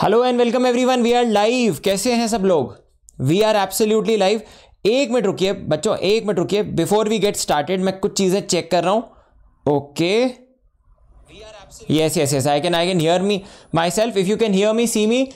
hello and welcome everyone we are live कैसे हैं सब लोग वी आर एब्सोल्युटली लाइव एक मिनट रुकिए बच्चों एक मिनट रुकिए बिफोर वी गेट स्टार्टेड मैं कुछ चीज़ें चेक कर रहा हूं okay yes yes yes I can I can hear me myself if you can hear me see me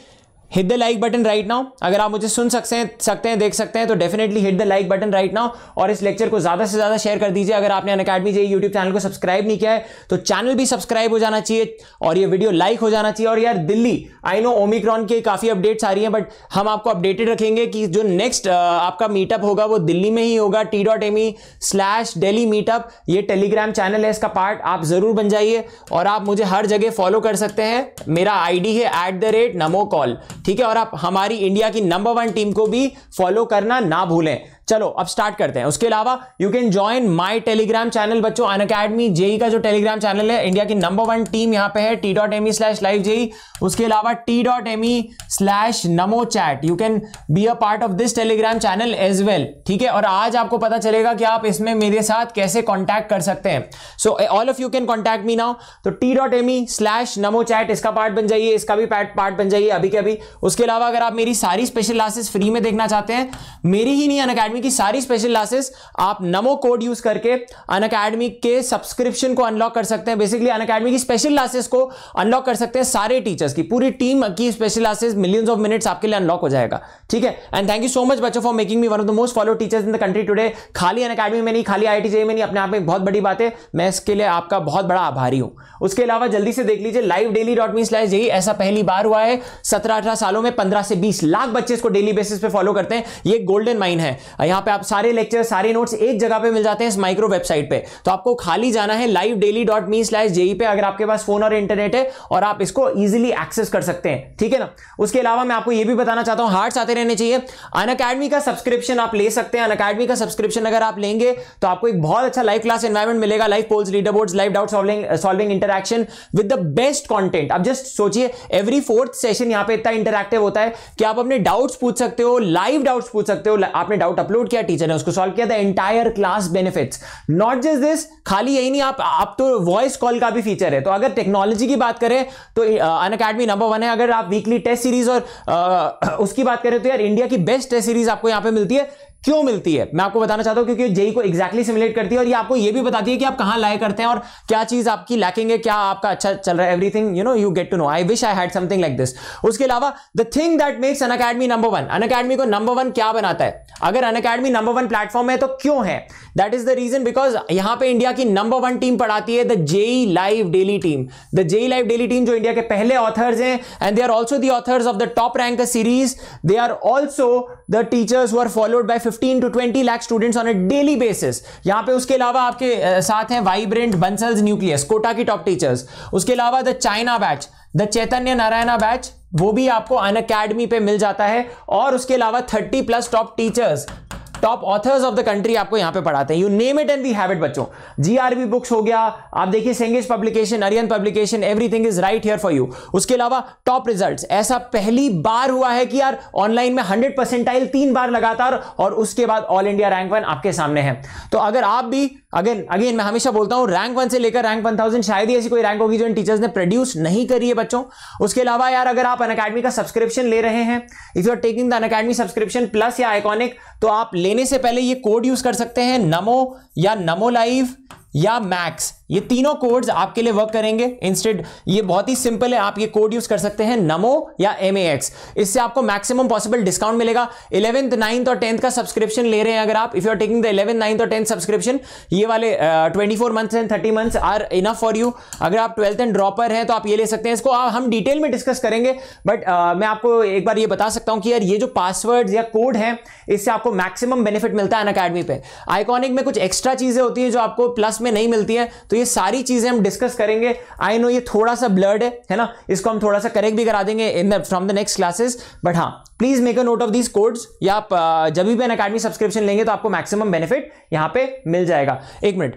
hit the like button right now अगर आप मुझे सुन सकते हैं सकते हैं देख सकते हैं तो definitely hit the like button right now और इस लेक्चर को ज़्यादा से ज़्यादा शेयर कर दीजिए अगर आपने अन अकेडमी जी यूट्यूब चैनल को सब्सक्राइब नहीं किया है तो चैनल भी सब्सक्राइब हो जाना चाहिए और ये वीडियो लाइक हो जाना चाहिए और यार दिल्ली आई नो ओमिक्रॉन की काफ़ी अपडेट्स आ रही है बट हम आपको अपडेटेड रखेंगे कि जो नेक्स्ट आपका मीटअप होगा वो दिल्ली में ही होगा T dot M E slash daily meetup ये टेलीग्राम चैनल है इसका पार्ट आप ज़रूर बन जाइए और आप मुझे हर जगह फॉलो कर सकते हैं मेरा आई डी है at the rate Namo Kaul ठीक है और आप हमारी इंडिया की नंबर वन टीम को भी फॉलो करना ना भूलें चलो अब स्टार्ट करते हैं उसके अलावा you can join my Telegram channel बच्चों अन अकेडमी जेई का जो टेलीग्राम चैनल है इंडिया की नंबर वन टीम यहां पे है T dot M E slash live JEE उसके अलावा T dot M E slash Namo chat you can be a part of this Telegram channel as well ठीक है और आज आपको पता चलेगा कि आप इसमें मेरे साथ कैसे कॉन्टैक्ट कर सकते हैं so all of you can contact me now तो T dot M E slash Namo chat इसका पार्ट बन जाइए इसका भी पार्ट बन जाइए अभी के अभी उसके अलावा अगर आप मेरी सारी स्पेशल क्लासेस फ्री में देखना चाहते हैं मेरी ही नहीं अन अकेडमी अकेडमी की सारी स्पेशल क्लासेस आप नमो कोड यूज करके अन अकेडमी के सब्सक्रिप्शन को अनलॉक कर सकते हैं बेसिकली अन अकेडमी की स्पेशल क्लासेस को अनलॉक कर सकते हैं सारे टीचर्स की पूरी टीम की special classes millions of minutes आपके लिए अनलॉक हो जाएगा ठीक है and thank you so much बच्चों for making me one of the most follow teachers in the country today खाली अन अकेडमी में नहीं खाली आई में नहीं अपने आप में बहुत बड़ी बात है मैं इसके लिए आपका बहुत बड़ा आभारी हूं उसके अलावा जल्दी से देख लीजिए live daily dot me slash यही ऐसा पहली बार हुआ है सत्रह अठारह सालों में पंद्रह से बीस लाख बच्चे इसको डेली बेसिस पे फॉलो करते हैं ये गोल्डन माइन है यहां पे आप सारे लेक्चर सारे नोट्स एक जगह पे मिल जाते हैं इस माइक्रो वेबसाइट पे तो आपको खाली जाना है live daily dot me slash JEE पे अगर आपके पास फोन और इंटरनेट है और आप इसको इजिली एक्सेस कर सकते हैं ठीक है ना उसके अलावा मैं आपको यह भी बताना चाहता हूं हार्ट्स आते रहने चाहिए अन अकेडमी का सब्सक्रिप्शन आप ले सकते हैं अन अकेडमी का सब्सक्रिप्शन अगर आप लेंगे तो आपको एक बहुत अच्छा लाइव क्लास एनवायरमेंट मिलेगा live polls leaderboard live doubt solving solving interaction with the best content आप जस्ट सोचिए एवरी फोर्थ सेशन यहाँ पे इतना इंटरेक्टिव होता है कि आप अपने डाउट्स पूछ सकते हो लाइव डाउट्स पूछ सकते हो आपने डाउट अपलोड अपलोड किया टीचर ने उसको सॉल्व किया था entire class benefits not just this खाली यही नहीं आप आप तो वॉइस कॉल का भी फीचर है तो अगर टेक्नोलॉजी की बात करें तो अन अकेडमी नंबर वन है अगर आप वीकली टेस्ट सीरीज और आ, उसकी बात करें तो यार इंडिया की बेस्ट टेस्ट सीरीज आपको यहां पर मिलती है क्यों मिलती है मैं आपको बताना चाहता हूं क्योंकि जेई e को एग्जैक्टली सिमुलेट करती है और ये आपको ये भी बताती है कि आप कहां लाई करते हैं और क्या चीज आपकी लैकिंग है क्या आपका अच्छा चल रहा है everything you know you get to know I wish I had something like this उसके अलावा the thing that makes Unacademy number one Unacademy को नंबर वन क्या बनाता है अगर Unacademy number one platform है तो क्यों है that is the reason because यहां पर इंडिया की नंबर वन टीम पढ़ाती है the JEE live daily team the JEE live daily team जो इंडिया के पहले ऑथर्स हैं and they are also the authors of the top rank series they are also the teachers who followed by 15 to 20 lakh students on a daily basis यहां पे उसके अलावा आपके साथ हैं वाइब्रेंट बंसल्स न्यूक्लियस कोटा की टॉप टीचर्स उसके अलावा the China batch the Chaitanya Narayana batch वो भी आपको अन अकेडमी पे मिल जाता है और उसके अलावा 30 plus top teachers top authors of the country आपको यहां पे पढ़ाते हैं you name it and we have it बच्चों जीआरबी बुक्स हो गया आप देखिए Cengage publication Arihant publication everything is right here for you उसके अलावा टॉप रिजल्ट्स ऐसा पहली बार हुआ है कि यार ऑनलाइन में हंड्रेड परसेंटाइल तीन बार लगातार और उसके बाद ऑल इंडिया रैंक वन आपके सामने है तो अगर आप भी अगेन अगेन मैं हमेशा बोलता हूं रैंक वन से लेकर रैंक वन थाउजेंड शायद ही ऐसी कोई रैंक होगी जो इन टीचर्स ने प्रोड्यूस नहीं करी है बच्चों उसके अलावा यार अगर आप अन का सब्सक्रिप्शन ले रहे हैं if you are taking the un subscription plus या आइकॉनिक तो आप ले लेने से पहले ये कोड यूज कर सकते हैं नमो या नमो लाइव या मैक्स ये तीनों कोड्स आपके लिए वर्क करेंगे इंस्टेड ये बहुत ही सिंपल है आप ये कोड यूज कर सकते हैं नमो या एम इससे आपको मैक्सिमम पॉसिबल डिस्काउंट मिलेगा इलेवंथ नाइन्थ और टेंथ का सब्सक्रिप्शन ले रहे हैं अगर आप if you are taking the eleventh ninth और टेंथ सब्सक्रिप्शन ये वाले twenty four months and thirty months are enough for you अगर आप ट्वेल्थ एंड ड्रॉपर हैं तो आप ये ले सकते हैं इसको आ, हम डिटेल में डिस्कस करेंगे बट uh, मैं आपको एक बार ये बता सकता हूँ कि यार ये जो पासवर्ड या कोड है इससे आपको मैक्सिमम बेनिफिट मिलता है अन अकेडमी पे आइकॉनिक में कुछ एक्स्ट्रा चीजें होती है जो आपको प्लस में नहीं मिलती है तो ये सारी चीज़ें हम डिस्कस करेंगे आई नो ये थोड़ा सा ब्लर्ड है है ना इसको हम थोड़ा सा करेक्ट भी करा देंगे in the from the next classes but हाँ please make a note of this codes या आप जब भी एन अकेडमी सब्सक्रिप्शन लेंगे तो आपको मैक्सिमम बेनिफिट यहाँ पे मिल जाएगा एक मिनट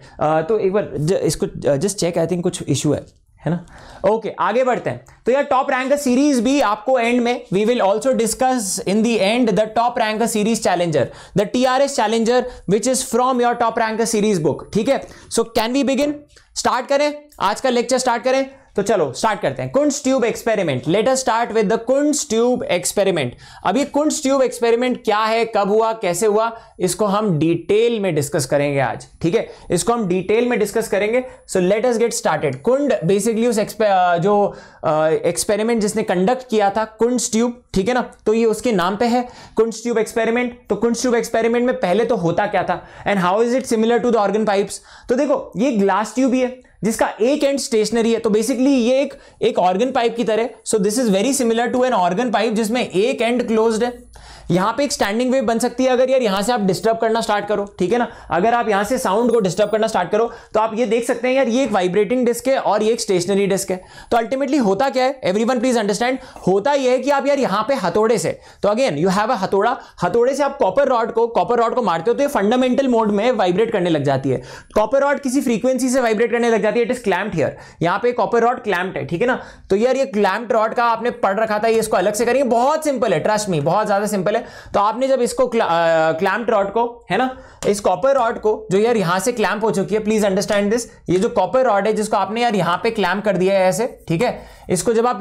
तो एक बार इसको जस्ट चेक आई थिंक कुछ इशू है है ना ओके okay, आगे बढ़ते हैं तो यार टॉप रैंक सीरीज भी आपको एंड में we will also discuss in the end the top rank series challenger the T R S challenger which is from your top rank series book ठीक है so can we begin start करें आज का lecture start करें तो चलो start करते हैं Kundt tube experiment later start with the Kundt tube experiment अब ये कुंड ट्यूब एक्सपेरिमेंट क्या है कब हुआ कैसे हुआ इसको हम डिटेल में डिस्कस करेंगे आज ठीक है इसको हम डिटेल में डिस्कस करेंगे so let us get started Kundt basically उस जो एक्सपेरिमेंट जिसने कंडक्ट किया था कुंड ट्यूब ठीक है ना तो ये उसके नाम पे है कुंड ट्यूब एक्सपेरिमेंट तो कुंड ट्यूब एक्सपेरिमेंट में पहले तो होता क्या था and how is it similar to the organ pipes तो देखो ये ग्लास ट्यूब ही है जिसका एक एंड स्टेशनरी है तो बेसिकली ये एक एक ऑर्गन पाइप की तरह so this is very similar to an organ pipe जिसमें एक एंड क्लोज्ड है यहां पे एक स्टैंडिंग वेव बन सकती है अगर यार यहां से आप डिस्टर्ब करना स्टार्ट करो ठीक है ना अगर आप यहां से साउंड को डिस्टर्ब करना स्टार्ट करो तो आप ये देख सकते हैं यार ये एक वाइब्रेटिंग डिस्क है और ये एक स्टेशनरी डिस्क है तो अल्टीमेटली होता क्या है एवरी प्लीज अंडरस्टैंड होता यह है कि आप यार यहां पर हथोड़े से तो अगेन यू हैव अ हथोड़ा हथोड़े से आप कॉपर रॉड को कॉपर रॉड को मारते हो तो ये फंडामेंटल मोड में वाइब्रेट करने लग जाती है कॉपर रॉड किसी फ्रीक्वेंसी से वाइब्रेट करने लग जाती है इट इज क्लैम्प्ड हियर यहां पे कॉपर रॉड क्लैम्प्ड है ठीक है ना तो यार ये क्लैम्प्ड रॉड का आपने पढ़ रखा था ये इसको अलग से करेंगे बहुत सिंपल है ट्रस्ट मी बहुत ज्यादा सिंपल है है तो आपने जब इसको क्लैम्प रॉड को है ना इस कॉपर रॉड को जो यार यहां से क्लैम्प हो चुकी है प्लीज अंडरस्टैंड दिस ये जो कॉपर रॉड है जिसको आपने यार यहां पे क्लैम्प कर दिया है ऐसे ठीक है इसको जब आप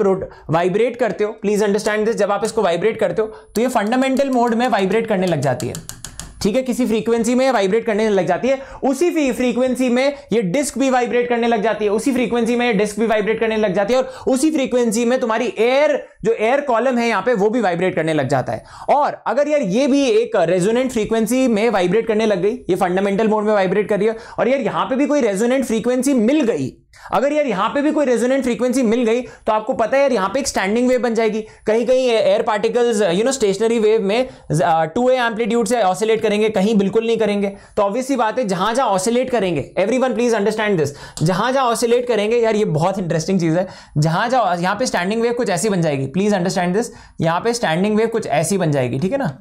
वाइब्रेट करते हो प्लीज अंडरस्टैंड दिस जब आप इसको वाइब्रेट करते हो तो ये फंडामेंटल मोड में वाइब्रेट करने लग जाती है ठीक है किसी फ्रीक्वेंसी में वाइब्रेट करने लग जाती है उसी फ्रीक्वेंसी में ये डिस्क भी वाइब्रेट करने लग जाती है उसी फ्रीक्वेंसी में डिस्क भी वाइब्रेट करने लग जाती है और उसी फ्रीक्वेंसी में तुम्हारी एयर जो एयर कॉलम है यहां पे वो भी वाइब्रेट करने लग जाता है और अगर यार ये भी एक रेजोनेंट फ्रीक्वेंसी में वाइब्रेट करने लग गई ये फंडामेंटल मोड में वाइब्रेट कर रही है और यार यहां पर भी कोई रेजोनेंट फ्रीक्वेंसी मिल गई अगर यार यहां पे भी कोई रेजोनेंट फ्रीक्वेंसी मिल गई तो आपको पता है यार यहां पे एक स्टैंडिंग वेव बन जाएगी कहीं कहीं air particles you know stationary wave में टू ए एम्पलीट्यूड से ऑसिलेट करेंगे कहीं बिल्कुल नहीं करेंगे तो ऑब्वियसली बात है जहां जहां ऑसिलेट करेंगे एवरी प्लीज अंडरस्टैंड दिस जहां जहां ऑसिलेट करेंगे यार ये बहुत इंटरेस्टिंग चीज है जहां जहां यहां पर स्टैंडिंग वेव कुछ ऐसी बन जाएगी प्लीज अंडरस्टैंड दिस यहां पर स्टैंडिंग वेव कुछ ऐसी बन जाएगी ठीक है ना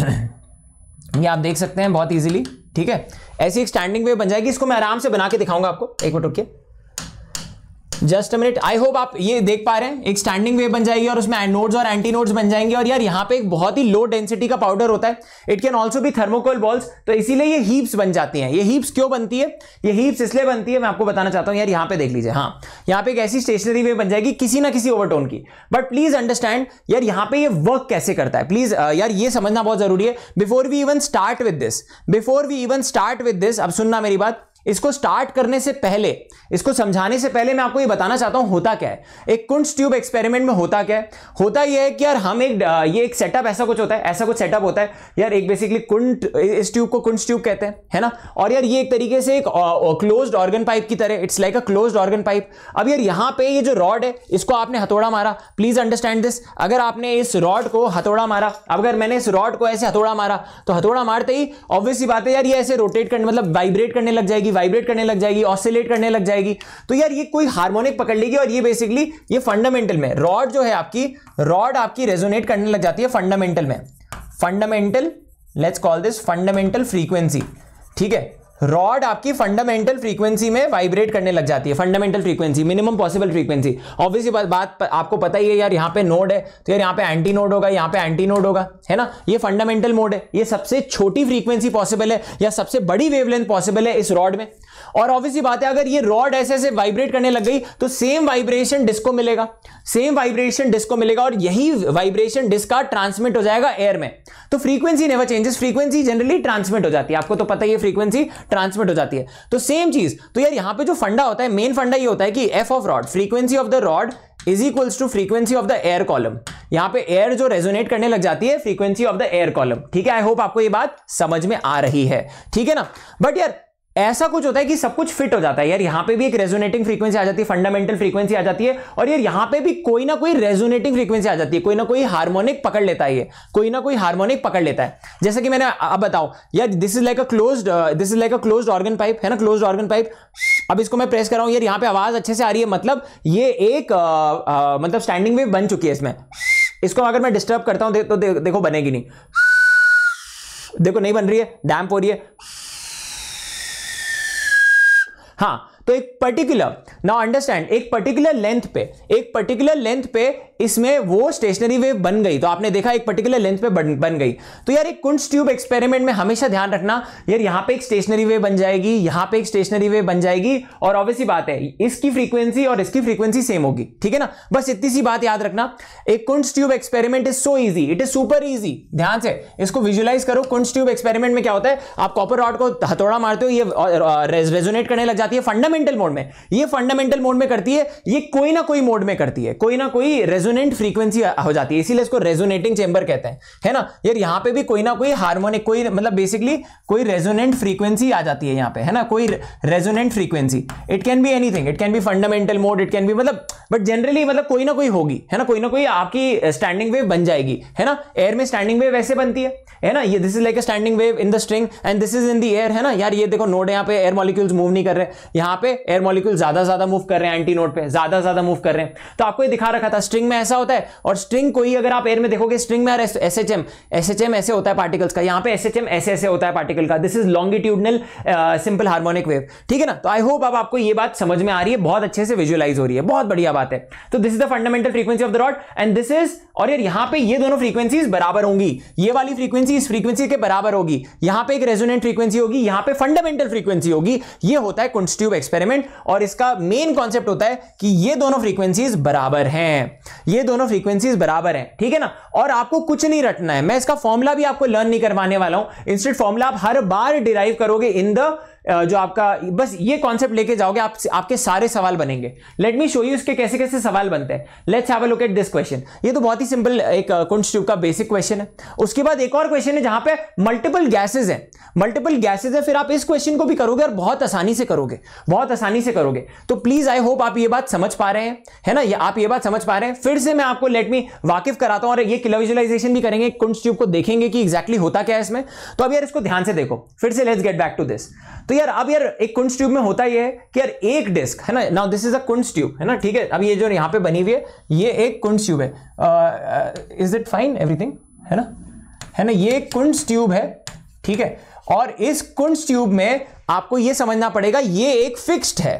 ये आप देख सकते हैं बहुत इजीली ठीक है ऐसी एक स्टैंडिंग वेव बन जाएगी इसको मैं आराम से बना के दिखाऊंगा आपको एक मिनट रुकिए जस्ट मिनट आई होप आप ये देख पा रहे हैं एक स्टैंडिंग वेव बन जाएगी और उसमें एनोड्स और एंटी नोड्स बन जाएंगे और यार यहाँ पे एक बहुत ही लो डेंसिटी का पाउडर होता है इट कैन ऑल्सो भी थर्मोकोल बॉल्स तो इसीलिए ये हीप्स बन जाती हैं ये हीप्स क्यों बनती है ये हीप्स इसलिए बनती है मैं आपको बताना चाहता हूँ यार यहाँ पे देख लीजिए हाँ यहाँ पे एक ऐसी स्टेशनरी वेव बन जाएगी किसी ना किसी ओवरटोन की बट प्लीज अंडरस्टैंड यार यहाँ पे ये वर्क कैसे करता है प्लीज यार ये समझना बहुत जरूरी है before we even start with this before we even start with this अब सुनना मेरी बात इसको स्टार्ट करने से पहले इसको समझाने से पहले मैं आपको ये बताना चाहता हूं होता क्या है एक कुंड ट्यूब एक्सपेरिमेंट में होता क्या है होता यह है कि यार हम एक ये एक सेटअप ऐसा कुछ होता है ऐसा कुछ सेटअप होता है यार एक बेसिकली कुंड इस ट्यूब को कुंड ट्यूब कहते हैं है ना और यार ये एक तरीके से एक क्लोज ऑर्गन पाइप की तरह it's like a close organ pipe अब यार यहाँ पे ये जो रॉड है इसको आपने हथौड़ा मारा प्लीज अंडरस्टैंड दिस अगर आपने इस रॉड को हथौड़ा मारा अगर मैंने इस रॉड को ऐसे हथौड़ा मारा तो हथौड़ा मारते ही ऑब्वियसली बात है यार ये ऐसे रोटेट करने मतलब वाइब्रेट करने लग जाएगी वाइब्रेट करने लग जाएगी ऑसिलेट करने लग जाएगी तो यार ये कोई हार्मोनिक पकड़ लेगी और ये बेसिकली ये फंडामेंटल में रॉड जो है आपकी रॉड आपकी रेजोनेट करने लग जाती है फंडामेंटल में fundamental let's call this fundamental frequency ठीक है रॉड आपकी फंडामेंटल फ्रीक्वेंसी में वाइब्रेट करने लग जाती है fundamental frequency minimum possible frequency obviously बात आपको पता ही है यार यहाँ पे नोड है तो यार यहाँ पे एंटी नोड होगा यहाँ पे एंटी नोड होगा है ना ये फंडामेंटल मोड है ये सबसे छोटी फ्रीक्वेंसी पॉसिबल है या सबसे बड़ी वेवलेंथ पॉसिबल है इस रॉड में और ऑब्वियसली बात है अगर ये रॉड ऐसे ऐसे वाइब्रेट करने लग गई तो सेम वाइब्रेशन डिस्क को मिलेगा सेम वाइब्रेशन डिस्क को मिलेगा और यही वाइब्रेशन डिस्क का ट्रांसमिट हो जाएगा एयर में तो frequency never changes frequency generally transmit हो जाती है आपको तो पता ही है फ्रीक्वेंसी ट्रांसमिट हो जाती है तो सेम चीज तो यार यहां पे जो फंडा होता है मेन फंडा ये होता है कि F of rod frequency of the rod is equals to frequency of the air column यहां पे एयर जो रेजोनेट करने लग जाती है frequency of the air column ठीक है आई होप आपको ये बात समझ में आ रही है ठीक है ना बट यार ऐसा कुछ होता है कि सब कुछ फिट हो जाता है यार यहां पे भी एक रेजोनेटिंग फ्रीक्वेंसी आ जाती है फंडामेंटल फ्रीक्वेंसी आ जाती है और यार यहां पे भी कोई ना कोई रेजोनेटिंग फ्रीक्वेंसी आ जाती है कोई ना कोई हार्मोनिक पकड़ लेता है ये कोई ना कोई हार्मोनिक पकड़ लेता है जैसे कि मैंने अब बताओ यार this is like a close this is like a close organ pipe है ना क्लोज ऑर्गन पाइप अब इसको मैं प्रेस कर रहा हूं यार यहां पे आवाज अच्छे से आ रही है मतलब ये एक मतलब स्टैंडिंग वेव बन चुकी है इसमें इसको अगर मैं डिस्टर्ब करता हूं तो देखो बनेगी नहीं देखो नहीं बन रही है डैम्प हो रही है हाँ तो एक पर्टिकुलर नाउ अंडरस्टैंड एक पर्टिकुलर लेंथ पे एक पर्टिकुलर लेंथ पे इसमें वो स्टेशनरी वेव बन गई तो आपने देखा एक पर्टिकुलर लेंथ पे बन, बन गई तो यार एक कुंड ट्यूब एक्सपेरिमेंट में हमेशा ध्यान रखना यार यहां पे एक स्टेशनरी वेव बन जाएगी यहां पे एक स्टेशनरी वेव बन जाएगी और ऑब्वियसली बात है इसकी फ्रीक्वेंसी और इसकी फ्रीक्वेंसी सेम होगी ठीक है ना बस इतनी सी बात याद रखना एक Kundt tube experiment is so easy it is super easy ध्यान से इसको विजुअलाइज करो कुंड ट्यूब एक्सपेरिमेंट में क्या होता है आप कॉपर रॉड को हथौड़ा मारते हो ये रेजोनेट करने लग जाती है फंडामेंटल मोड में ये फंडामेंटल मोड में करती है ये कोई ना कोई मोड में करती है कोई ना कोई रेजोनेट रेजोनेंट फ्रीक्वेंसी हो जाती है इसीलिए इसको रेजोनेटिंग चेंबर कहते हैं है ना यार यहाँ पे भी कोई ना कोई हार्मोनिक कोई मतलब बेसिकली कोई रेजोनेंट फ्रीक्वेंसी आ जाती है यहाँ पे है ना कोई resonant frequency it can be anything it can be fundamental mode it can be मतलब बट जनरली मतलब कोई ना कोई होगी है ना कोई ना कोई आपकी स्टैंडिंग वेव बन जाएगी है ना एयर में स्टैंडिंग वेव ऐसे बनती है है ना ये this is like a standing wave in the string and this is in the air है ना यार ये देखो नोड यहाँ पे एयर मॉलिक्यूल्स मूव नहीं कर रहे यहाँ पे एयर मॉलिक्यूल ज्यादा ज्यादा मूव कर रहे हैं एंटी नोड पे ज्यादा ज्यादा मूव कर रहे हैं तो आपको ये दिखा रखा था स्ट्रिंग में में ऐसा होता है और स्ट्रिंग कोई अगर आप एयर में देखोगे स्ट्रिंग में S H M S H M ऐसे होता है पार्टिकल्स का यहां पे एस एच एम ऐसे ऐसे होता है पार्टिकल का this is longitudinal simple harmonic wave ठीक है ना तो आई होप अब आपको ये बात समझ में आ रही है बहुत अच्छे से विजुअलाइज हो रही है बहुत बढ़िया बात है तो this is the fundamental frequency of the rod and this is और यार यहां पे ये दोनों फ्रीक्वेंसीज बराबर होंगी ये वाली फ्रीक्वेंसी इस फ्रीक्वेंसी के बराबर होगी यहां पे एक रेजोनेंट फ्रीक्वेंसी होगी यहां पे फंडामेंटल फ्रीक्वेंसी होगी ये होता है कुंस्ट्यूब एक्सपेरिमेंट और इसका मेन कॉन्सेप्ट होता है कि ये दोनों फ्रीक्वेंसीज बराबर हैं ये दोनों फ्रीक्वेंसीज बराबर हैं ठीक है ना और आपको कुछ नहीं रटना है मैं इसका फॉर्मुला भी आपको लर्न नहीं करवाने वाला हूं इंस्टेंट फॉर्मुला आप हर बार डिराइव करोगे इन द जो आपका बस ये कॉन्सेप्ट लेके जाओगे आप आपके सारे सवाल बनेंगे लेट मी शो यू उसके कैसे कैसे सवाल बनते हैं let's have a look at this question ये तो बहुत ही सिंपल एक कुंस्ट्यूब का बेसिक क्वेश्चन है उसके बाद एक और क्वेश्चन है जहां पे मल्टीपल गैसेज हैं मल्टीपल गैसेज है फिर आप इस क्वेश्चन को भी करोगे और बहुत आसानी से करोगे बहुत आसानी से करोगे तो प्लीज आई होप आप ये बात समझ पा रहे हैं है ना ये आप ये बात समझ पा रहे हैं फिर से मैं आपको लेट मी वाकिफ कराता हूं और ये किलो विजुअलाइजेशन भी करेंगे कुंस्ट्यूब को देखेंगे कि एग्जैक्टली exactly होता क्या है इसमें तो अब यार इसको ध्यान से देखो फिर से let's get back to this तो यार अब यार एक कुंस ट्यूब में होता यह है कि यार एक डिस्क है ना now this is a Kundt's tube है ना ठीक है अब ये जो यहाँ पे बनी हुई है ये एक कुंस ट्यूब है इज इट फाइन एवरीथिंग है ना है ना ये कुंस ट्यूब है ठीक है और इस कुंस ट्यूब में आपको ये समझना पड़ेगा ये एक फिक्स्ड है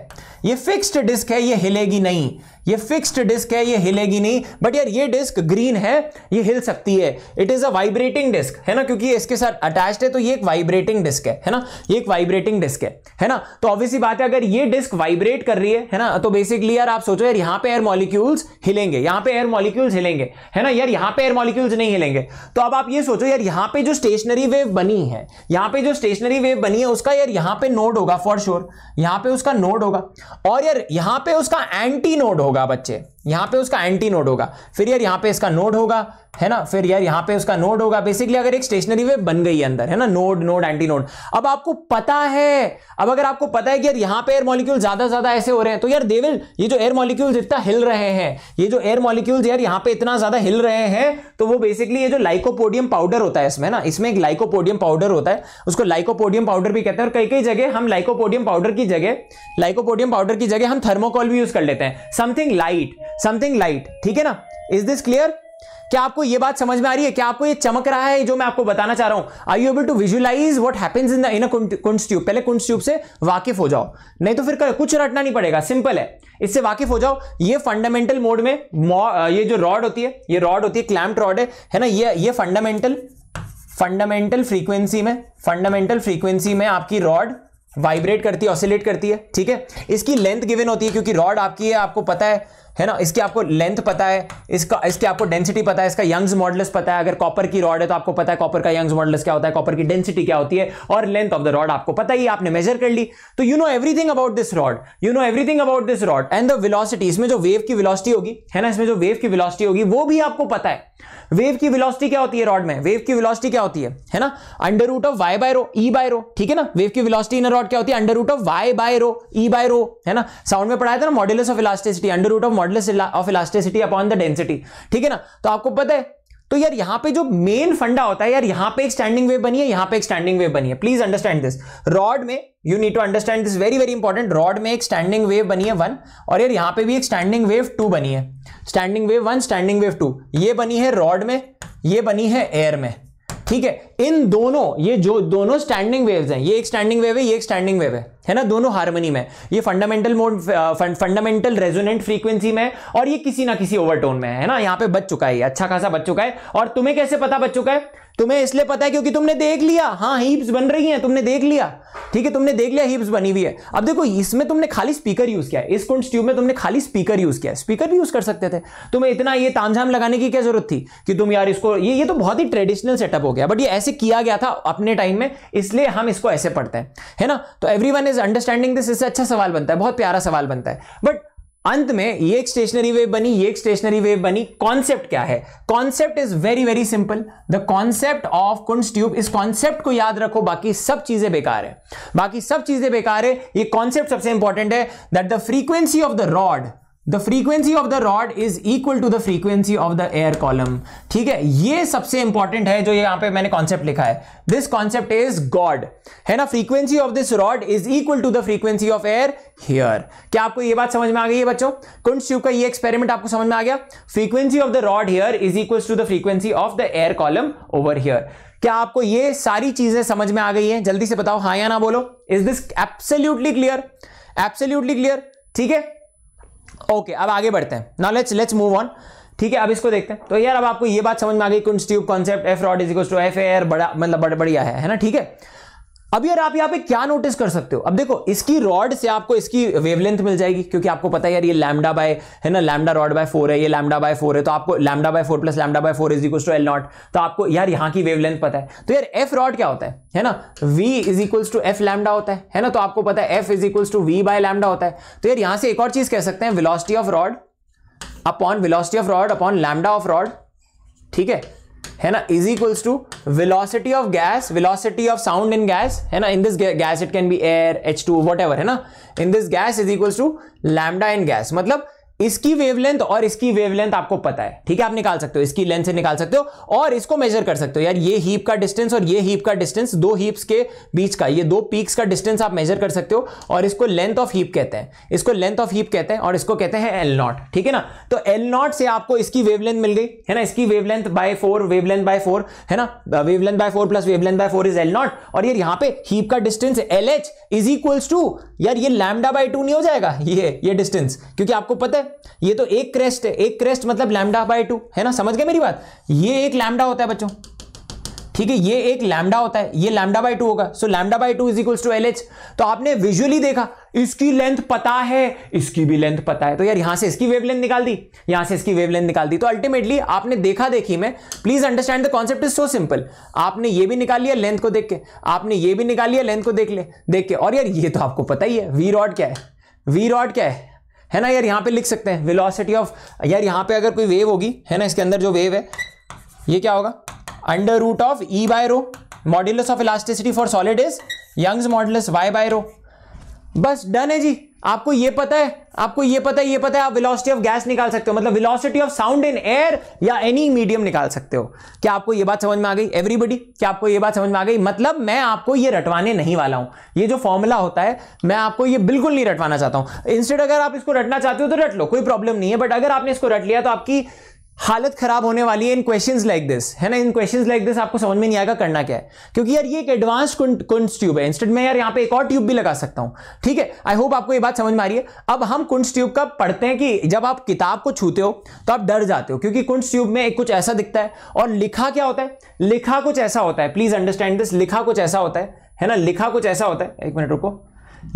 ये फिक्स्ड डिस्क है ये हिलेगी नहीं ये फिक्स्ड डिस्क है ये हिलेगी नहीं बट यार ये डिस्क ग्रीन है ये हिल सकती है it is a vibrating disc है ना क्योंकि इसके साथ अटैच है तो ये एक वाइब्रेटिंग डिस्क है है ना ये एक वाइब्रेटिंग डिस्क है है ना तो ऑब्वियसली बात है अगर ये डिस्क वाइब्रेट कर रही है है ना तो बेसिकली यार आप सोचो यार यहां पे एयर मॉलिक्यूल्स हिलेंगे यहां पे एयर मॉलिक्यूल्स हिलेंगे है ना यार यहां पे एयर मॉलिक्यूल्स नहीं हिलेंगे तो अब आप ये सोचो यार यहां पे जो स्टेशनरी वेव बनी है यहाँ पे जो स्टेशनरी वेव बनी है उसका यार यहां पे नोड होगा फॉर श्योर यहां पे उसका नोड होगा और यार यहां पे उसका एंटी नोड होगा होगा बच्चे यहां पे उसका एंटी नोड होगा फिर यार यहां पे इसका नोड होगा है ना फिर यार यहाँ पे उसका नोड होगा बेसिकली अगर एक स्टेशनरी वे बन गई अंदर है ना नोड नोड एंटी नोड अब आपको पता है अब अगर आपको पता है कि यार यहां पे एयर मॉलिक्यूल ज्यादा ज्यादा ऐसे हो रहे हैं तो यार देविल ये जो एयर मॉलिक्यूल इतना हिल रहे हैं ये जो एयर मॉलिक्यूल यार यहां पर इतना ज्यादा हिल रहे हैं तो वो बेसिकली ये जो लाइकोपोडियम पाउडर होता है इसमें ना इसमें एक लाइकोपोडियम पाउडर होता है उसको लाइकोपोडियम पाउडर भी कहते हैं और कई कई जगह हम लाइकोपोडियम पाउडर की जगह लाइकोपोडियम पाउडर की जगह हम थर्मोकॉल भी यूज कर लेते हैं समथिंग लाइट समथिंग लाइट ठीक है ना इज दिस क्लियर क्या आपको यह बात समझ में आ रही है क्या आपको ये चमक रहा है जो मैं आपको बताना चाह रहा हूं I you able to visualize what happens in the in Kundt's tube पहले कुंस्ट्यूब से वाकिफ हो जाओ नहीं तो फिर कुछ रटना नहीं पड़ेगा सिंपल है इससे वाकिफ हो जाओ ये फंडामेंटल मोड में ये जो रॉड होती है ये रॉड होती है क्लैम्प रॉड है है ना ये ये फंडामेंटल फंडामेंटल फ्रीक्वेंसी में फंडामेंटल फ्रीक्वेंसी में आपकी रॉड वाइब्रेट करती है ऑसिलेट करती है ठीक है इसकी लेंथ गिवन होती है क्योंकि रॉड आपकी है आपको पता है है ना इसकी आपको लेंथ पता है इसका इसकी आपको डेंसिटी पता है इसका यंग्स मॉडल्स पता है अगर कॉपर की रॉड है तो आपको पता है कॉपर का यंग्स मॉडल्स क्या होता है कॉपर की डेंसिटी क्या होती है और लेंथ ऑफ द रॉड आपको पता ही आपने मेजर कर ली तो you know everything about this rod you know everything about this rod and the velocity इसमें जो वेव की विलॉसिटी होगी है ना इसमें जो वेव की विलॉसिटी होगी वो भी आपको पता है वेव की विलॉसिटी क्या होती है रॉड में वेव की विलॉसिटी क्या होती है है ना under root of Y by rho E by rho ठीक है ना वेव की विलॉसिटी इन रॉड क्या होती है under root of Y by rho E by rho है ना साउंड में पढ़ाया था ना modulus of elasticity under root of modulus of elasticity upon the density ठीक है ना तो आपको पता है तो यार यहां पे जो मेन फंडा होता है यार यहां पे एक स्टैंडिंग वेव बनी है यहां पे एक स्टैंडिंग वेव बनी है प्लीज अंडरस्टैंड दिस रॉड में you need to understand this very very important rod में एक स्टैंडिंग वेव बनी है वन और यार यहां पे भी एक स्टैंडिंग वेव टू बनी है standing wave one standing wave two ये बनी है रॉड में ये बनी है एयर में ठीक है इन दोनों ये जो दोनों स्टैंडिंग वेव्स हैं ये एक स्टैंडिंग वेव है ये एक स्टैंडिंग वेव है है ना दोनों हारमोनी में ये fundamental mode fundamental resonant frequency में और ये किसी ना किसी ओवरटोन में है ना यहां पे बच चुका है अच्छा खासा बच चुका है और तुम्हें कैसे पता बच चुका है तुम्हें इसलिए पता है क्योंकि तुमने देख लिया हाँ हीप्स बन रही हैं तुमने देख लिया ठीक है तुमने देख लिया हीप्स बनी हुई है अब देखो इसमें तुमने खाली स्पीकर यूज किया इस कुंड ट्यूब में तुमने खाली स्पीकर यूज किया स्पीकर भी यूज कर सकते थे तुम्हें इतना ये तामझाम लगाने की क्या जरूरत थी कि तुम यार इसको ये ये तो बहुत ही ट्रेडिशनल सेटअप हो गया बट ये ऐसे किया गया था अपने टाइम में इसलिए हम इसको ऐसे पढ़ते हैं है ना तो everyone is is understanding this इससे अच्छा सवाल बनता है बहुत प्यारा सवाल बनता है बट अंत में ये एक स्टेशनरी वेव बनी ये एक स्टेशनरी वेव बनी कॉन्सेप्ट क्या है concept is very very simple the concept of Kundt's tube इस कॉन्सेप्ट को याद रखो बाकी सब चीजें बेकार है बाकी सब चीजें बेकार है ये कॉन्सेप्ट सबसे इंपॉर्टेंट है that the frequency of the rod the frequency of the rod is equal to the frequency of the air column ठीक है ये सबसे इंपॉर्टेंट है जो यहां पे मैंने कॉन्सेप्ट लिखा है दिस कॉन्सेप्ट इज गॉड है ना frequency of this rod is equal to the frequency of air here क्या आपको ये बात समझ में आ गई है बच्चों कुंड शिव का ये एक्सपेरिमेंट आपको समझ में आ गया frequency of the rod here is equal to the frequency of the air column over here क्या आपको ये सारी चीजें समझ में आ गई है जल्दी से बताओ हाँ या ना बोलो is this absolutely clear absolutely clear ठीक है ओके अब आगे बढ़ते हैं नॉ लेट्स लेट्स मूव ऑन ठीक है अब इसको देखते हैं तो यार अब आपको ये बात समझ में आ गई Kundt's concept F rod is equal to F air बड़ा मतलब बड़ बढ़िया है है ना ठीक है अब यार आप यहां पे क्या नोटिस कर सकते हो अब देखो इसकी रॉड से आपको इसकी वेवलेंथ मिल जाएगी क्योंकि आपको पता है यार ये लैमडा बाय है ना लैमडा रॉड बाय फोर है ये लैमडा बाय फोर है तो आपको lambda by four plus lambda by four is equal to L nought तो आपको यार यहां की वेवलेंथ पता है तो यार एफ रॉड क्या होता है है ना V is equals to F lambda होता है है ना तो आपको पता है F is equals to V by lambda होता है तो यार यहां से एक और चीज कह सकते हैं velocity of rod upon velocity of rod upon lambda of rod ठीक है है ना is equals to velocity of gas velocity of sound in gas है ना in this gas it can be air H two whatever है ना in this gas is equals to lambda in gas मतलब इसकी wavelength और इसकी wavelength आपको पता है ठीक है आप निकाल सकते हो इसकी लेंथ से निकाल सकते हो और इसको मेजर कर सकते हो यार ये हीप का डिस्टेंस और ये हीप का डिस्टेंस दो हीप्स के बीच का ये दो पीक्स का डिस्टेंस आप मेजर कर सकते हो और इसको लेंथ ऑफ हीप कहते हैं इसको लेंथ ऑफ हीप कहते हैं और इसको कहते हैं एल नॉट ठीक है ना तो एल नॉट से आपको इसकी वेवलेंथ मिल गई है ना इसकी wavelength by four wavelength by four है ना wavelength by four plus wavelength by four is L nought और यार यहाँ पे हीप का distance L H is equals to यार ये लैमडा बाय टू नहीं हो जाएगा ये ये डिस्टेंस क्योंकि आपको पता है ये तो एक क्रेस्ट है एक क्रेस्ट मतलब लैमडा बाय टू है ना समझ गए मेरी बात ये एक लैमडा होता है बच्चों ठीक है ये एक लैमडा होता है ये लैमडा बाय टू होगा so lambda by two is equals to L H तो आपने विजुअली देखा इसकी लेंथ पता है इसकी भी लेंथ पता है तो यार यहां से इसकी वेवलेंथ निकाल दी यहां से इसकी वेवलेंथ निकाल दी तो अल्टीमेटली आपने देखा देखी मैं please understand the concept is so simple आपने ये भी निकाल लिया लेंथ को देख के आपने ये भी निकाल लिया लेंथ को देख ले देख के और यार ये तो आपको पता ही है वी रॉड क्या है वी रॉड क्या है है ना यार यहाँ पे लिख सकते हैं वेलोसिटी ऑफ यार यहाँ पे अगर कोई वेव होगी है ना इसके अंदर जो वेव है ये क्या होगा under root of E by rho modulus of elasticity for solid is Young's modulus Y by rho बस डन है जी आपको ये पता है आपको ये पता है ये पता है आप वेलोसिटी ऑफ गैस निकाल सकते हो मतलब velocity of sound in air या एनी मीडियम निकाल सकते हो क्या आपको ये बात समझ में आ गई एवरीबडी क्या आपको ये बात समझ में आ गई मतलब मैं आपको ये रटवाने नहीं वाला हूं ये जो फॉर्मूला होता है मैं आपको ये बिल्कुल नहीं रटवाना चाहता हूं इंस्टेड अगर आप इसको रटना चाहते हो तो रट लो कोई प्रॉब्लम नहीं है बट अगर आपने इसको रट लिया तो आपकी हालत खराब होने वाली है इन क्वेश्चंस लाइक दिस है ना इन क्वेश्चंस लाइक दिस आपको समझ में नहीं आएगा करना क्या है क्योंकि यार ये एक एडवांस कुंड ट्यूब है इंस्टेंट मैं यार यहाँ पे एक और ट्यूब भी लगा सकता हूँ ठीक है आई होप आपको ये बात समझ में आ रही है अब हम कुंड ट्यूब का पढ़ते हैं कि जब आप किताब को छूते हो तो आप डर जाते हो क्योंकि कुंड ट्यूब में एक कुछ ऐसा दिखता है और लिखा क्या होता है लिखा कुछ ऐसा होता है प्लीज अंडरस्टैंड दिस लिखा कुछ ऐसा होता है है ना लिखा कुछ ऐसा होता है एक मिनट रुको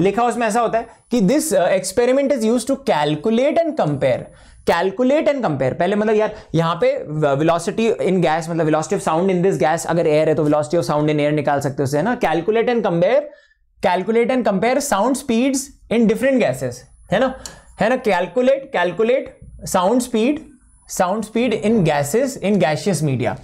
लिखा उसमें ऐसा होता है कि this experiment is use to calculate and compare calculate and compare पहले मतलब यार यहाँ पे वेलोसिटी इन गैस मतलब velocity of sound in this gas अगर एयर है तो velocity of sound in air निकाल सकते हो उसे है ना calculate and compare calculate and compare sound speeds in different gases है ना है ना calculate calculate sound speed sound speed in gases in gaseous media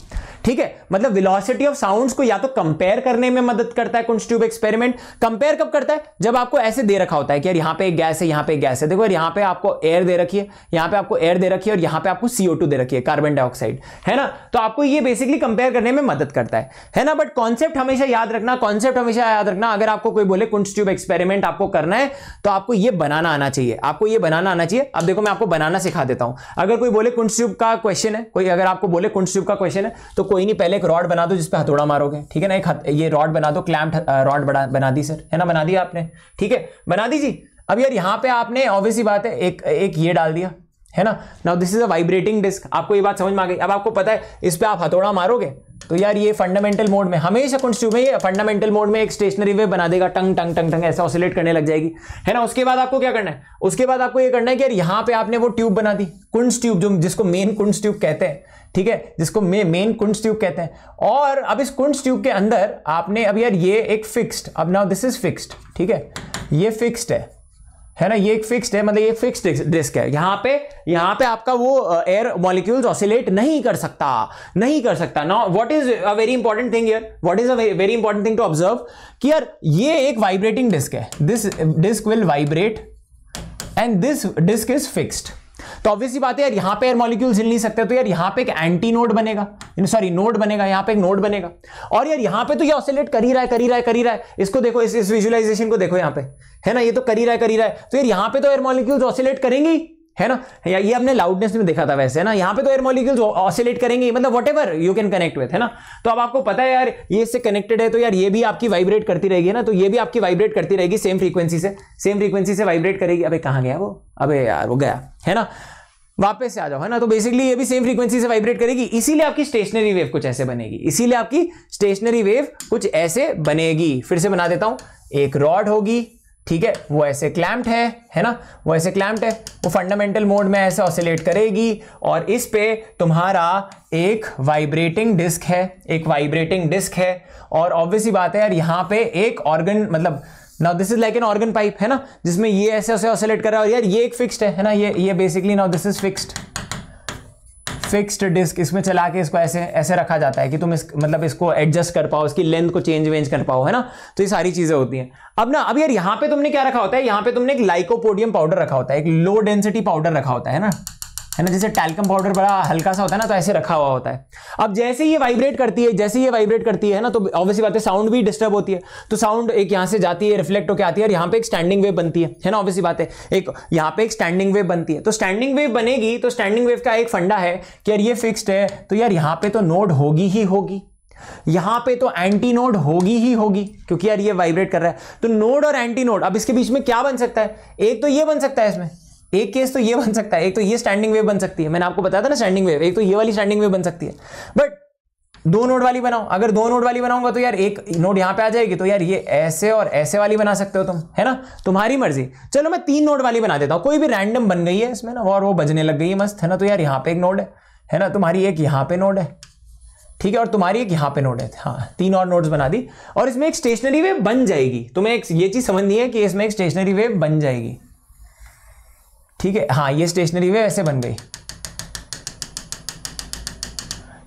ठीक है मतलब वेलोसिटी ऑफ साउंड्स को या तो कंपेयर करने में मदद करता है कुंस्ट्यूब एक्सपेरिमेंट कंपेयर कब करता है जब आपको ऐसे दे रखा होता है कि यार यहां पे एक गैस है यहां पे एक गैस है देखो यार यहां पे आपको एयर दे रखी है यहाँ पे आपको एयर दे रखी है और यहां पे आपको सीओ दे रखी है कार्बन डाइऑक्साइड है ना तो आपको ये बेसिकली कंपेयर करने में मदद करता है है ना बट कॉन्सेप्ट हमेशा याद रखना कॉन्सेप्ट हमेशा याद रखना अगर आपको कोई बोले कुंस्ट्यूब एक्सपेरिमेंट आपको करना है तो आपको यह बनाना आना चाहिए आपको यह बनाना आना चाहिए अब देखो मैं आपको बनाना सिखा देता हूं अगर कोई बोले कुंस्ट्यूब का क्वेश्चन है कोई अगर आपको बोले कुंस्ट्यूब का क्वेश्चन है तो कोई कोई नहीं पहले एक रॉड बना दो जिस पर हथौड़ा मारोगे ठीक है ना एक ये रॉड बना दो क्लैम्प रॉड बना बना दी सर है ना बना दिया आपने ठीक है बना दीजिए अब यार यहाँ पे आपने ऑब्वियसली बात है एक एक ये डाल दिया है ना now this is a vibrating disc आपको ये बात समझ में आ गई अब आपको पता है इस पर आप हथौड़ा मारोगे तो यार ये फंडामेंटल मोड में हमेशा कंस्ट्यू में ये फंडामेंटल मोड में एक स्टेशनरी वे बना देगा टंग टंग टंग टंग ऐसा ऑसिलेट करने लग जाएगी है ना उसके बाद आपको क्या करना है उसके बाद आपको ये करना है कि यार यहाँ पे आपने वो ट्यूब बना दी कुंड ट्यूब जो जिसको मेन कुंड ट्यूब कहते हैं ठीक है जिसको मे, मेन कुंड ट्यूब कहते हैं और अब इस कुंड ट्यूब के अंदर आपने अब यार ये एक फिक्स्ड अब नाउ दिस इज फिक्स्ड ठीक है ये फिक्स्ड है है ना ये एक फिक्स्ड है मतलब ये फिक्स्ड डिस्क है यहाँ पे यहाँ पे आपका वो एयर मॉलिक्यूल्स ऑसिलेट नहीं कर सकता नहीं कर सकता now what is a very important thing यार what is a very important thing to observe कि यार ये एक वाइब्रेटिंग डिस्क है this disc will vibrate and this disc is fixed तो ऑब्वियसली बात है यार यहां पे एयर मॉलिक्यूल हिल नहीं सकते तो यार यहां पे एक एंटी नोड बनेगा सॉरी नोड बनेगा यहां पे एक नोड बनेगा और यार यहां पे तो ये ऑसिलेट कर ही रहा है कर ही रहा है कर ही रहा है इसको देखो इस इस विजुअलाइजेशन को देखो यहां पे है ना ये तो कर ही रहा है कर ही रहा है तो यार यहां पे तो एयर मॉलिक्यूल ऑसिलेट करेंगे है ना ये हमने लाउडनेस में देखा था वैसे ना यहाँ पे तो एयर मॉलिक्यूल्स ऑसिलेट करेंगे मतलब what you can connect with है ना तो अब आपको पता है यार ये इससे कनेक्टेड है तो यार ये भी आपकी वाइब्रेट करती रहेगी ना तो ये भी आपकी वाइब्रेट करती रहेगी सेम फ्रीक्वेंसी से सेम फ्रीक्वेंसी से वाइब्रेट करेगी अभी कहाँ गया वो अबे यार वो गया है ना वापस से आ जाओ है ना तो बेसिकली ये भी सेम फ्रीक्वेंसी से वाइब्रेट करेगी इसीलिए आपकी स्टेशनरी वेव कुछ ऐसे बनेगी इसीलिए आपकी स्टेशनरी वेव कुछ ऐसे बनेगी फिर से बना देता हूं एक रॉड होगी ठीक है वो ऐसे क्लैम्प्ट है है ना वो ऐसे क्लैम्प्ट है वो फंडामेंटल मोड में ऐसे ऑसिलेट करेगी और इस पे तुम्हारा एक वाइब्रेटिंग डिस्क है एक वाइब्रेटिंग डिस्क है और ऑब्वियसली बात है यार यहाँ पे एक ऑर्गन मतलब now this is like an organ pipe है ना जिसमें ये ऐसे ऐसे ऑसिलेट कर रहा है और यार ये एक फिक्स्ड है है ना ये ये basically now this is fixed fixed disc इसमें चला के इसको ऐसे ऐसे रखा जाता है कि तुम इस मतलब इसको एडजस्ट कर पाओ इसकी लेंथ को चेंज वेंज कर पाओ है ना तो ये सारी चीज़ें होती हैं अब ना अब यार यहाँ पे तुमने क्या रखा होता है यहाँ पे तुमने एक लाइकोपोडियम पाउडर रखा होता है एक लो डेंसिटी पाउडर रखा होता है ना है ना जैसे टैल्कम पाउडर बड़ा हल्का सा होता है ना तो ऐसे रखा हुआ होता है अब जैसे ये वाइब्रेट करती है जैसे ये वाइब्रेट करती है ना तो ऑब्वियसली बात है साउंड भी डिस्टर्ब होती है तो साउंड एक यहाँ से जाती है रिफ्लेक्ट होकर आती है और यहाँ पे एक स्टैंडिंग वेव बनती है है ना ऑब्वियसली बात है एक यहाँ पे एक स्टैंडिंग वेव बनती है तो स्टैंडिंग वेव बनेगी तो स्टैंडिंग वेव का एक फंडा है कि यार ये फिक्स्ड है तो यार यहाँ पे तो नोड होगी ही होगी यहां पे तो एंटी नोड होगी ही होगी क्योंकि यार ये वाइब्रेट कर रहा है तो नोड और एंटी नोड अब इसके बीच में क्या बन सकता है एक तो ये बन सकता है इसमें एक केस तो ये बन सकता है एक तो ये स्टैंडिंग वेव बन सकती है मैंने आपको बताया था ना स्टैंडिंग वेव एक तो ये वाली स्टैंडिंग वेव बन सकती है बट दो नोड वाली बनाओ अगर दो नोड वाली बनाऊंगा तो यार एक नोड यहां पे आ जाएगी तो यार ये ऐसे और ऐसे वाली बना सकते हो तुम है ना तुम्हारी मर्जी चलो मैं तीन नोड वाली बना देता हूँ कोई भी रैंडम बन गई है इसमें ना और वो बजने लग गई है मस्त है ना तो यार यहां पे एक नोड है है ना तुम्हारी एक यहाँ पे नोड है ठीक है और तुम्हारी एक यहां पे नोड है हाँ तीन और नोड्स बना दी और इसमें एक स्टेशनरी वेव बन जाएगी तुम्हें एक ये चीज़ समझनी है कि इसमें एक स्टेशनरी वेव बन जाएगी ठीक है हाँ ये स्टेशनरी वेव ऐसे बन गई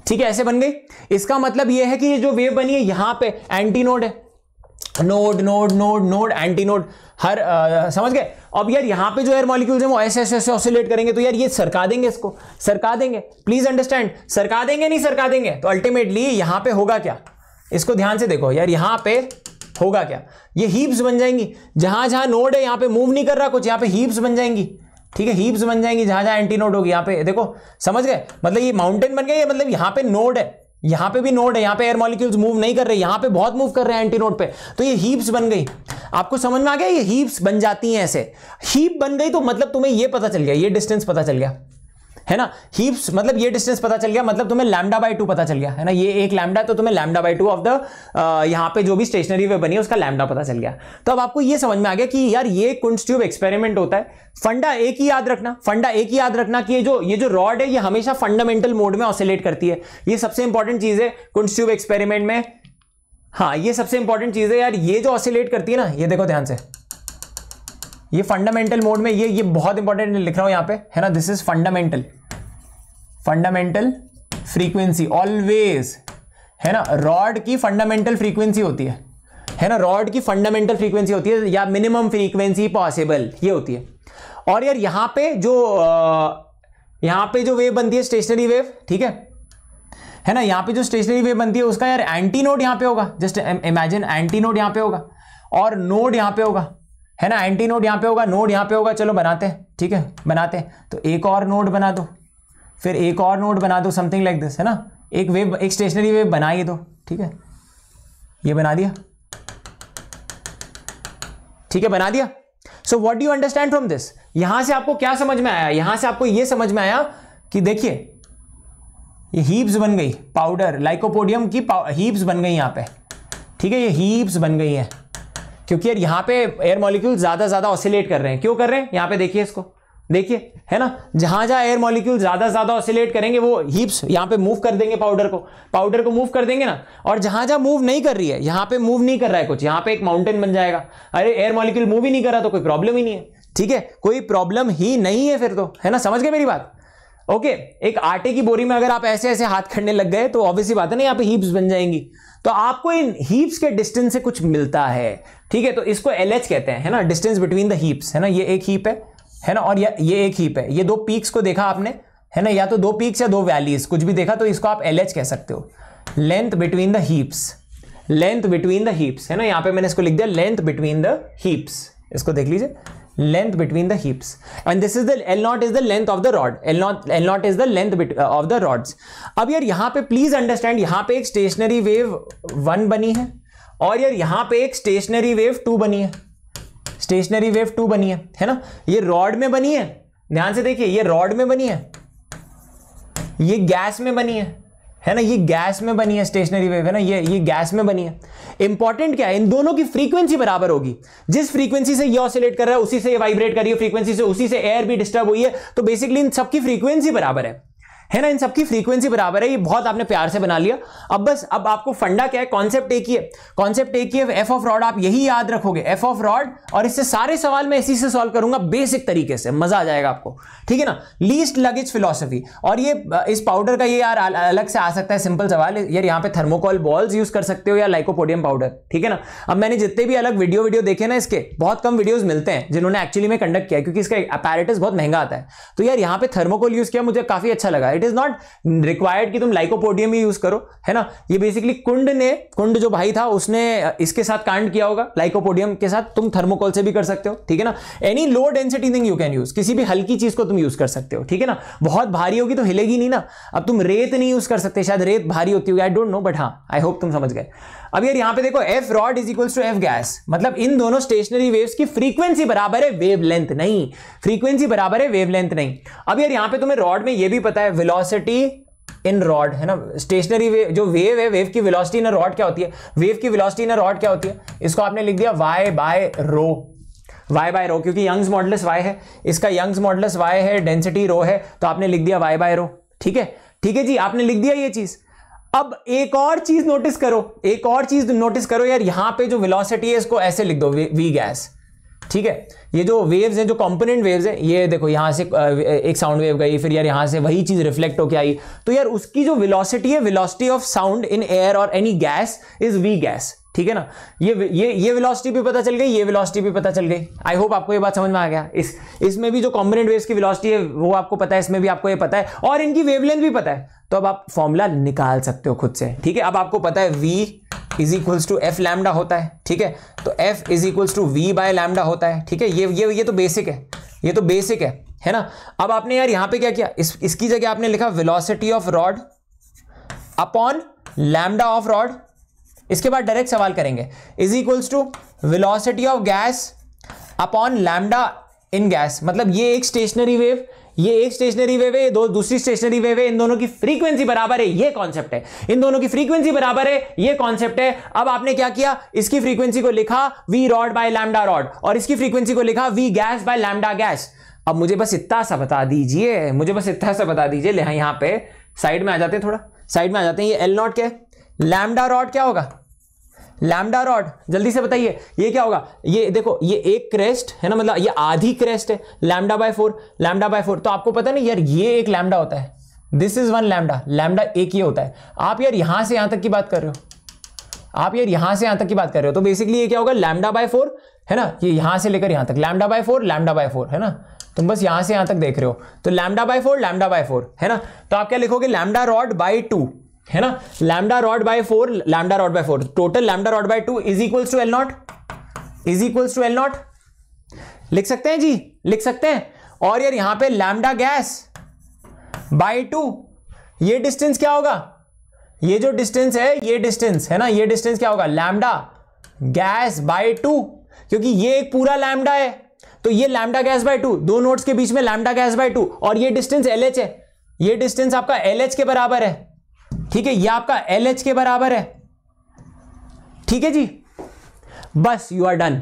ठीक है ऐसे बन गई इसका मतलब ये है कि ये जो वेव बनी है यहां पे एंटी नोड है node node node node antinode हर आ, समझ गए अब यार यहां पे जो एयर मॉलिक्यूल्स हैं वो ऐसे ऐसे ऐसे ऑसिलेट करेंगे तो यार ये सरका देंगे इसको सरका देंगे प्लीज अंडरस्टैंड सरका देंगे नहीं सरका देंगे तो अल्टीमेटली यहां पे होगा क्या इसको ध्यान से देखो यार यहां पे होगा क्या ये हीप्स बन जाएंगी जहां जहां नोड है यहां पे मूव नहीं कर रहा कुछ यहां पे हीप्स बन जाएंगी ठीक है हीप्स बन जाएंगी जहां जहां एंटी नोड होगी यहाँ पे देखो समझ गए मतलब ये माउंटेन बन गया ये मतलब यहाँ पे नोड है यहाँ पे भी नोड है यहाँ पे एयर मॉलिक्यूल्स मूव नहीं कर रहे यहाँ पे बहुत मूव कर रहे हैं एंटी नोड पे तो ये हीप्स बन गई आपको समझ में आ गया ये हीप्स बन जाती हैं ऐसे हीप बन गई तो मतलब तुम्हें ये पता चल गया ये डिस्टेंस पता चल गया है ना हीप्स मतलब ये डिस्टेंस पता चल गया मतलब तुम्हें लैमडा बाई टू पता चल गया है ना ये एक लैमडा तो तुम्हें lambda by two of the यहाँ पे जो भी स्टेशनरी वे बनी है उसका लैमडा पता चल गया तो अब आपको ये समझ में आ गया कि यार ये कुंड ट्यूब एक्सपेरिमेंट होता है फंडा एक ही याद रखना फंडा एक ही याद रखना कि ये जो ये जो रॉड है ये हमेशा फंडामेंटल मोड में ऑसिलेट करती है ये सबसे इंपॉर्टेंट चीज है कुंड ट्यूब एक्सपेरिमेंट में हाँ ये सबसे इंपॉर्टेंट चीज है यार ये जो ऑसिलेट करती है ना ये देखो ध्यान से ये फंडामेंटल मोड में ये ये बहुत इंपॉर्टेंट लिख रहा हूं यहां पे है ना this is fundamental fundamental frequency always है ना रॉड की फंडामेंटल फ्रीक्वेंसी होती है है ना रॉड की फंडामेंटल फ्रीक्वेंसी होती है या मिनिमम फ्रीक्वेंसी पॉसिबल ये होती है और यार यहां पे जो यहां पे जो वेव बनती है स्टेशनरी वेव ठीक है है ना यहां पे जो स्टेशनरी वेव बनती है उसका यार एंटी नोड यहां पे होगा जस्ट इमेजिन एंटी नोड यहां पे होगा और नोड यहां पे होगा है ना एंटी नोड यहाँ पे होगा नोड यहाँ पे होगा चलो बनाते हैं ठीक है बनाते हैं तो एक और नोड बना दो फिर एक और नोड बना दो समथिंग लाइक दिस है ना एक वेव एक स्टेशनरी वेव बना ही दो ठीक है ये बना दिया ठीक है बना दिया so what do understand from this यहां से आपको क्या समझ में आया यहां से आपको यह समझ में आया कि देखिए ये हीप्स बन गई पाउडर लाइकोपोडियम की हीप्स बन गई यहां पे ठीक है ये हीप्स बन गई है क्योंकि यार यहां पे एयर मॉलिक्यूल ज़्यादा ज़्यादा ऑसिलेट कर रहे हैं क्यों कर रहे हैं यहां पे देखिए इसको देखिए है ना जहां जहां एयर मॉलिक्यूल ज्यादा ज्यादा ऑसिलेट करेंगे वो हीप्स यहां पे मूव कर देंगे पाउडर को पाउडर को मूव कर देंगे ना और जहां जहां मूव नहीं कर रही है यहां पे मूव नहीं कर रहा है कुछ यहां पे एक माउंटेन बन जाएगा अरे एयर मॉलिक्यूल मूव ही नहीं कर रहा तो कोई प्रॉब्लम ही नहीं है ठीक है कोई प्रॉब्लम ही नहीं है फिर तो है ना समझ गए मेरी बात ओके एक आटे की बोरी में अगर आप ऐसे ऐसे हाथ खड़ने लग गए तो ऑब्वियसली बात है ना यहाँ पे हीप्स बन जाएंगी तो आपको इन हीप्स के डिस्टेंस से कुछ मिलता है ठीक है तो इसको एल कहते हैं है ना डिस्टेंस बिटवीन द हीप्स है ना ये एक हीप है है ना और ये ये एक हीप है ये दो पीक्स को देखा आपने है ना या तो दो पीक्स या दो वैलीज कुछ भी देखा तो इसको आप एल कह सकते हो length between the heaps length between the heaps है ना यहाँ पे मैंने इसको लिख दिया लेंथ बिटवीन द हीप्स इसको देख लीजिए length between the heaps and this is the L nought is the length of the rod L nought L nought is the length of the rods अब यार यहाँ पे प्लीज अंडरस्टैंड यहाँ पे एक स्टेशनरी वेव वन बनी है और यार यहां पे एक स्टेशनरी वेव टू बनी है स्टेशनरी वेव टू बनी है है ना ये रॉड में बनी है ध्यान से देखिए ये रॉड में बनी है ये गैस में बनी है है ना ये गैस में बनी है स्टेशनरी वेव है ना ये ये गैस में बनी है इंपॉर्टेंट क्या है इन दोनों की फ्रीक्वेंसी बराबर होगी जिस फ्रीक्वेंसी से ये ऑसिलेट कर रहा है उसी से ये वाइब्रेट कर रही है फ्रीक्वेंसी से उसी से एयर भी डिस्टर्ब हुई है तो बेसिकली इन सबकी फ्रीक्वेंसी बराबर है है ना इन सबकी फ्रीक्वेंसी बराबर है ये बहुत आपने प्यार से बना लिया अब बस अब आपको फंडा क्या है कॉन्सेप्ट एक ही है कॉन्सेप्ट एक ही है एफ ऑफ रॉड आप यही याद रखोगे एफ ऑफ रॉड और इससे सारे सवाल मैं इसी से सॉल्व करूंगा बेसिक तरीके से मजा आ जाएगा आपको ठीक है ना लीस्ट लगेज फिलोसफी और ये इस पाउडर का ये यार अलग से आ सकता है सिंपल सवाल यार यहाँ पे थर्मोकॉल बॉल्स यूज कर सकते हो या लाइकोपोडियम पाउडर ठीक है ना अब मैंने जितने भी अलग वीडियो वीडियो देखे ना इसके बहुत कम वीडियोज मिलते हैं जिन्होंने एक्चुअली में कंडक्ट किया क्योंकि इसका अपेरेटिस बहुत महंगा आता है तो यार यहाँ पे थर्मोकॉल यूज किया मुझे काफी अच्छा लगा इट इज नॉट रिक्वायर्ड कि तुम लाइकोपोडियम ही यूज करो है ना ये बेसिकली कुंड ने कुंड जो भाई था उसने इसके साथ कांड किया होगा लाइकोपोडियम के साथ तुम थर्मोकोल से भी कर सकते हो ठीक है ना any low density thing you can use किसी भी हल्की चीज को तुम यूज कर सकते हो ठीक है ना बहुत भारी होगी तो हिलेगी नहीं ना अब तुम रेत नहीं यूज कर सकते शायद रेत भारी होती होगी आई डोंट नो बट हाँ आई होप तुम समझ गए अब यार यहां पे देखो F rod is equals to F gas मतलब इन दोनों स्टेशनरी वेव्स की फ्रीक्वेंसी बराबर है वेवलेंथ नहीं फ्रीक्वेंसी बराबर है वेवलेंथ नहीं अब यार यहां पे तुम्हें रॉड में यह भी पता है वेलोसिटी इन रॉड है ना स्टेशनरी वेव जो वेव है वेव की वेलोसिटी इन रॉड क्या होती है वेव की वेलोसिटी इन रॉड क्या होती है इसको आपने लिख दिया Y by rho y by rho क्योंकि यंग्स मॉडलस y है इसका यंग्स मॉडलस y है डेंसिटी रो है तो आपने लिख दिया y बाय रो ठीक है ठीक है जी आपने लिख दिया ये चीज़ अब एक और चीज नोटिस करो एक और चीज नोटिस करो यार यहां पे जो वेलोसिटी है इसको ऐसे लिख दो वी, गैस ठीक है ये जो वेव्स हैं जो कॉम्पोनेंट वेव्स हैं ये देखो यहां से एक साउंड वेव गई फिर यार यहां से वही चीज़ रिफ्लेक्ट होकर आई तो यार उसकी जो वेलोसिटी है velocity of sound in air और any gas is V gas ठीक है ना ये ये ये वेलोसिटी भी पता चल गई ये वेलोसिटी भी पता चल गई आई होप आपको ये बात समझ में आ गया इस इसमें भी जो कॉम्बिनेंट वेव्स की वेलोसिटी है वो आपको पता है इसमें भी आपको ये पता है और इनकी वेवलेंथ भी पता है तो अब आप फॉर्मूला निकाल सकते हो खुद से ठीक है अब आपको पता है V is equals to F lambda होता है ठीक है तो F is equals to V by lambda होता है ठीक है ये ये ये तो बेसिक है ये तो बेसिक है है ना अब आपने यार यहां पे क्या किया इस इसकी जगह आपने लिखा velocity of rod upon lambda of rod इसके बाद डायरेक्ट सवाल करेंगे is equals to velocity of gas upon lambda in gas मतलब ये एक स्टेशनरी वेव ये एक स्टेशनरी वेव है दो दूसरी स्टेशनरी वेव है इन दोनों की फ्रीक्वेंसी बराबर है ये कॉन्सेप्ट है इन दोनों की फ्रीक्वेंसी बराबर है ये कॉन्सेप्ट है अब आपने क्या किया इसकी फ्रीक्वेंसी को लिखा V rod by lambda rod और इसकी फ्रीक्वेंसी को लिखा V gas by lambda gas अब मुझे बस इतना सा बता दीजिए मुझे बस इतना सा बता दीजिए हाँ, यहां पे साइड में आ जाते हैं थोड़ा साइड में आ जाते हैं ये एल नॉट के लैमडा रॉड क्या होगा लैमडा रॉड जल्दी से बताइए ये क्या होगा ये देखो ये एक क्रेस्ट है ना मतलब ये आधी क्रेस्ट है lambda by four lambda by four तो आपको पता नहीं यार ये एक लैमडा होता है this is one lambda lambda एक ही होता है आप यार यहां से यहां तक की बात कर रहे हो आप यार यहां से यहां तक की बात कर रहे हो तो बेसिकली ये क्या होगा लैमडा बाय फोर है ना ये यहां से लेकर यहां तक lambda by four lambda by four है ना तुम बस यहां से यहां तक देख रहे हो तो lambda by four lambda by four है ना तो आप क्या लिखोगे लैमडा रॉड बाय टू है ना lambda rod by four lambda rod by four total lambda rod by two is equals to L nought is equals to L nought लिख सकते हैं जी लिख सकते हैं और यार यहां पे लैमडा गैस बाय टू ये डिस्टेंस क्या होगा ये जो डिस्टेंस है ये डिस्टेंस है ना ये डिस्टेंस क्या होगा लैमडा गैस बाय टू क्योंकि ये एक पूरा लैमडा है तो ये लैमडा गैस बाय टू दो नोट्स के बीच में लैमडा गैस बाय टू और ये डिस्टेंस एल है ये डिस्टेंस आपका एल के बराबर है ठीक है ये आपका एल एच के बराबर है ठीक है जी बस you are done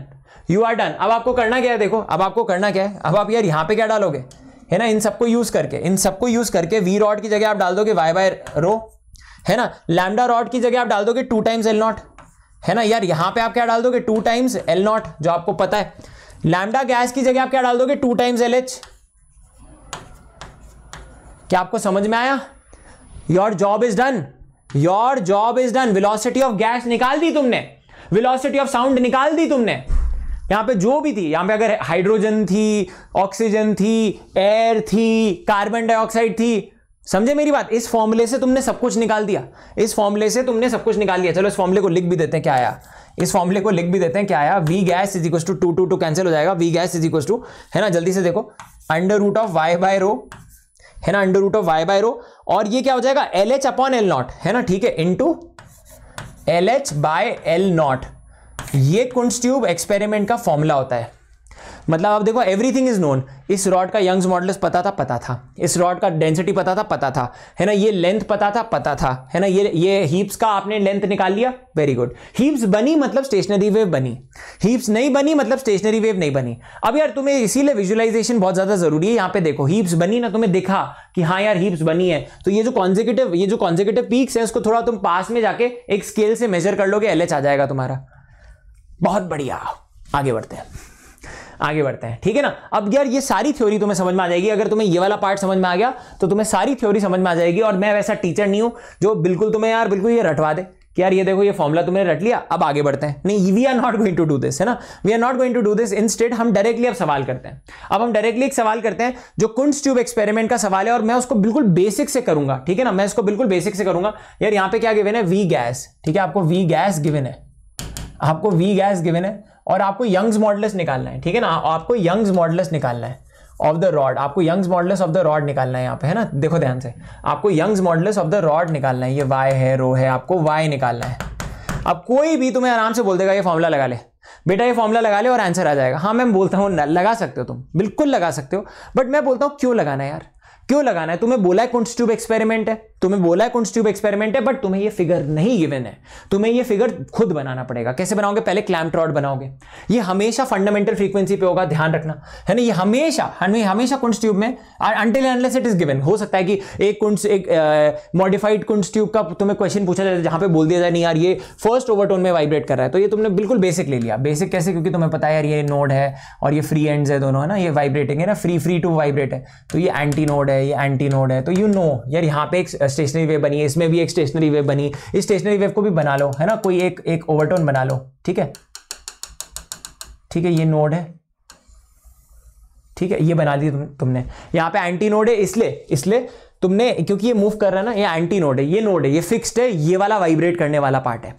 you are done अब आपको करना क्या है देखो अब आपको करना क्या है अब आप यार यहां पे क्या डालोगे है ना इन सबको यूज करके इन सबको यूज करके वी रॉड की जगह आप डाल दोगे वाई वाई रो है ना लैमडा रॉड की जगह आप डाल दोगे टू टाइम्स एल नॉट है ना यार यहां पे आप क्या डाल दोगे टू टाइम्स एल नॉट जो आपको पता है लैमडा गैस की जगह आप क्या डाल दोगे टू टाइम्स एल एच क्या आपको समझ में आया your job is done your job is done velocity of gas निकाल दी तुमने विलोसिटी ऑफ साउंड निकाल दी तुमने यहां पे जो भी थी यहां पे अगर हाइड्रोजन थी ऑक्सीजन थी एयर थी कार्बन डाइऑक्साइड थी समझे मेरी बात इस फॉर्मूले से तुमने सब कुछ निकाल दिया इस फॉर्मूले से तुमने सब कुछ निकाल दिया चलो इस फॉर्मूले को लिख भी देते हैं क्या आया इस फॉर्मूले को लिख भी देते हैं क्या आया V gas is equal to two two two cancel हो जाएगा V gas is equal to है ना जल्दी से देखो under root of Y by rho है ना under root of Y by rho और ये क्या हो जाएगा L H upon L nought है ना ठीक है two L H by L nought ये कुंस ट्यूब एक्सपेरिमेंट का फॉर्मूला होता है मतलब आप देखो एवरीथिंग इज नोन इस रॉड का यंग्स मॉडल्स पता था पता था इस रॉड का डेंसिटी पता था पता था है ना ये लेंथ पता था पता था है ना ये ये हीप्स का आपने लेंथ निकाल लिया वेरी गुड हीप्स बनी मतलब स्टेशनरी वेव बनी हीप्स नहीं बनी मतलब स्टेशनरी वेव नहीं बनी अब यार तुम्हें इसीलिए विजुअलाइजेशन बहुत ज्यादा जरूरी है यहाँ पे देखो हीप्स बनी ना तुम्हें दिखा कि हाँ यार हीप्स बनी है तो ये जो कॉन्जिकेटिव ये जो कॉन्जिकेटिव पीक्स है उसको थोड़ा तुम पास में जाके एक स्केल से मेजर कर लोगे एल आ जाएगा तुम्हारा बहुत बढ़िया आगे बढ़ते हैं आगे बढ़ते हैं ठीक है ना अब यार ये सारी थ्योरी तुम्हें समझ में आ जाएगी अगर तुम्हें ये वाला पार्ट समझ में आ गया तो तुम्हें सारी थ्योरी समझ में आ जाएगी और मैं वैसा टीचर नहीं हूँ जो बिल्कुल तुम्हें यार बिल्कुल ये रटवा दे कि यार ये देखो ये फॉर्मुला तुमने रट लिया अब आगे बढ़ते हैं नहीं we are not going to do this है ना we are not going to do this in state हम डायरेक्टली अब सवाल करते हैं अब हम डायरेक्टली एक सवाल करते हैं जो कुंड ट्यूब एक्सपेरिमेंट का सवाल है और मैं उसको बिल्कुल बेसिक से करूंगा ठीक है ना मैं इसको बिल्कुल बेसिक से करूंगा यार यहां पर क्या गिवेन है वी गैस ठीक है आपको वी गैस गिवेन है आपको वी गैस गिवेन है और आपको यंग्स मॉडलस निकालना है ठीक है ना आपको यंग्स मॉडलस निकालना है ऑफ द रॉड आपको Young's modulus of the rod निकालना है यहाँ पे है ना देखो ध्यान से आपको Young's modulus of the rod निकालना है ये वाई है रो है आपको वाई निकालना है अब कोई भी तुम्हें आराम से बोल देगा ये फॉर्मूला लगा ले बेटा ये फॉर्मूला लगा ले और आंसर आ जाएगा हाँ मैम बोलता हूँ लगा सकते हो तुम बिल्कुल लगा सकते हो बट मैं बोलता हूँ क्यों लगाना है यार क्यों लगाना है तुम्हें बोला है ट्यूब एक्सपेरिमेंट है तुम्हें बोला है कॉन्स्ट्यूब एक्सपेरिमेंट है बट तुम्हें ये फिगर नहीं गिवन है तुम्हें ये फिगर खुद बनाना पड़ेगा कैसे बनाओगे पहले क्लैम्प रॉड बनाओगे ये हमेशा फंडामेंटल फ्रीक्वेंसी पे होगा ध्यान रखना है ना ये हमेशा हाँ, हमेशा कॉन्स्ट्यूब में until unless it is given हो सकता है कि एक कुंड एक मॉडिफाइड कुंस का तुम्हें क्वेश्चन पूछा जाए जहां पर बोल दिया जाए नहीं यार ये फर्स्ट ओवरटोन में वाइब्रेट कर रहा है तो ये तुमने बिल्कुल बेसिक ले लिया बेसिक कैसे क्योंकि तुम्हें पता है यार ये नोड है और ये फ्री एंड्स है दोनों है ना ये वाइब्रेटिंग है ना फ्री फ्री टू वाइब्रेट है तो ये एंटी नोड है ये एंटी नोड है तो यू नो यार यहाँ पे एक स्टेशनरी वेव बनी है इसमें भी एक स्टेशनरी वेव बनी इस स्टेशनरी वेव को भी बना लो है ना कोई एक एक ओवरटोन बना लो ठीक है ठीक है ये नोड है ठीक है ये बना दी तुम, तुमने यहाँ पे एंटी नोड है इसलिए इसलिए तुमने क्योंकि ये मूव कर रहा है ना ये एंटी नोड है ये नोड है ये फिक्स्ड है ये वाला वाइब्रेट करने वाला पार्ट है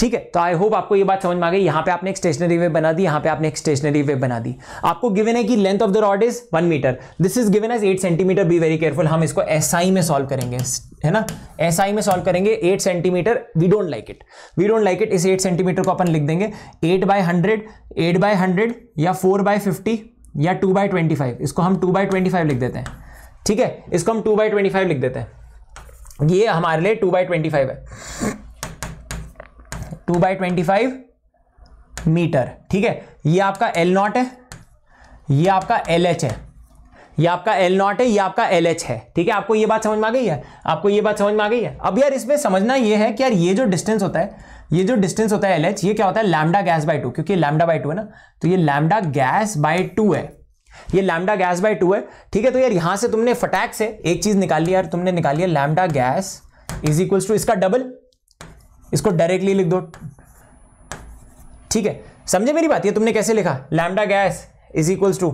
ठीक है तो आई होप आपको ये बात समझ में आ गई यहाँ पे आपने एक स्टेशनरी वे बना दी यहाँ पे आपने एक स्टेशनरी वे बना दी आपको गिवन है कि length of the rod is one metre this is given as eight centimetre be very careful हम इसको एस SI में सॉल्व करेंगे है ना एस SI में सॉल्व करेंगे eight centimetre we don't like it we don't like it इस eight centimetre को अपन लिख देंगे eight by hundred eight by hundred या फोर बाय फिफ्टी या टू बाय ट्वेंटी फाइव इसको हम टू बाय ट्वेंटी फाइव लिख देते हैं ठीक है इसको हम टू बाय ट्वेंटी फाइव लिख देते हैं ये हमारे लिए टू बाय ट्वेंटी फाइव है two by twenty five metre ठीक है ये आपका एल नॉट है ये आपका एल एच है ये आपका एल नॉट है ये आपका एल एच है ठीक है आपको ये बात समझ में आ गई है आपको ये बात समझ में आ गई है अब यार इसमें समझना ये है कि यार ये जो डिस्टेंस होता है ये जो डिस्टेंस होता है एल एच ये क्या होता है लैमडा गैस बाई टू क्योंकि लैमडा बाई टू है ना तो ये लैमडा गैस बाय टू है ये लैमडा गैस बाई टू है ठीक है तो यार यहां से तुमने फटैक से एक चीज निकाल लिया यार तुमने निकाली लिया lambda gas is equals to इसका डबल इसको डायरेक्टली लिख दो ठीक है समझे मेरी बात ये तुमने कैसे लिखा lambda gas is equals to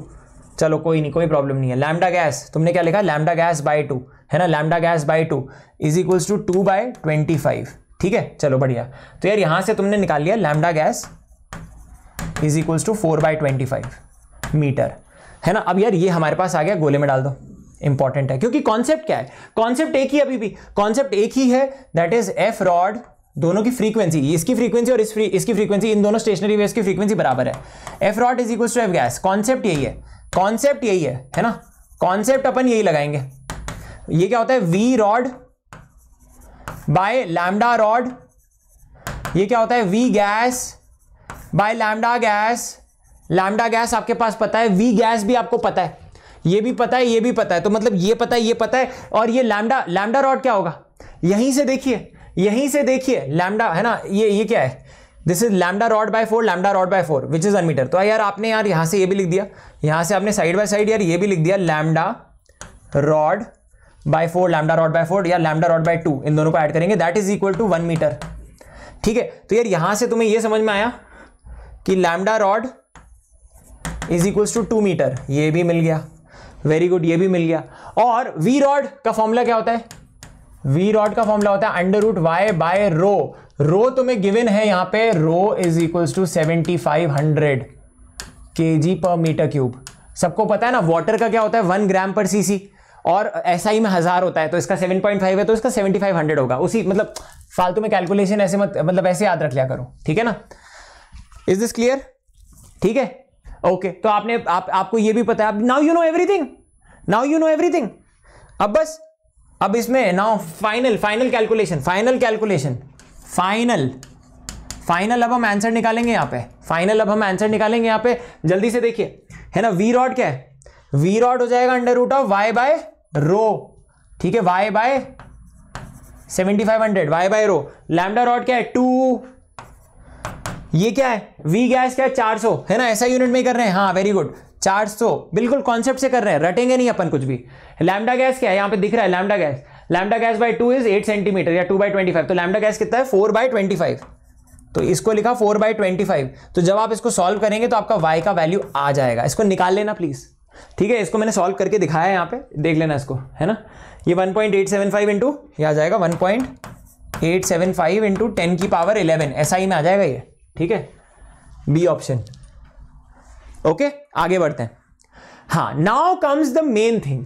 चलो कोई नहीं कोई प्रॉब्लम नहीं है लैमडा गैस तुमने क्या लिखा लैमडा गैस बाई टू है ना lambda gas by two is equals to two by twenty five ठीक है चलो बढ़िया तो यार यहां से तुमने निकाल लिया lambda gas is equals to four by twenty five metre है ना अब यार ये हमारे पास आ गया गोले में डाल दो इंपॉर्टेंट है क्योंकि कॉन्सेप्ट क्या है कॉन्सेप्ट एक ही अभी भी कॉन्सेप्ट एक ही है दैट इज एफ रॉड दोनों की फ्रीक्वेंसी इसकी फ्रीक्वेंसी और इस फ्री, इसकी फ्रीक्वेंसी इन दोनों स्टेशनरी वेव्स की फ्रीक्वेंसी बराबर है F rod is equal to F gas concept यही है कॉन्सेप्ट यही है है ना कॉन्सेप्ट अपन यही लगाएंगे ये क्या होता है V rod by lambda rod ये क्या होता है V gas by lambda gas lambda gas आपके पास पता है वी गैस भी आपको पता है ये भी पता है ये भी पता है तो मतलब ये पता है ये पता है और ये लैमडा लैमडा रॉड क्या होगा यहीं से देखिए यहीं से देखिए लैमडा है ना ये ये क्या है this is lambda rod by four lambda rod by four which is one metre तो यार आपने यार यहां से ये भी लिख दिया यहां से आपने साइड बाय साइड यार ये भी लिख दिया lambda rod by four lambda rod by four या लैमडा रॉड बाय टू इन दोनों को ऐड करेंगे that is equal to one metre ठीक है तो यार यहां से तुम्हें ये समझ में आया कि lambda rod is equal to two metre ये भी मिल गया वेरी गुड ये भी मिल गया और वी रॉड का फॉर्मूला क्या होता है वी डॉट का फॉर्मूला होता है under root Y by rho rho तुम्हें गिवन है यहां पे rho is equal to seventy five hundred k g पर मीटर क्यूब सबको पता है ना वाटर का क्या होता है वन ग्राम पर सीसी और ऐसा ही में हज़ार होता है तो इसका सेवन पॉइंट फाइव है तो इसका फाइव हंड्रेड होगा उसी मतलब फालतू में कैलकुलेशन ऐसे मत मतलब ऐसे याद रख लिया करो ठीक है ना इज दिस क्लियर ठीक है ओके okay, तो आपने आप, आपको ये भी पता है now you know everything now you know everything अब बस अब इसमें now final final calculation final calculation final final अब हम आंसर निकालेंगे यहां पे फाइनल अब हम आंसर निकालेंगे यहां पे जल्दी से देखिए है ना वी रॉड क्या है वी रॉड हो जाएगा under root of Y by rho ठीक है Y by seventy five hundred Y by rho lambda rod क्या है टू ये क्या है वी गैस क्या है चार सौ है ना ऐसा यूनिट में कर रहे हैं हाँ वेरी गुड 400 बिल्कुल कॉन्सेप्ट से कर रहे हैं रटेंगे नहीं अपन कुछ भी लैमडा गैस क्या है यहाँ पे दिख रहा है lambda gas lambda gas by two is eight centimetre या टू बाई ट्वेंटी फाइव तो लैमडा गैस कितना है फोर बाई ट्वेंटी फाइव तो इसको लिखा फोर बाई ट्वेंटी फाइव तो जब आप इसको सॉल्व करेंगे तो आपका वाई का वैल्यू आ जाएगा इसको निकाल लेना प्लीज़ ठीक है इसको मैंने सॉल्व करके दिखाया है यहाँ पे देख लेना इसको है ना ये one point eight seven five into ये आ जाएगा one point eight seven five into ten की पावर इलेवन ऐसा ही में आ जाएगा ये ठीक है बी ऑप्शन ओके आगे बढ़ते हैं हाँ now comes the main thing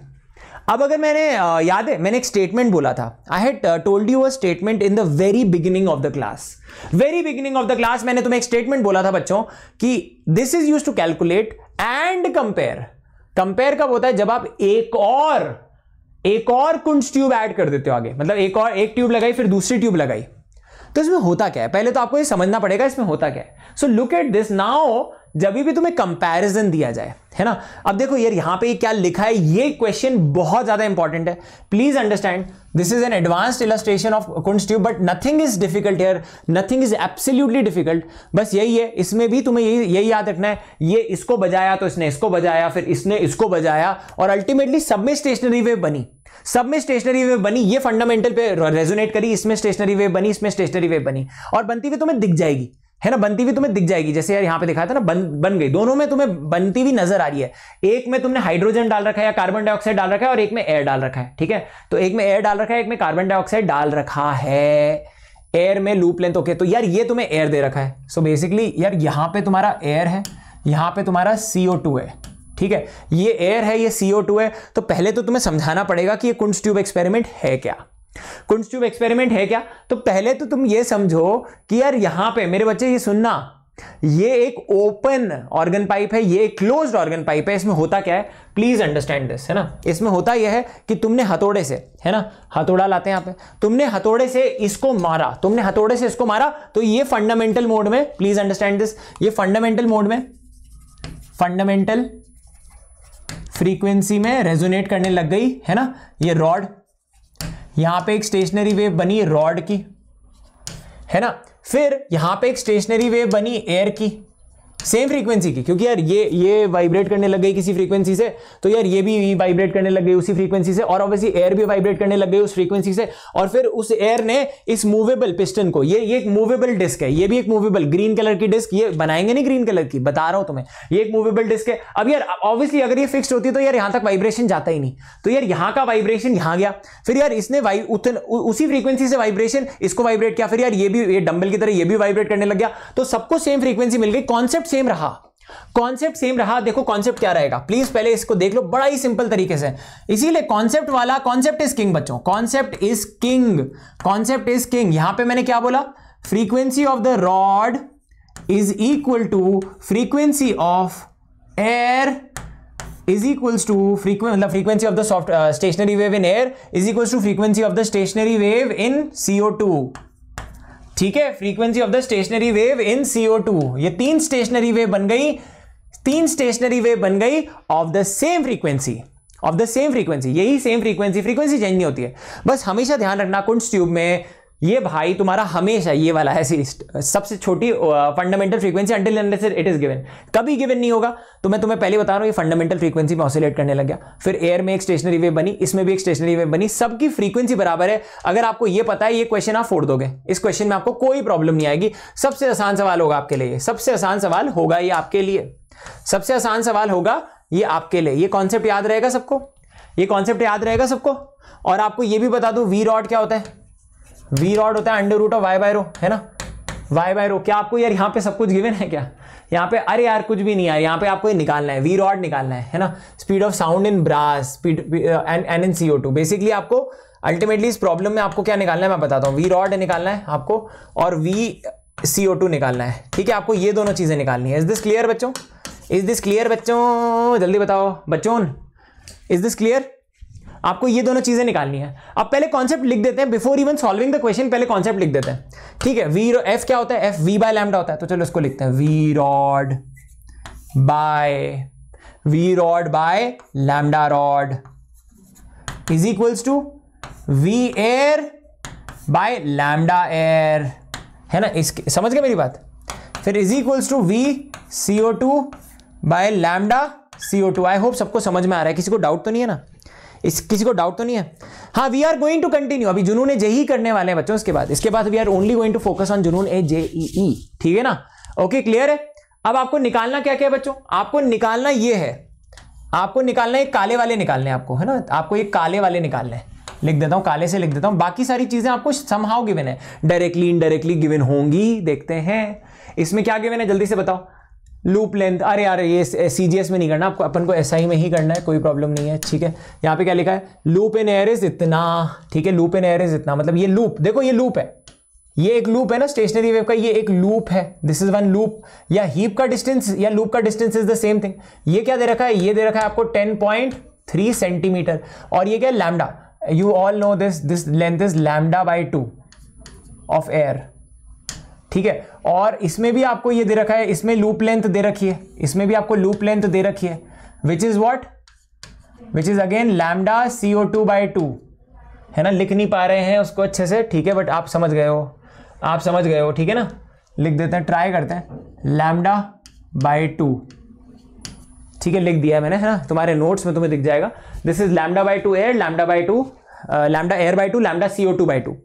अब अगर मैंने याद है मैंने एक स्टेटमेंट बोला था I had told you a statement in the very beginning of the class very beginning of the class मैंने तुम्हें एक स्टेटमेंट बोला था बच्चों कि this is use to calculate and compare compare कब होता है जब आप एक और एक और कुंज ट्यूब ऐड कर देते हो आगे मतलब एक और एक ट्यूब लगाई फिर दूसरी ट्यूब लगाई तो इसमें होता क्या है पहले तो आपको ये समझना पड़ेगा इसमें होता क्या है so look at this now जब भी तुम्हें कंपैरिजन दिया जाए है ना अब देखो यार यहां पे क्या लिखा है ये क्वेश्चन बहुत ज्यादा इंपॉर्टेंट है please understand this is an advanced illustration of Kundt but nothing is difficult here nothing is absolutely difficult बस यही है इसमें भी तुम्हें यही यही याद रखना है ये इसको बजाया तो इसने इसको बजाया फिर इसने इसको बजाया और अल्टीमेटली सब में स्टेशनरी वे बनी सब में स्टेशनरी वे बनी ये फंडामेंटल पे रेजोनेट करी इसमें स्टेशनरी वे बनी इसमें स्टेशनरी वे बनी और बनती हुई तुम्हें दिख जाएगी है ना बनती हुई तुम्हें दिख जाएगी जैसे यार यहां पे दिखाया था ना बन बन गई दोनों में तुम्हें बनती हुई नजर आ रही है एक में तुमने हाइड्रोजन डाल रखा है या कार्बन डाइऑक्साइड डाल रखा है और एक में एयर डाल रखा है ठीक है तो एक में एयर डाल रखा है एक में कार्बन डाइऑक्साइड डाल रखा है एयर में लूप लेंथ ओके तो यार ये तुम्हें एयर दे रखा है सो so बेसिकली यार यहां पर तुम्हारा एयर है यहां पर तुम्हारा टू है ठीक है ये एयर है ये टू है तो पहले तो तुम्हें समझाना पड़ेगा कि ये कुंड ट्यूब एक्सपेरिमेंट है क्या कुंडस्ट्यूब एक्सपेरिमेंट है क्या तो पहले तो तुम ये समझो कि यार यहां पे मेरे बच्चे ये सुनना ये एक ओपन ऑर्गन पाइप है ये एक क्लोज ऑर्गन पाइप है इसमें होता क्या है प्लीज अंडरस्टैंड दिस है ना इसमें होता यह है कि तुमने हथौड़े से है ना हथौड़ा लाते हैं यहां पे तुमने हथौड़े से इसको मारा तुमने हथौड़े से इसको मारा तो ये फंडामेंटल मोड में प्लीज अंडरस्टैंड दिस ये फंडामेंटल मोड में फंडामेंटल फ्रीक्वेंसी में रेजोनेट करने लग गई है ना ये रॉड यहां पे एक स्टेशनरी वेव बनी रॉड की है ना फिर यहां पे एक स्टेशनरी वेव बनी एयर की सेम फ्रीक्वेंसी की क्योंकि यार ये ये वाइब्रेट करने लग गई किसी फ्रीक्वेंसी से तो यार ये भी वाइब्रेट करने लग गई उसी फ्रीक्वेंसी से और ऑब्वियसली एयर भी वाइब्रेट करने लग गई उस फ्रीक्वेंसी से और फिर उस एयर ने इस मूवेबल पिस्टन को ये ये एक मूवेबल डिस्क है ये भी एक मूवेबल ग्रीन कलर की डिस्क ये बनाएंगे नहीं ग्रीन कलर की बता रहा हूं तुम्हें ये एक मूवेबल डिस्क है अब यार ऑब्वियसली अगर ये फिक्स होती है तो यार यहां तक वाइब्रेशन जाता ही नहीं तो यार यहां का वाइब्रेशन यहां गया फिर यार इसने उसी फ्रीक्वेंसी से वाइब्रेशन इसको वाइब्रेट किया फिर यार ये भी ये डंबल की तरह ये भी वाइब्रेट करने लग गया तो सबको सेम फ्रीक्वेंसी मिल गई कॉन्सेप्ट सेम रहा कॉन्सेप्ट सेम रहा देखो कॉन्सेप्ट क्या रहेगा प्लीज पहले इसको देख लो बड़ा ही सिंपल तरीके से इसीलिए कॉन्सेप्ट वाला कॉन्सेप्ट इज किंग बच्चों concept is king concept is king यहां पे मैंने क्या बोला frequency of the rod is equal to frequency of air is equal to frequency मतलब frequency of the soft stationary wave in air is equal to frequency of the stationary wave in CO two ठीक है frequency of the stationary wave in CO two ये तीन stationery wave बन गई तीन stationery wave बन गई of the same frequency of the same frequency यही सेम फ्रीक्वेंसी फ्रीक्वेंसी चेंज नहीं होती है बस हमेशा ध्यान रखना कुंड ट्यूब में ये भाई तुम्हारा हमेशा ये वाला है सबसे छोटी fundamental frequency until it is given कभी गिवन नहीं होगा तो मैं तुम्हें पहले बता रहा हूँ ये फंडामेंटल फ्रीक्वेंसी में ऑसिलेट करने लग गया फिर एयर में एक स्टेशनरी वेव बनी इसमें भी एक स्टेशनरी वेव बनी सबकी फ्रीक्वेंसी बराबर है अगर आपको ये पता है ये क्वेश्चन आप फोड़ दोगे इस क्वेश्चन में आपको कोई प्रॉब्लम नहीं आएगी सबसे आसान सवाल होगा आपके लिए सबसे आसान सवाल होगा ये आपके लिए सबसे आसान सवाल होगा ये आपके लिए ये कॉन्सेप्ट याद रहेगा सबको ये कॉन्सेप्ट याद रहेगा सबको और आपको ये भी बता दूं वी रॉड क्या होता है वी रॉड होता है under root of Y by rho है ना वाई बाय रो क्या आपको यार यहाँ पे सब कुछ गिवन है क्या यहाँ पे अरे यार कुछ भी नहीं है यहाँ पे आपको ये निकालना है वी रॉड निकालना है है ना speed of sound in brass speed and N in C O two basically आपको अल्टीमेटली इस प्रॉब्लम में आपको क्या निकालना है मैं बताता हूँ वी रॉड निकालना है आपको और वी सी ओ टू निकालना है ठीक है आपको ये दोनों चीज़ें निकालनी है इज दिस क्लियर बच्चों इज दिस क्लियर बच्चों जल्दी बताओ बच्चों इज दिस क्लियर आपको ये दोनों चीज़ें निकालनी है अब पहले कॉन्सेप्ट लिख देते हैं before even solving the question पहले कॉन्सेप्ट लिख देते हैं ठीक है वी एफ क्या होता है एफ वी बाय लैमडा होता है तो चलो इसको लिखते हैं V rod by V rod by lambda rod is equals to V air by lambda air है ना इस समझ गए मेरी बात फिर is equals to V C O two by lambda C O two I hope सबको समझ में आ रहा है किसी को डाउट तो नहीं है ना इस किसी को डाउट तो नहीं है हाँ we are going to continue अभी जुनून ए जेई करने वाले हैं बच्चों इसके बाद इसके बाद we are only going to focus on जुनून ए ई ठीक है ना ओके क्लियर है अब आपको निकालना क्या क्या है बच्चों आपको निकालना ये है आपको निकालना एक काले वाले निकालने आपको है ना आपको एक काले वाले निकालने लिख देता हूं काले से लिख देता हूं बाकी सारी चीज़ें आपको समहाव गिवन है डायरेक्टली इनडायरेक्टली गिवन होंगी देखते हैं इसमें क्या गिवन है जल्दी से बताओ लूप लेंथ अरे यार ये सी जी एस में नहीं करना आपको अपन को एस आई में ही करना है कोई प्रॉब्लम नहीं है ठीक है यहाँ पे क्या लिखा है लूप इन एयर इज इतना ठीक है लूप इन एयर इज इतना मतलब ये लूप देखो ये लूप है ये एक लूप है ना स्टेशनरी वेव का ये एक लूप है दिस इज वन लूप या हीप का डिस्टेंस या लूप का distance is the same thing ये क्या दे रखा है ये दे रखा है आपको टेन पॉइंट थ्री सेंटीमीटर और ये क्या है lambda you all know this this length is lambda by two of air ठीक है और इसमें भी आपको ये दे रखा है इसमें लूप लेंथ दे रखी है इसमें भी आपको लूप लेंथ दे रखी है which is what which is again lambda C O two by two है ना लिख नहीं पा रहे हैं उसको अच्छे से ठीक है बट आप समझ गए हो आप समझ गए हो ठीक है ना लिख देते हैं ट्राई करते हैं लैमडा बाई टू ठीक है लिख दिया है मैंने है ना तुम्हारे नोट्स में तुम्हें दिख जाएगा this is lambda by two air lambda by two lambda air by two lambda C O two by two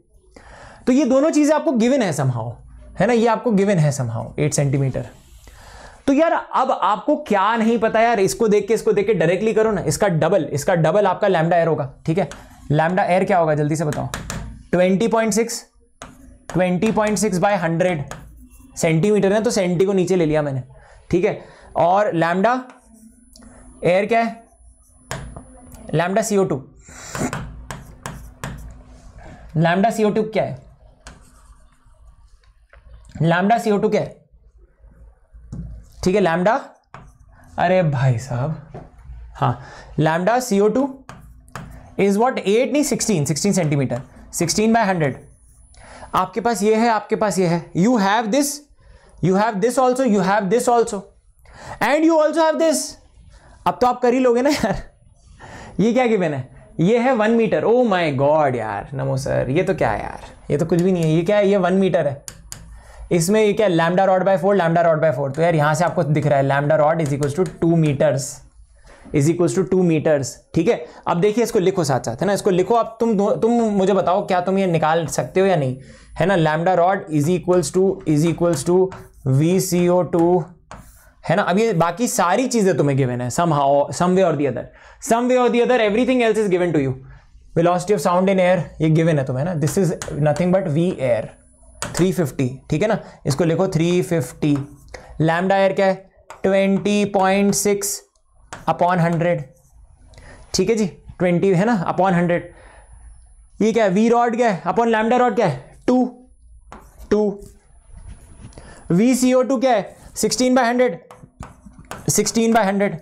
तो ये दोनों चीज़ें आपको गिवन है समहाओ है ना ये आपको गिवन है समहाउ एट सेंटीमीटर तो यार अब आपको क्या नहीं पता यार इसको देख के इसको देख के डायरेक्टली करो ना इसका डबल इसका डबल आपका लैमडा एयर होगा ठीक है लैमडा एयर क्या होगा जल्दी से बताओ 20.6 20.6 बाय 100 सेंटीमीटर है तो सेंटी को नीचे ले लिया मैंने ठीक है और लैमडा एयर क्या है lambda CO two lambda CO two क्या है लैमडा सीओ टू क्या है ठीक है लैमडा अरे भाई साहब हाँ lambda CO two is what eight नहीं sixteen sixteen centimetre sixteen by hundred आपके पास ये है आपके पास ये है you have this you have this also you have this also and you also have this अब तो आप कर ही लोगे ना यार ये क्या कि मैंने ये है one metre oh my God यार नमो सर ये तो क्या है यार ये तो कुछ भी नहीं है ये क्या है ये वन मीटर है इसमें ये क्या lambda rod by four lambda rod by four तो यार यहाँ से आपको दिख रहा है lambda rod is equals to two metres is equals to two metres ठीक है अब देखिए इसको लिखो साथ साथ है ना इसको लिखो अब तुम तुम मुझे बताओ क्या तुम ये निकाल सकते हो या नहीं है ना lambda rod is equals to is equals to V C O two है ना अब ये बाकी सारी चीज़ें तुम्हें गिवन है some how some way or the other some way or the other everything else is given to you velocity of sound in air ये गिवन है तुम्हें ना this is nothing but V air three fifty ठीक है ना इसको लिखो three fifty lambda air क्या है twenty point six upon hundred ठीक है जी ट्वेंटी है ना अपॉन हंड्रेड ये क्या है वी रॉड क्या है अपॉन लैमडा रॉड क्या है two two V C O two क्या है sixteen by hundred sixteen by hundred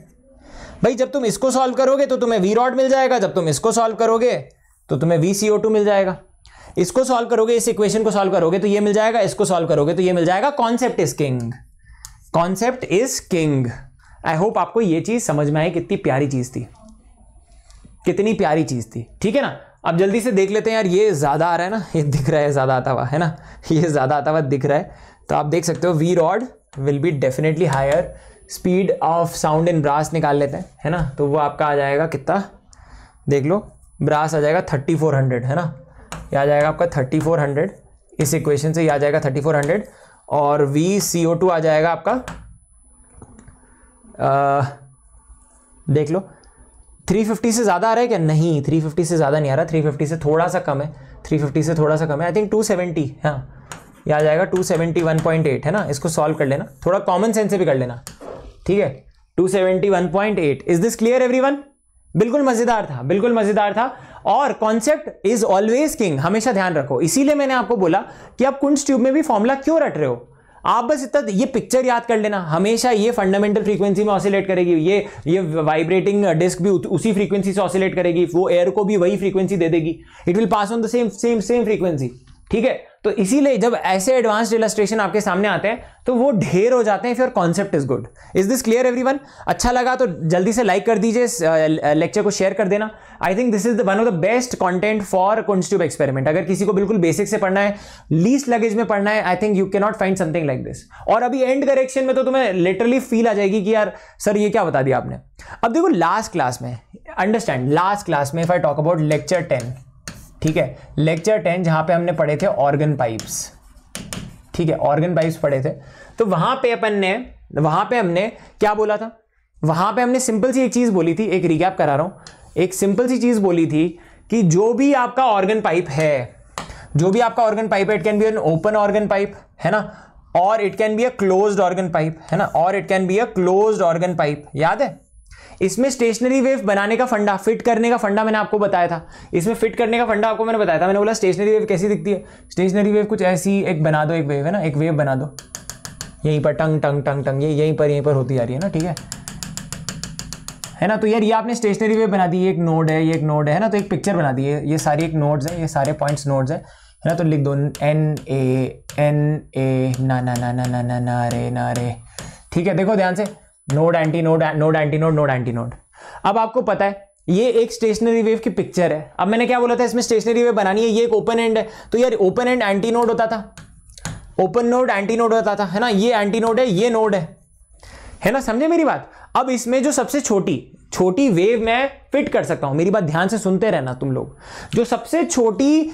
भाई जब तुम इसको सॉल्व करोगे तो तुम्हें वी रॉड मिल जाएगा जब तुम इसको सॉल्व करोगे तो तुम्हें वी सी ओ टू मिल जाएगा इसको सॉल्व करोगे इस इक्वेशन को सॉल्व करोगे तो ये मिल जाएगा इसको सॉल्व करोगे तो ये मिल जाएगा concept is king concept is king I hope आपको ये चीज समझ में आई कितनी प्यारी चीज थी कितनी प्यारी चीज थी ठीक है ना अब जल्दी से देख लेते हैं यार ये ज़्यादा आ रहा है ना ये दिख रहा है ज़्यादा आता हुआ है ना ये ज़्यादा आता हुआ दिख रहा है तो आप देख सकते हो V rod will be definitely higher speed of sound in brass निकाल लेते हैं है ना तो वो आपका आ जाएगा कितना देख लो ब्रास आ जाएगा थर्टी फोर हंड्रेड है ना यह आ जाएगा आपका थर्टी फोर हंड्रेड इस इक्वेशन से यह आ जाएगा थर्टी फोर हंड्रेड और वी सी ओ टू आ जाएगा आपका आ, देख लो थ्री फिफ्टी से ज़्यादा आ रहा है क्या नहीं थ्री फिफ्टी से ज़्यादा नहीं आ रहा थ्री फिफ्टी से थोड़ा सा कम है थ्री फिफ्टी से थोड़ा सा कम है आई थिंक टू सेवेंटी हाँ यह आ जाएगा two seventy one point eight है ना इसको सॉल्व कर लेना थोड़ा कॉमन सेंस से भी कर लेना ठीक है two seventy one point eight is this clear everyone बिल्कुल मज़ेदार था बिल्कुल मज़ेदार था और कॉन्सेप्ट इज ऑलवेज किंग हमेशा ध्यान रखो इसीलिए मैंने आपको बोला कि आप कुंड ट्यूब में भी फॉर्मूला क्यों रट रहे हो आप बस इतना ये पिक्चर याद कर लेना हमेशा ये फंडामेंटल फ्रीक्वेंसी में ऑसिलेट करेगी ये ये वाइब्रेटिंग डिस्क भी उसी फ्रीक्वेंसी से ऑसिलेट करेगी वो एयर को भी वही फ्रीक्वेंसी दे देगी it will pass on the same same same frequency ठीक है तो इसीलिए जब ऐसे एडवांस्ड इलस्ट्रेशन आपके सामने आते हैं तो वो ढेर हो जाते हैं फिर concept is good is this clear everyone अच्छा लगा तो जल्दी से लाइक कर दीजिए लेक्चर को शेयर कर देना I think this is the one of the best content for Kundt's tube experiment अगर किसी को बिल्कुल बेसिक से पढ़ना है लीस्ट लगेज में पढ़ना है I think you can not find something like this और अभी एंड करेक्शन में तो तुम्हें लिटरली फील आ जाएगी कि यार सर ये क्या बता दिया आपने अब देखो लास्ट क्लास में अंडरस्टैंड लास्ट क्लास में if I talk about lecture ten ठीक है लेक्चर टेन जहां पे हमने पढ़े थे ऑर्गन पाइप्स ठीक है ऑर्गन पाइप्स पढ़े थे तो वहां पे अपन ने वहां पे हमने क्या बोला था वहां पे हमने सिंपल सी एक चीज़ बोली थी एक रिकैप करा रहा हूं एक सिंपल सी चीज़ बोली थी कि जो भी आपका ऑर्गन पाइप है जो भी आपका ऑर्गन पाइप है it can be an open organ pipe है ना और it can be a closed organ pipe है ना और it can be a closed organ pipe याद है इसमें स्टेशनरी वेव बनाने का फंडा फिट करने का फंडा मैंने आपको बताया था इसमें फिट करने का फंडा आपको मैंने बताया था मैंने बोला स्टेशनरी वेव कैसी दिखती है स्टेशनरी वेव कुछ ऐसी एक बना दो एक वेव है ना एक वेव बना दो यहीं पर टंग टंग टंग टंग ये यहीं पर यहीं पर होती जा रही है ना ठीक है है ना तो यार ये आपने स्टेशनरी वेव बना दी एक नोड है ये एक नोड है ना तो एक पिक्चर बना दी है ये सारी एक नोड्स है ये सारे पॉइंट्स नोड्स है है ना तो लिख दो एन ए एन ए ना ना ना ना ना ना ना रे ना रे ठीक है देखो ध्यान से node antinode node antinode node antinode अब आपको पता है ये एक स्टेशनरी वेव की पिक्चर है अब मैंने क्या बोला था इसमें स्टेशनरी वेव बनानी है ये एक ओपन एंड है तो यार ओपन एंड एंटी नोड होता था ओपन नोड एंटी नोड होता था है ना ये एंटी नोड है ये नोड है है ना समझे मेरी बात अब इसमें जो सबसे छोटी छोटी वेव मैं फिट कर सकता हूं मेरी बात ध्यान से सुनते रहना तुम लोग जो सबसे छोटी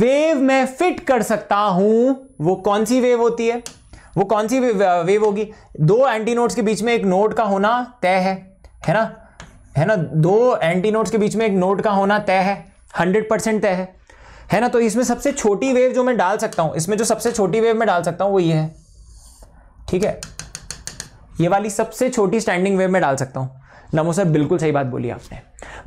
वेव मैं फिट कर सकता हूं वो कौन सी वेव होती है वो कौन सी वेव होगी दो एंटी नोट्स के बीच में एक नोट का होना तय है है ना है ना दो एंटी नोट्स के बीच में एक नोट का होना तय है हंड्रेड परसेंट तय है है ना तो इसमें सबसे छोटी वेव जो मैं डाल सकता हूं इसमें जो सबसे छोटी वेव मैं डाल सकता हूं वो ये है ठीक है ये वाली सबसे छोटी स्टैंडिंग वेव में डाल सकता हूं नमो सर बिल्कुल सही बात बोली आपने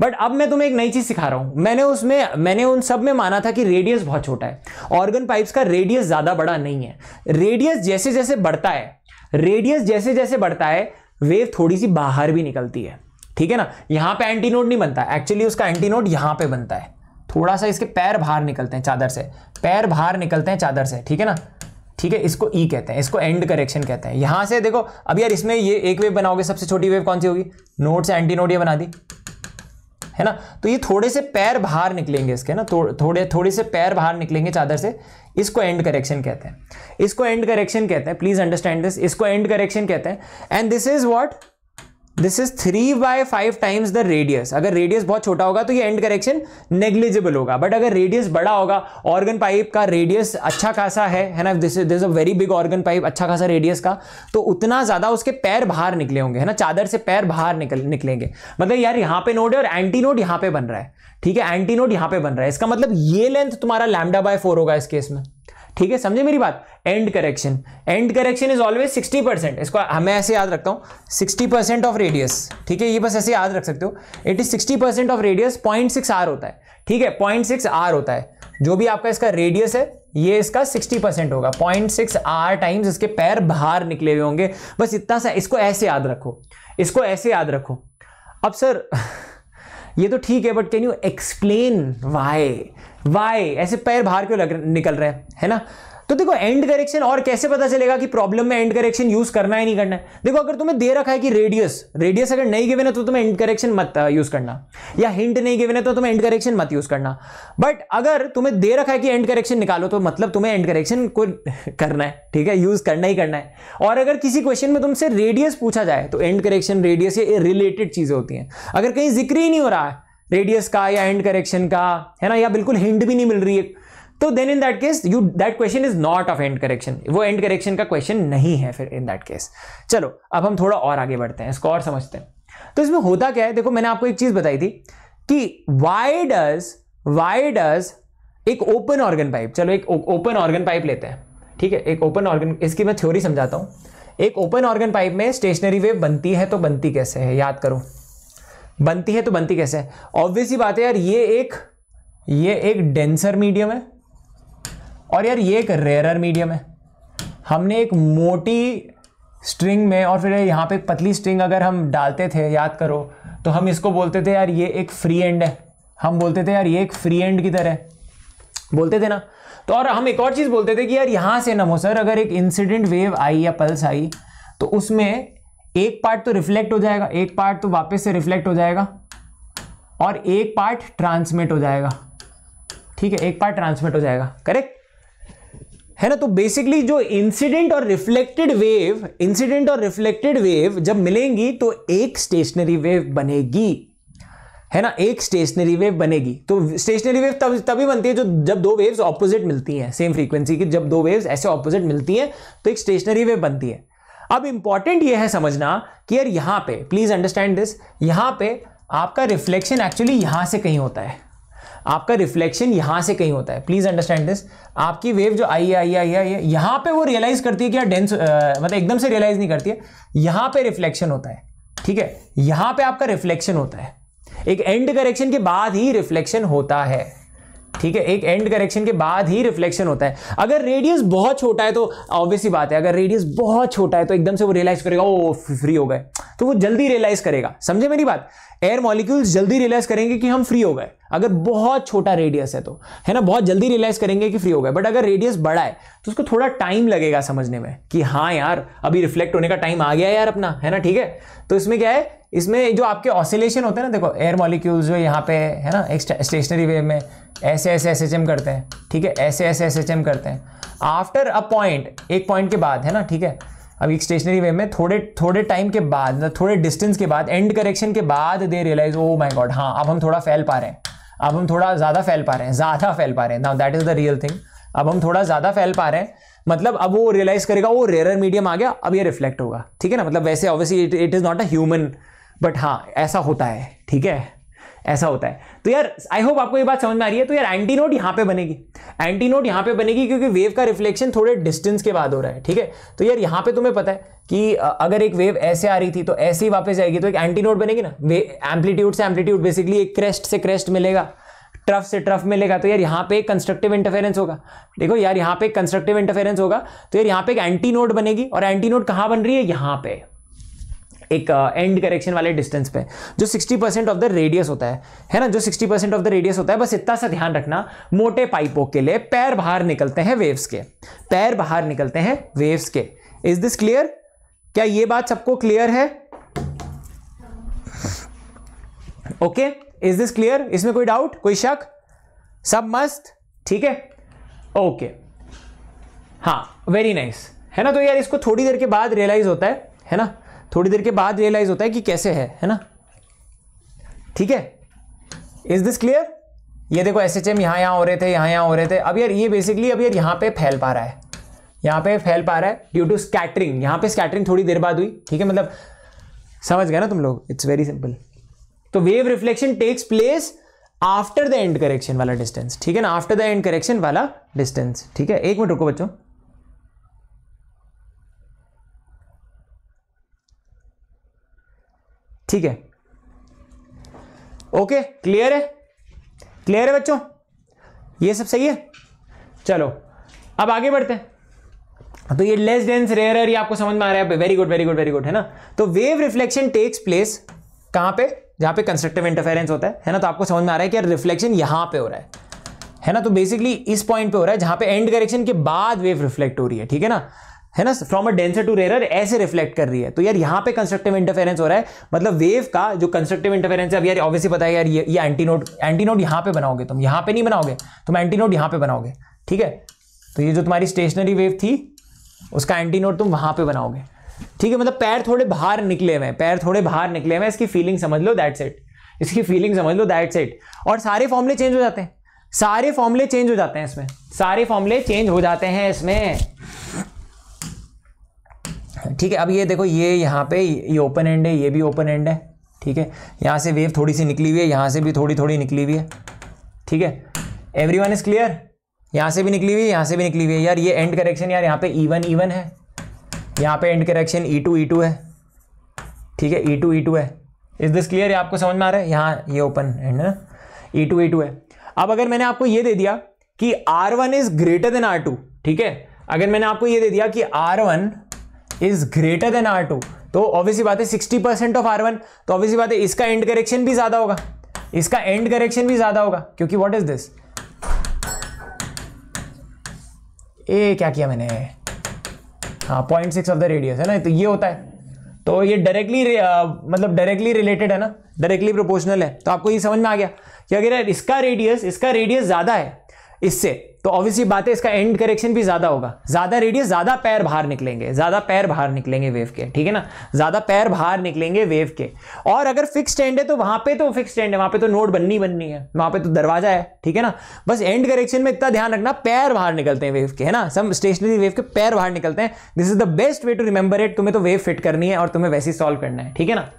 बट अब मैं तुम्हें एक नई चीज़ सिखा रहा हूं मैंने उसमें मैंने उन सब में माना था कि रेडियस बहुत छोटा है ऑर्गन पाइप्स का रेडियस ज़्यादा बड़ा नहीं है रेडियस जैसे जैसे बढ़ता है रेडियस जैसे जैसे बढ़ता है वेव थोड़ी सी बाहर भी निकलती है ठीक है ना यहाँ पे एंटीनोड नहीं बनता एक्चुअली उसका एंटीनोड यहां पे बनता है थोड़ा सा इसके पैर बाहर निकलते हैं चादर से पैर बाहर निकलते हैं चादर से ठीक है ना ठीक है इसको ई e कहते हैं इसको एंड करेक्शन कहते हैं यहां से देखो अब यार इसमें ये एक वेव बनाओगे सबसे छोटी वेव कौन सी होगी नोट से एंटी नोट ये बना दी है ना तो ये थोड़े से पैर बाहर निकलेंगे इसके ना थोड़े थोड़े से पैर बाहर निकलेंगे चादर से इसको एंड करेक्शन कहते हैं इसको एंड करेक्शन कहते हैं प्लीज अंडरस्टैंड दिस इसको एंड करेक्शन कहते हैं and this is what this is three by five times the radius अगर रेडियस बहुत छोटा होगा तो ये एंड करेक्शन नेग्लिजिबल होगा बट अगर रेडियस बड़ा होगा ऑर्गन पाइप का रेडियस अच्छा खासा है है ना this this a very big organ pipe अच्छा खासा रेडियस का तो उतना ज़्यादा उसके पैर बाहर निकले होंगे है ना चादर से पैर बाहर निकल निकलेंगे मतलब यार यहाँ पे नोड है और एंटी नोड यहाँ पे बन रहा है ठीक है एंटी नोड यहाँ पे बन रहा है इसका मतलब ये लेंथ तुम्हारा लैमडा बाय फोर होगा इस केस में ठीक है समझे मेरी बात end correction end correction is always sixty percent इसको हमें ऐसे याद रखता हूँ सिक्सटी परसेंट ऑफ रेडियस ठीक है ये बस ऐसे याद रख सकते हो it is sixty percent of radius point six R होता है ठीक है पॉइंट सिक्स आर होता है जो भी आपका इसका रेडियस है ये इसका 60 परसेंट होगा सिक्स आर टाइम्स इसके पैर बाहर निकले हुए होंगे बस इतना सा इसको ऐसे याद रखो इसको ऐसे याद रखो अब सर ये तो ठीक है but can you explain why why ऐसे पैर बाहर क्यों लग निकल रहे हैं है ना तो देखो एंड करेक्शन और कैसे पता चलेगा कि प्रॉब्लम में एंड करेक्शन यूज करना है नहीं करना है देखो अगर तुम्हें दे रखा है कि रेडियस रेडियस अगर नहीं गिवन है तो तुम्हें एंड करेक्शन मत यूज करना या हिंट नहीं गिवन है तो तुम्हें एंड करेक्शन मत यूज करना बट अगर तुम्हें दे रखा है कि एंड करेक्शन निकालो तो मतलब तुम्हें एंड करेक्शन को करना है ठीक है यूज करना ही करना है और अगर किसी क्वेश्चन में तुमसे रेडियस पूछा जाए तो एंड करेक्शन रेडियस ये रिलेटेड चीजें होती हैं अगर कहीं जिक्र ही नहीं हो रहा है रेडियस का या एंड करेक्शन का है ना या बिल्कुल हिंट भी नहीं मिल रही है तो then in that case you that question is not of end correction वो एंड करेक्शन का क्वेश्चन नहीं है फिर इन दैट केस चलो अब हम थोड़ा और आगे बढ़ते हैं इसको और समझते हैं तो इसमें होता क्या है देखो मैंने आपको एक चीज बताई थी कि वाई डज वाई डज एक ओपन ऑर्गन पाइप चलो एक ओपन ऑर्गन पाइप लेते हैं ठीक है एक ओपन ऑर्गन इसकी मैं थ्योरी समझाता हूँ एक ओपन ऑर्गन पाइप में स्टेशनरी वेव बनती है तो बनती कैसे है याद करो बनती है तो बनती कैसे है ऑब्वियसली बात है यार ये एक ये एक डेंसर मीडियम है और यार ये एक रेयर मीडियम है हमने एक मोटी स्ट्रिंग में और फिर यहाँ पे पतली स्ट्रिंग अगर हम डालते थे याद करो तो हम इसको बोलते थे यार ये एक फ्री एंड है हम बोलते थे यार ये एक फ्री एंड की तरह बोलते थे ना तो और हम एक और चीज़ बोलते थे कि यार यहाँ से नमो सर अगर एक इंसिडेंट वेव आई या पल्स आई तो उसमें एक पार्ट तो रिफ्लेक्ट हो जाएगा एक पार्ट तो वापस से रिफ्लेक्ट हो जाएगा और एक पार्ट ट्रांसमिट हो जाएगा ठीक है एक पार्ट ट्रांसमिट हो जाएगा करेक्ट है ना तो बेसिकली जो इंसिडेंट और रिफ्लेक्टेड वेव इंसिडेंट और रिफ्लेक्टेड वेव जब मिलेंगी तो एक स्टेशनरी वेव बनेगी है ना एक स्टेशनरी वेव बनेगी तो स्टेशनरी वेव तब तभी बनती है जो जब दो वेव्स ऑपोजिट मिलती हैं सेम फ्रीक्वेंसी की जब दो वेव्स ऐसे ऑपोजिट मिलती हैं तो एक स्टेशनरी वेव बनती है अब इंपॉर्टेंट यह है समझना कि यार यहां पे प्लीज अंडरस्टैंड दिस यहां पे आपका रिफ्लेक्शन एक्चुअली यहां से कहीं होता है आपका रिफ्लेक्शन यहां से कहीं होता है प्लीज़ अंडरस्टैंड दिस आपकी वेव जो आई आई आई आई यहां पे वो रियलाइज़ करती है कि डेंस मतलब एकदम से रियलाइज़ नहीं करती है यहां पे रिफ्लेक्शन होता है ठीक है यहां पे आपका रिफ्लेक्शन होता है एक एंड करेक्शन के बाद ही रिफ्लेक्शन होता है ठीक है एक एंड करेक्शन के बाद ही रिफ्लेक्शन होता है अगर रेडियस बहुत छोटा है तो ऑब्वियसली बात है अगर रेडियस बहुत छोटा है तो एकदम से वो रियलाइज करेगा ओ फ्री हो गए तो वो जल्दी रियलाइज करेगा समझे मेरी बात एयर मॉलिक्यूल्स जल्दी रियलाइज करेंगे कि हम फ्री हो गए अगर बहुत छोटा रेडियस है तो है ना बहुत जल्दी रियलाइज करेंगे कि फ्री हो गया बट अगर रेडियस बड़ा है तो उसको थोड़ा टाइम लगेगा समझने में कि हाँ यार अभी रिफ्लेक्ट होने का टाइम आ गया यार अपना है ना ठीक है तो इसमें क्या है इसमें जो आपके ऑसिलेशन होते हैं ना देखो एयर मॉलिक्यूल्स जो यहाँ पे है ना एक स्टेशनरी वेव में ऐसे ऐसे एस एच एम करते हैं ठीक है ऐसे ऐसे एस एच एम करते हैं आफ्टर अ पॉइंट एक पॉइंट के बाद है ना ठीक है अब एक स्टेशनरी वेव में थोड़े थोड़े टाइम के बाद मतलब थोड़े डिस्टेंस के बाद एंड करेक्शन के बाद दे रियलाइज ओ माई गॉड हाँ अब हम थोड़ा फैल पा रहे हैं अब हम थोड़ा ज़्यादा फैल पा रहे हैं ज़्यादा फैल पा रहे हैं now that is the real thing अब हम थोड़ा ज़्यादा फैल पा रहे हैं मतलब अब वो रियलाइज़ करेगा वो रेयर मीडियम आ गया अब ये रिफ्लेक्ट होगा ठीक है ना मतलब वैसे obviously it is not a human but हाँ ऐसा होता है ठीक है ऐसा होता है तो यार आई होप आपको ये बात समझ में आ रही है तो यार एंटी नोट यहाँ पे बनेगी एंटी नोट यहाँ पे बनेगी क्योंकि वेव का रिफ्लेक्शन थोड़े डिस्टेंस के बाद हो रहा है ठीक है तो यार यहाँ पे तुम्हें पता है कि अगर एक वेव ऐसे आ रही थी तो ऐसे ही वापस जाएगी तो एक एंटी नोट बनेगी ना वे एम्पलीट्यूड से एम्पलीट्यूड बेसिकली एक क्रेस्ट से क्रेस्ट मिलेगा ट्रफ से ट्रफ मिलेगा तो यार यहाँ पे एक कंस्ट्रक्टिव इंटरफेरेंस होगा देखो यार यहाँ पे एक कंस्ट्रक्टिव इंटरफेरेंस होगा तो यार यहाँ पे एक एंटी नोट बनेगी और एंटी नोट कहाँ बन रही है यहाँ पे एक एंड uh, करेक्शन वाले डिस्टेंस पे जो 60% ऑफ द रेडियस होता है है ना जो 60% ऑफ द रेडियस होता है बस इतना सा ध्यान रखना मोटे पाइपों के लिए पैर बाहर निकलते हैं वेव्स के पैर बाहर निकलते हैं वेव्स के इज दिस क्लियर क्या ये बात सबको क्लियर है ओके इज दिस क्लियर इसमें कोई डाउट कोई शक सब मस्त ठीक है ओके हाँ वेरी नाइस है ना तो यार इसको थोड़ी देर के बाद रियलाइज होता है है ना थोड़ी देर के बाद रियलाइज होता है कि कैसे है है ना ठीक है इज दिस क्लियर ये देखो एस एच एम यहाँ यहाँ हो रहे थे यहाँ यहाँ हो रहे थे अब यार ये बेसिकली अब यार यहाँ पे फैल पा रहा है यहाँ पे फैल पा रहा है ड्यू टू स्कैटरिंग यहाँ पे स्कैटरिंग थोड़ी देर बाद हुई ठीक है मतलब समझ गए ना तुम लोग इट्स वेरी सिंपल तो wave reflection takes place after the end correction वाला डिस्टेंस ठीक है ना आफ्टर द एंड करेक्शन वाला डिस्टेंस ठीक है एक मिनट रुको बच्चों ठीक है ओके क्लियर है क्लियर है बच्चों ये सब सही है चलो अब आगे बढ़ते हैं तो ये लेस डेंस रेयर ये आपको समझ में आ रहा है very good very good very good है ना तो वेव रिफ्लेक्शन टेक्स प्लेस कहां पे जहां पे कंस्ट्रक्टिव इंटरफेरेंस होता है है ना तो आपको समझ में आ रहा है कि रिफ्लेक्शन यहां पे हो रहा है है ना तो बेसिकली इस पॉइंट पे हो रहा है जहां पे एंड करेक्शन के बाद वेव रिफ्लेक्ट हो रही है ठीक है ना है ना from a denser to rarer ऐसे रिफ्लेक्ट कर रही है तो यार यहाँ पे कंस्ट्रक्टिव इंटरफेरेंस हो रहा है मतलब वेव का जो कंस्ट्रक्टिव इंटरफेरेंस है अब यार ऑब्वियसली पता है यार ये ये एंटी नोट एंटी नोट यहाँ पे बनाओगे तुम यहाँ पे नहीं बनाओगे तुम एंटी नोट यहाँ पे बनाओगे ठीक है तो ये जो तुम्हारी स्टेशनरी वेव थी उसका एंटी नोट तुम वहाँ पर बनाओगे ठीक है मतलब पैर थोड़े बाहर निकले हुए हैं पैर थोड़े बाहर निकले हुए हैं इसकी फीलिंग समझ लो दैट सेट इसकी फीलिंग समझ लो दैट सेट और सारे फॉर्मले चेंज हो जाते हैं सारे फॉर्मले चेंज हो जाते हैं इसमें सारे फॉर्मले चेंज हो जाते हैं इसमें ठीक है अब ये देखो ये यहाँ पे ये ओपन एंड है ये भी ओपन एंड है ठीक है यहाँ से वेव थोड़ी सी निकली हुई है यहाँ से भी थोड़ी थोड़ी निकली हुई है ठीक है एवरी वन इज़ क्लियर यहाँ से भी निकली हुई है यहाँ से भी निकली हुई है यार ये एंड करेक्शन यार यहाँ पे ई वन ई वन है यहाँ पे end correction E two E two है ठीक है ई टू ई टू है इज़ दिस क्लियर आपको समझ में आ रहा है यहाँ ये ओपन एंड है ई टू ई टू है अब अगर मैंने आपको ये दे दिया कि R one is greater than R two ठीक है अगर मैंने आपको ये दे दिया कि R one is greater than R two तो ऑब्वियसली बात है sixty percent of R one तो ऑब्वियसली बात है इसका एंड करेक्शन भी ज़्यादा होगा इसका एंड करेक्शन भी ज़्यादा होगा क्योंकि वॉट इज दिस ए क्या किया मैंने हाँ point six of the radius है ना तो ये होता है तो ये डायरेक्टली मतलब डायरेक्टली रिलेटेड है ना डायरेक्टली प्रोपोर्शनल है तो आपको ये समझ में आ गया कि अगर इसका रेडियस इसका रेडियस ज़्यादा है इससे तो ऑब्वियसली बात है इसका एंड करेक्शन भी ज़्यादा होगा ज़्यादा रेडियस ज़्यादा पैर बाहर निकलेंगे ज़्यादा पैर बाहर निकलेंगे वेव के ठीक है ना ज़्यादा पैर बाहर निकलेंगे वेव के और अगर फिक्स एंड है तो वहां पे तो फिक्स एंड है वहां पे तो नोट बननी बननी है वहां पे तो दरवाजा है ठीक है ना बस एंड करेक्शन में इतना ध्यान रखना पैर बाहर निकलते हैं वेव के है ना सम स्टेशनरी वेव के पैर बाहर निकलते हैं this is the best way to remember it तुम्हें तो वेव फिट करनी है और तुम्हें वैसे ही सॉल्व करना है ठीक है ना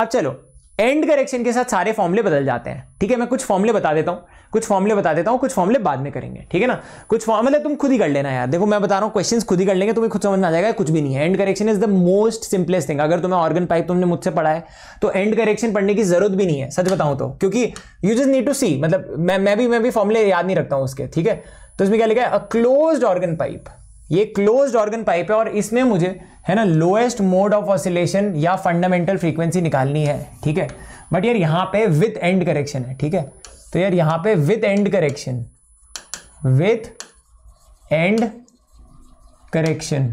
अब चलो एंड करेक्शन के साथ सारे फॉर्मूले बदल जाते हैं ठीक है मैं कुछ फॉर्मूले बता देता हूं कुछ फॉर्मूले बता देता हूँ कुछ फॉर्मूले बाद में करेंगे ठीक है ना कुछ फॉर्मले मतलब तुम खुद ही कर लेना यार देखो मैं बता रहा हूँ क्वेश्चन खुद ही कर लेंगे तुम्हें खुद समझ में आ जाएगा कुछ भी नहीं है end correction is the most simplest thing अगर तुम्हें ऑर्गन पाइप तुमने मुझसे पढ़ा है तो एंड करेक्शन पढ़ने की जरूरत भी नहीं है सच बताऊँ तो क्योंकि you just need to see मतलब मैं मैं भी मैं भी फॉर्मूले याद नहीं रखता हूँ उसके ठीक है तो इसमें क्या लिखा है अ क्लोज ऑर्गन पाइप ये क्लोज ऑर्गन पाइप है और इसमें मुझे है ना लोएस्ट मोड ऑफ ऑसिलेशन या फंडामेंटल फ्रीक्वेंसी निकालनी है ठीक है बट यार यहाँ पे विथ एंड करेक्शन है ठीक है तो यार यहां पे with end correction with end correction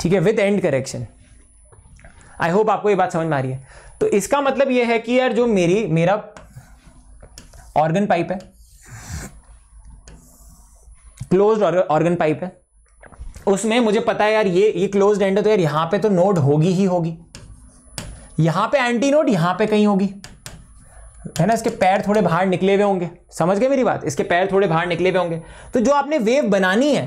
ठीक है with end correction I hope आपको ये बात समझ में आ रही है तो इसका मतलब ये है कि यार जो मेरी मेरा ऑर्गन पाइप है क्लोज ऑर्गन पाइप है उसमें मुझे पता है यार ये ये क्लोज एंड है तो यार यहां पे तो नोड होगी ही होगी यहां पे एंटी नोड यहां पे कहीं होगी है ना इसके पैर थोड़े बाहर निकले हुए होंगे समझ गए मेरी बात इसके पैर थोड़े बाहर निकले हुए होंगे तो जो आपने वेव बनानी है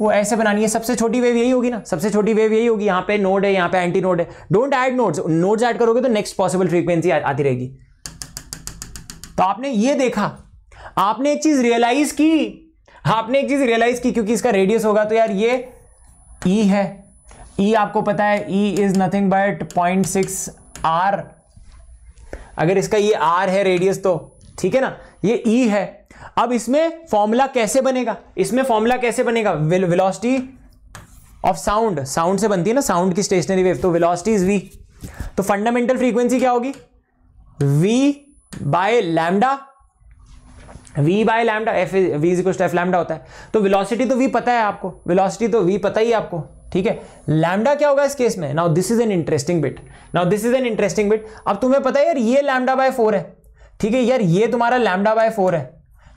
वो ऐसे बनानी है सबसे छोटी वेव यही होगी ना सबसे छोटी वेव यही होगी यहाँ पे नोड है यहाँ पे एंटी नोड है don't add nodes nodes add करोगे तो नेक्स्ट पॉसिबल फ्रीक्वेंसी आती रहेगी तो आपने ये देखा आपने एक चीज रियलाइज की आपने एक चीज रियलाइज की क्योंकि इसका रेडियस होगा तो यार ये ई e है ई e आपको पता है E is nothing but point six R अगर इसका ये आर है रेडियस तो ठीक है ना ये ई e है अब इसमें फॉर्मूला कैसे बनेगा इसमें फॉर्मूला कैसे बनेगा वेलोसिटी ऑफ साउंड साउंड से बनती है ना साउंड की स्टेशनरी वेव तो वेलोसिटी इज वी तो फंडामेंटल फ्रीक्वेंसी क्या होगी V by lambda v by lambda f v is F lambda होता है तो विलॉसिटी तो v पता है आपको विलॉसिटी तो v पता ही आपको ठीक है लैमडा क्या होगा इस केस में now this is an interesting bit now this is an interesting bit अब तुम्हें पता है यार ये लैमडा बाय फोर है ठीक है यार ये तुम्हारा लैमडा बाय फोर है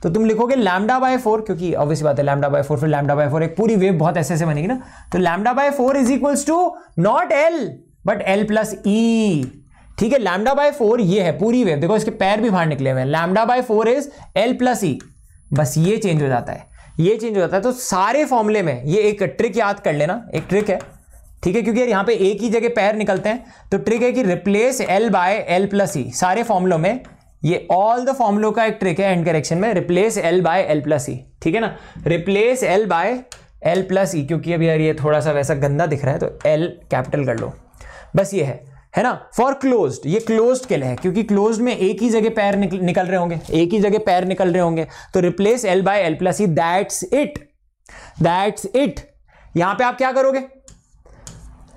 तो तुम लिखोगे लैमडा बाय फोर क्योंकि ऑब्वियस बात है लैमडा बाय फोर फिर लैमडा बाय फोर एक पूरी वेव बहुत ऐसे ऐसे बनेगी ना तो lambda by four is equals to not L but L plus E ठीक है लैमडा बाय फोर ये है पूरी वेव देखो इसके पैर भी बाहर निकले हुए हैं lambda by four is L plus E बस ये चेंज हो जाता है ये चेंज हो जाता है तो सारे फॉर्मूले में ये एक ट्रिक याद कर लेना एक ट्रिक है ठीक है क्योंकि यार यहाँ पे एक ही जगह पैर निकलते हैं तो ट्रिक है कि replace L by L plus E सारे फॉर्मुलों में ये ऑल द फॉर्मुलों का एक ट्रिक है एंड करेक्शन में replace L by L plus E ठीक है ना replace L by L plus E क्योंकि अभी यार ये थोड़ा सा वैसा गंदा दिख रहा है तो एल कैपिटल कर लो बस ये है है ना फॉर क्लोज ये क्लोज के लिए है क्योंकि क्लोज में एक ही जगह पैर निकल, निकल रहे होंगे एक ही जगह पैर निकल रहे होंगे तो replace L by L plus E that's it that's it यहां पे आप क्या करोगे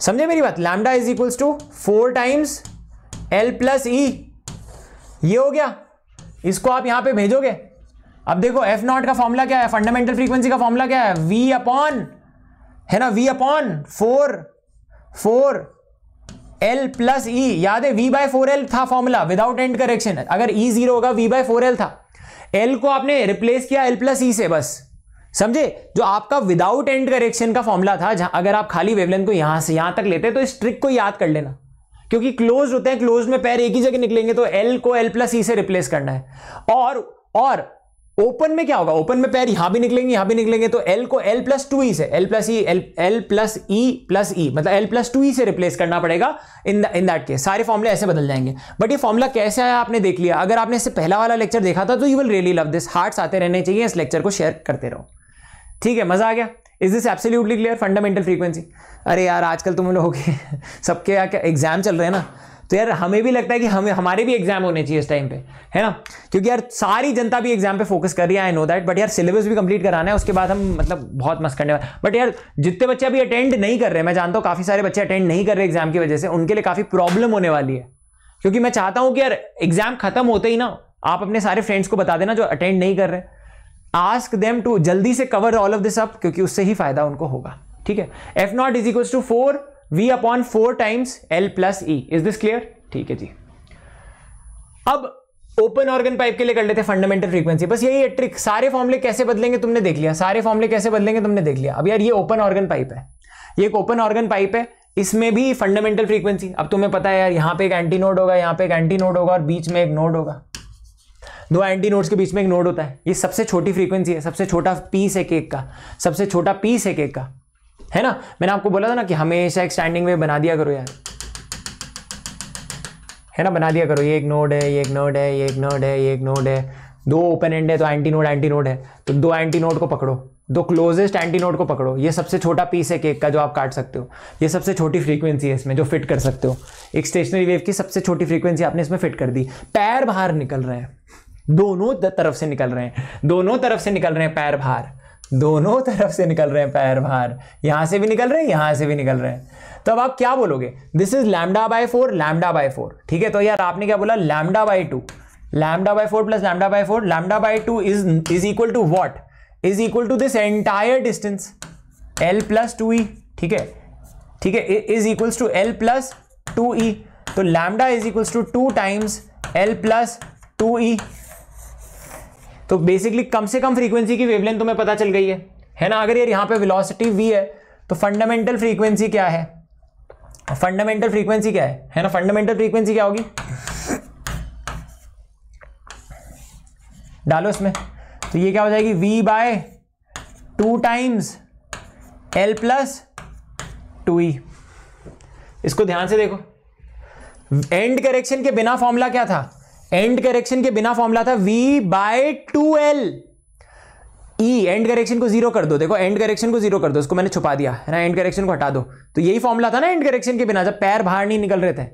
समझे मेरी बात lambda is equals to four times L plus E ये हो गया इसको आप यहां पे भेजोगे अब देखो एफ नॉट का फॉर्मूला क्या है फंडामेंटल फ्रीक्वेंसी का फॉर्मूला क्या है वी अपॉन है ना V upon four four L plus E याद है वी बाय फोर एल था फॉर्मूला विदाउट एंड करेक्शन अगर ई e जीरो होगा वी बाय फोर एल था एल को आपने रिप्लेस किया एल प्लस ई से बस समझे जो आपका विदाउट एंड करेक्शन का फॉर्मूला था अगर आप खाली वेवलेंथ को यहां से यहां तक लेते तो इस ट्रिक को याद कर लेना क्योंकि क्लोज होते हैं क्लोज में पैर एक ही जगह निकलेंगे तो एल को एल प्लस ई से रिप्लेस करना है और और ओपन में क्या होगा ओपन में पैर यहां भी निकलेंगे यहां भी निकलेंगे तो एल को एल प्लस टू ई से L plus E L L plus E plus E मतलब एल प्लस टू ई से रिप्लेस करना पड़ेगा इन इन दैट केस सारे फॉर्मुले ऐसे बदल जाएंगे बट ये फॉर्मुला कैसे आया आपने देख लिया अगर आपने इससे पहला वाला लेक्चर देखा था तो you will really love this hearts आते रहने चाहिए इस लेक्चर को शेयर करते रहो ठीक है मजा आ गया is this absolutely clear fundamental frequency अरे यार आजकल तुम तो लोग सबके यहाँ एग्जाम चल रहे हैं ना तो यार हमें भी लगता है कि हमें हमारे भी एग्जाम होने चाहिए इस टाइम पे है ना क्योंकि यार सारी जनता भी एग्जाम पे फोकस कर रही है आई नो दैट बट यार सिलेबस भी कंप्लीट कराना है उसके बाद हम मतलब बहुत मस्त करने वाले बट यार जितने बच्चे अभी अटेंड नहीं कर रहे मैं जानता हूँ काफ़ी सारे बच्चे अटेंड नहीं कर रहे एग्जाम की वजह से उनके लिए काफ़ी प्रॉब्लम होने वाली है क्योंकि मैं चाहता हूँ कि यार एग्जाम खत्म होते ही ना आप अपने सारे फ्रेंड्स को बता देना जो अटेंड नहीं कर रहे आस्क देम टू जल्दी से cover all of this up क्योंकि उससे ही फायदा उनको होगा ठीक है F not is equals to four v upon four times L plus E is this clear ठीक है जी अब ओपन ऑर्गन पाइप के लिए कर लेते हैं फंडामेंटल फ्रीक्वेंसी बस यही है ट्रिक सारे फॉर्मले कैसे बदलेंगे तुमने देख लिया सारे फॉर्मले कैसे बदलेंगे तुमने देख लिया अब यार ये ओपन ऑर्गन पाइप है ये एक ओपन ऑर्गन पाइप है इसमें भी फंडामेंटल फ्रीक्वेंसी अब तुम्हें पता है यार यहां पे एक एंटी नोड होगा यहां पे एक एंटी नोड होगा और बीच में एक नोड होगा दो एंटी नोड्स के बीच में एक नोड होता है ये सबसे छोटी फ्रीक्वेंसी है सबसे छोटा पीस है केक का सबसे छोटा पीस है केक का है ना मैंने आपको बोला था ना कि हमेशा एक स्टैंडिंग वेव बना दिया करो यार है ना बना दिया करो ये एक नोड है ये एक नोड है ये एक नोड है ये एक नोड है दो ओपन एंड है तो एंटी नोड एंटी नोड है तो दो एंटी नोड को पकड़ो दो क्लोजेस्ट एंटी नोड को पकड़ो ये सबसे छोटा पीस है केक का जो आप काट सकते हो ये सबसे छोटी फ्रीक्वेंसी है इसमें जो फिट कर सकते हो एक स्टेशनरी वेव की सबसे छोटी फ्रीक्वेंसी आपने इसमें फिट कर दी पैर बाहर निकल रहे हैं दोनों तरफ से निकल रहे हैं दोनों तरफ से निकल रहे हैं पैर बाहर दोनों तरफ से निकल रहे हैं पैर बाहर यहां से भी निकल रहे हैं यहां से भी निकल रहे हैं तो अब आप क्या बोलोगे this is lambda by four lambda by four ठीक है तो यार आपने क्या बोला lambda by two lambda by four plus lambda by four lambda by two is is equal to what is equal to this entire distance L plus two E ठीक है ठीक है is equals to L plus two E तो lambda is equals to two times L plus two E तो basically कम से कम frequency की wavelength तुम्हें पता चल गई है है ना अगर यार यहाँ पे वेलोसिटी वी है तो फंडामेंटल फ्रीक्वेंसी क्या है फंडामेंटल फ्रीक्वेंसी क्या है है ना फंडामेंटल फ्रीक्वेंसी क्या होगी डालो इसमें तो ये क्या हो जाएगी V by two times L plus two E इसको ध्यान से देखो एंड करेक्शन के बिना फॉर्मूला क्या था एंड करेक्शन के बिना फॉर्मूला था V by two L E end correction को जीरो कर दो देखो एंड करेक्शन को जीरो कर दो उसको मैंने छुपा दिया है ना एंड करेक्शन को हटा दो तो यही फॉर्मूला था ना एंड करेक्शन के बिना जब पैर बाहर नहीं निकल रहे थे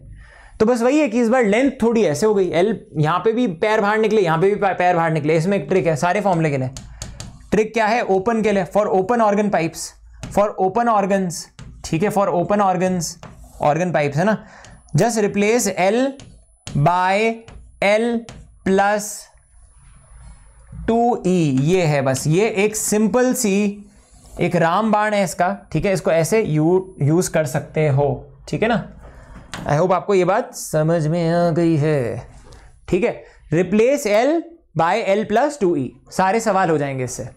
तो बस वही है कि इस बार लेंथ थोड़ी ऐसे हो गई एल यहां पे भी पैर बाहर निकले यहां पे भी पैर बाहर निकले इसमें एक ट्रिक है सारे फॉर्मूले के लिए ट्रिक क्या है ओपन के लिए for open organ pipes for open organs ठीक है for open organs organ pipes है ना just replace L by L plus two E ये है बस ये एक सिंपल सी एक रामबाण है इसका ठीक है इसको ऐसे यू यूज़ कर सकते हो ठीक है ना आई होप आपको ये बात समझ में आ गई है ठीक है replace L by L plus two E सारे सवाल हो जाएंगे इससे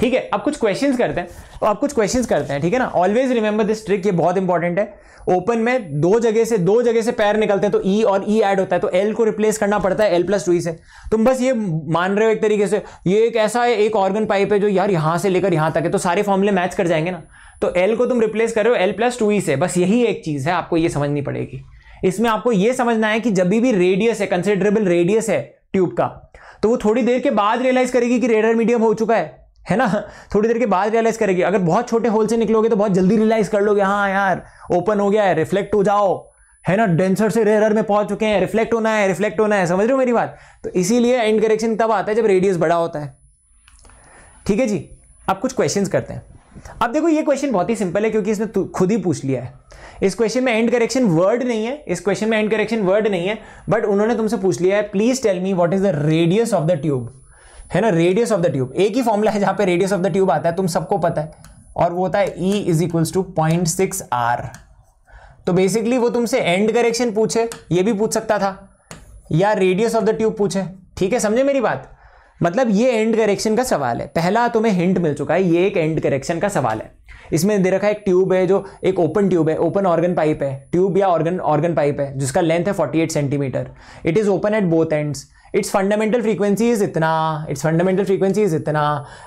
ठीक है अब कुछ क्वेश्चंस करते हैं तो आप कुछ क्वेश्चन करते हैं ठीक है ना ऑलवेज रिमेंबर दिस ट्रिक ये बहुत इंपॉर्टेंट है ओपन में दो जगह से दो जगह से पैर निकलते हैं तो ई e और ई e ऐड होता है तो एल को रिप्लेस करना पड़ता है एल प्लस टू से तुम बस ये मान रहे हो एक तरीके से ये एक ऐसा है एक ऑर्गन पाइप है जो यार यहां से लेकर यहां तक है तो सारे फॉर्मुले मैच कर जाएंगे ना तो एल को तुम रिप्लेस कर रहे हो एल प्लस टू से बस यही एक चीज़ है आपको ये समझनी पड़ेगी इसमें आपको ये समझना है कि जब भी रेडियस है कंसिडरेबल रेडियस है ट्यूब का तो वो थोड़ी देर के बाद रियलाइज करेगी कि रेडर मीडियम हो चुका है है ना थोड़ी देर के बाद रियलाइज़ करेगी अगर बहुत छोटे होल से निकलोगे तो बहुत जल्दी रियलाइज़ कर लोगे हाँ यार ओपन हो गया है रिफ्लेक्ट हो जाओ है ना डेंसर से रेरर में पहुंच चुके हैं रिफ्लेक्ट होना है रिफ्लेक्ट होना है समझ रहे हो मेरी बात तो इसीलिए एंड करेक्शन तब आता है जब रेडियस बड़ा होता है ठीक है जी अब कुछ क्वेश्चंस करते हैं अब देखो ये क्वेश्चन बहुत ही सिंपल है क्योंकि इसने खुद ही पूछ लिया है इस क्वेश्चन में एंड करेक्शन वर्ड नहीं है इस क्वेश्चन में एंड करेक्शन वर्ड नहीं है बट उन्होंने तुमसे पूछ लिया है please tell me what is the radius of the tube है ना रेडियस ऑफ द ट्यूब एक ही फॉर्मूला है जहां पे रेडियस ऑफ द ट्यूब आता है तुम सबको पता है और वो होता है E is equals to point six R तो बेसिकली वो तुमसे एंड करेक्शन पूछे ये भी पूछ सकता था या रेडियस ऑफ द ट्यूब पूछे ठीक है समझे मेरी बात मतलब ये एंड करेक्शन का सवाल है पहला तुम्हें हिंट मिल चुका है ये एक एंड करेक्शन का सवाल है इसमें दे रखा है एक ट्यूब है जो एक ओपन ट्यूब है ओपन ऑर्गन पाइप है ट्यूब या ऑर्गन ऑर्गन पाइप है जिसका लेंथ है 48 centimetre it is open at both ends its fundamental frequency is इतना इट्स फंडामेंटल फ्रीक्वेंसी इज इतना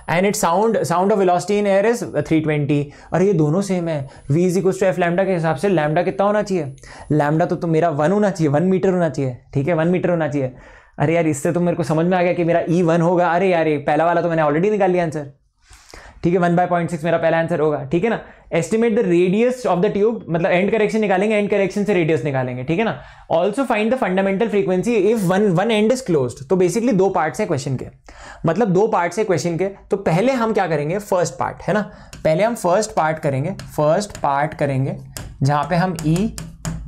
and its sound sound of velocity in air is 320 और ये दोनों सेम है V is equal to F lambda के हिसाब से lambda कितना होना चाहिए लैमडा तो, तो मेरा वन होना चाहिए वन मीटर होना चाहिए ठीक है वन मीटर होना चाहिए अरे यार इससे तो मेरे को समझ में आ गया कि मेरा ई e वन होगा अरे यार पहला वाला तो मैंने ऑलरेडी निकाल लिया आंसर ठीक है वन बाय पॉइंट सिक्स मेरा पहला आंसर होगा ठीक है ना estimate the radius of the tube मतलब एंड करेक्शन निकालेंगे एंड करेक्शन से रेडियस निकालेंगे ठीक है ना also find the fundamental frequency if one one end is close तो बेसिकली दो पार्ट है क्वेश्चन के मतलब दो पार्ट है क्वेश्चन के तो पहले हम क्या करेंगे फर्स्ट पार्ट है ना पहले हम फर्स्ट पार्ट करेंगे फर्स्ट पार्ट करेंगे जहां पे हम ई e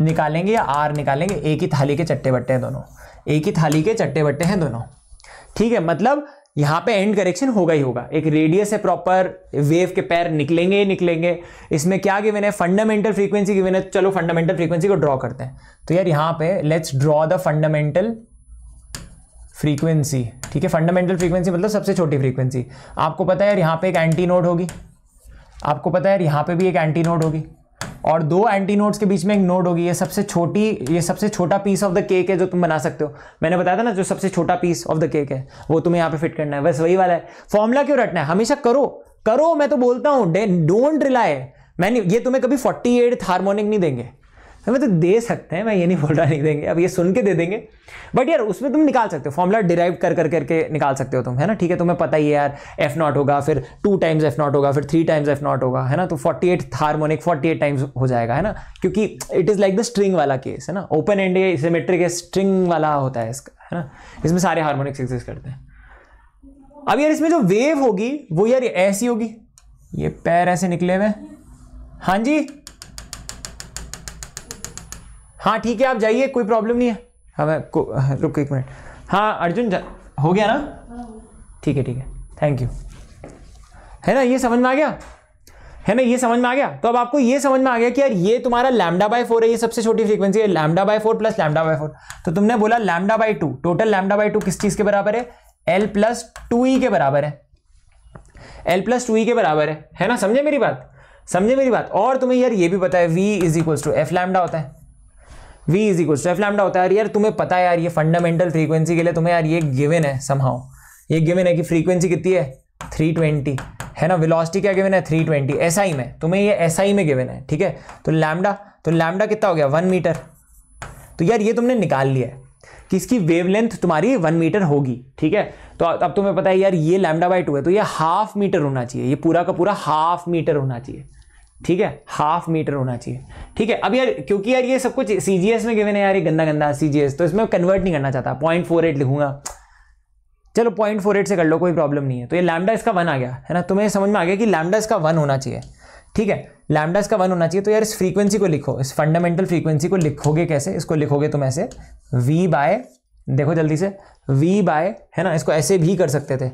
निकालेंगे या आर निकालेंगे एक ही थाली के चट्टे बट्टे हैं दोनों एक ही थाली के चट्टे बट्टे हैं दोनों ठीक है मतलब यहाँ पे एंड करेक्शन होगा ही होगा एक रेडियस है प्रॉपर वेव के पैर निकलेंगे ही निकलेंगे इसमें क्या गिवन है फंडामेंटल फ्रीक्वेंसी गिवन है चलो फंडामेंटल फ्रीक्वेंसी को ड्रॉ करते हैं तो यार यहाँ पे let's draw the fundamental frequency ठीक है फंडामेंटल फ्रीक्वेंसी मतलब सबसे छोटी फ्रीक्वेंसी आपको पता है यार यहाँ पे एक एंटी नोड होगी आपको पता है यार यहाँ पे भी एक एंटी नोड होगी और दो एंटी नोड्स के बीच में एक नोड होगी ये सबसे छोटी ये सबसे छोटा पीस ऑफ द केक है जो तुम बना सकते हो मैंने बताया था ना जो सबसे छोटा पीस ऑफ द केक है वो तुम्हें यहाँ पे फिट करना है बस वही वाला है फॉर्मूला क्यों रटना है हमेशा करो करो मैं तो बोलता हूँ डोंट रिलाय मैंने ये तुम्हें कभी फोर्टी एट हार्मोनिक नहीं देंगे हमें तो दे सकते हैं मैं ये नहीं बोल रहा नहीं देंगे अब ये सुन के दे देंगे बट यार उसमें तुम निकाल सकते हो फॉर्मूला डिराइव कर कर करके निकाल सकते हो तुम है ना ठीक है तुम्हें पता ही है यार एफ नॉट होगा फिर टू टाइम्स एफ नॉट होगा फिर थ्री टाइम्स एफ नॉट होगा है ना तो forty eight harmonic forty eight times हो जाएगा है ना क्योंकि it is like the string वाला केस है ना ओपन एंड सिमेट्रिक स्ट्रिंग वाला होता है इसका है ना इसमें सारे हारमोनिक्स एग्जिस्ट करते हैं अब यार इसमें जो वेव होगी वो यार ऐसी होगी ये पैर ऐसे निकले हुए हाँ जी हाँ ठीक है आप जाइए कोई प्रॉब्लम नहीं है हमें हाँ, हाँ, रुक एक मिनट हाँ अर्जुन हो गया ना ठीक है ठीक है थैंक यू है ना ये समझ में आ गया है ना ये समझ में आ गया तो अब आपको ये समझ में आ गया कि यार ये तुम्हारा लैमडा बाय फोर है ये सबसे छोटी फ्रीक्वेंसी है lambda by four plus lambda by four तो तुमने बोला lambda by two total lambda by two किस चीज़ के बराबर है एल प्लस टू ई के बराबर है एल प्लस टू ई के बराबर है है ना समझे मेरी बात समझे मेरी बात और तुम्हें यार ये भी पता है V is equals to F lambda होता है V is equal F lambda होता है यार यार तुम्हें पता है यार ये फंडामेंटल फ्रीक्वेंसी के लिए तुम्हें यार ये गिवन है समहाउ ये गिवन है कि फ्रीक्वेंसी कितनी है 320 है ना वेलोसिटी क्या गिवन है 320 आई में तुम्हें ये आई में गिवन है ठीक है तो लैमडा तो लैमडा कितना हो गया वन मीटर तो यार ये तुमने निकाल लिया है कि इसकी लेंथ तुम्हारी वन मीटर होगी ठीक है तो अब तुम्हें पता है यार ये लैमडा बाई टू है तो ये हाफ मीटर होना चाहिए ये पूरा का पूरा हाफ मीटर होना चाहिए ठीक है हाफ मीटर होना चाहिए ठीक है अब यार क्योंकि यार ये सब कुछ सी में गिवन है यार ये गंदा गंदा सी तो इसमें कन्वर्ट नहीं करना चाहता पॉइंट फोर एट लिखूंगा चलो पॉइंट फोर एट से कर लो कोई प्रॉब्लम नहीं है तो ये लैमडा इसका वन आ गया है ना तुम्हें समझ में आ गया कि लैमडा इसका वन होना चाहिए ठीक है लैमडा इसका वन होना चाहिए तो यार इस फ्रीक्वेंसी को लिखो इस फंडामेंटल फ्रीक्वेंसी को लिखोगे कैसे इसको लिखोगे तुम ऐसे वी बाय देखो जल्दी से वी बाय है ना इसको ऐसे भी कर सकते थे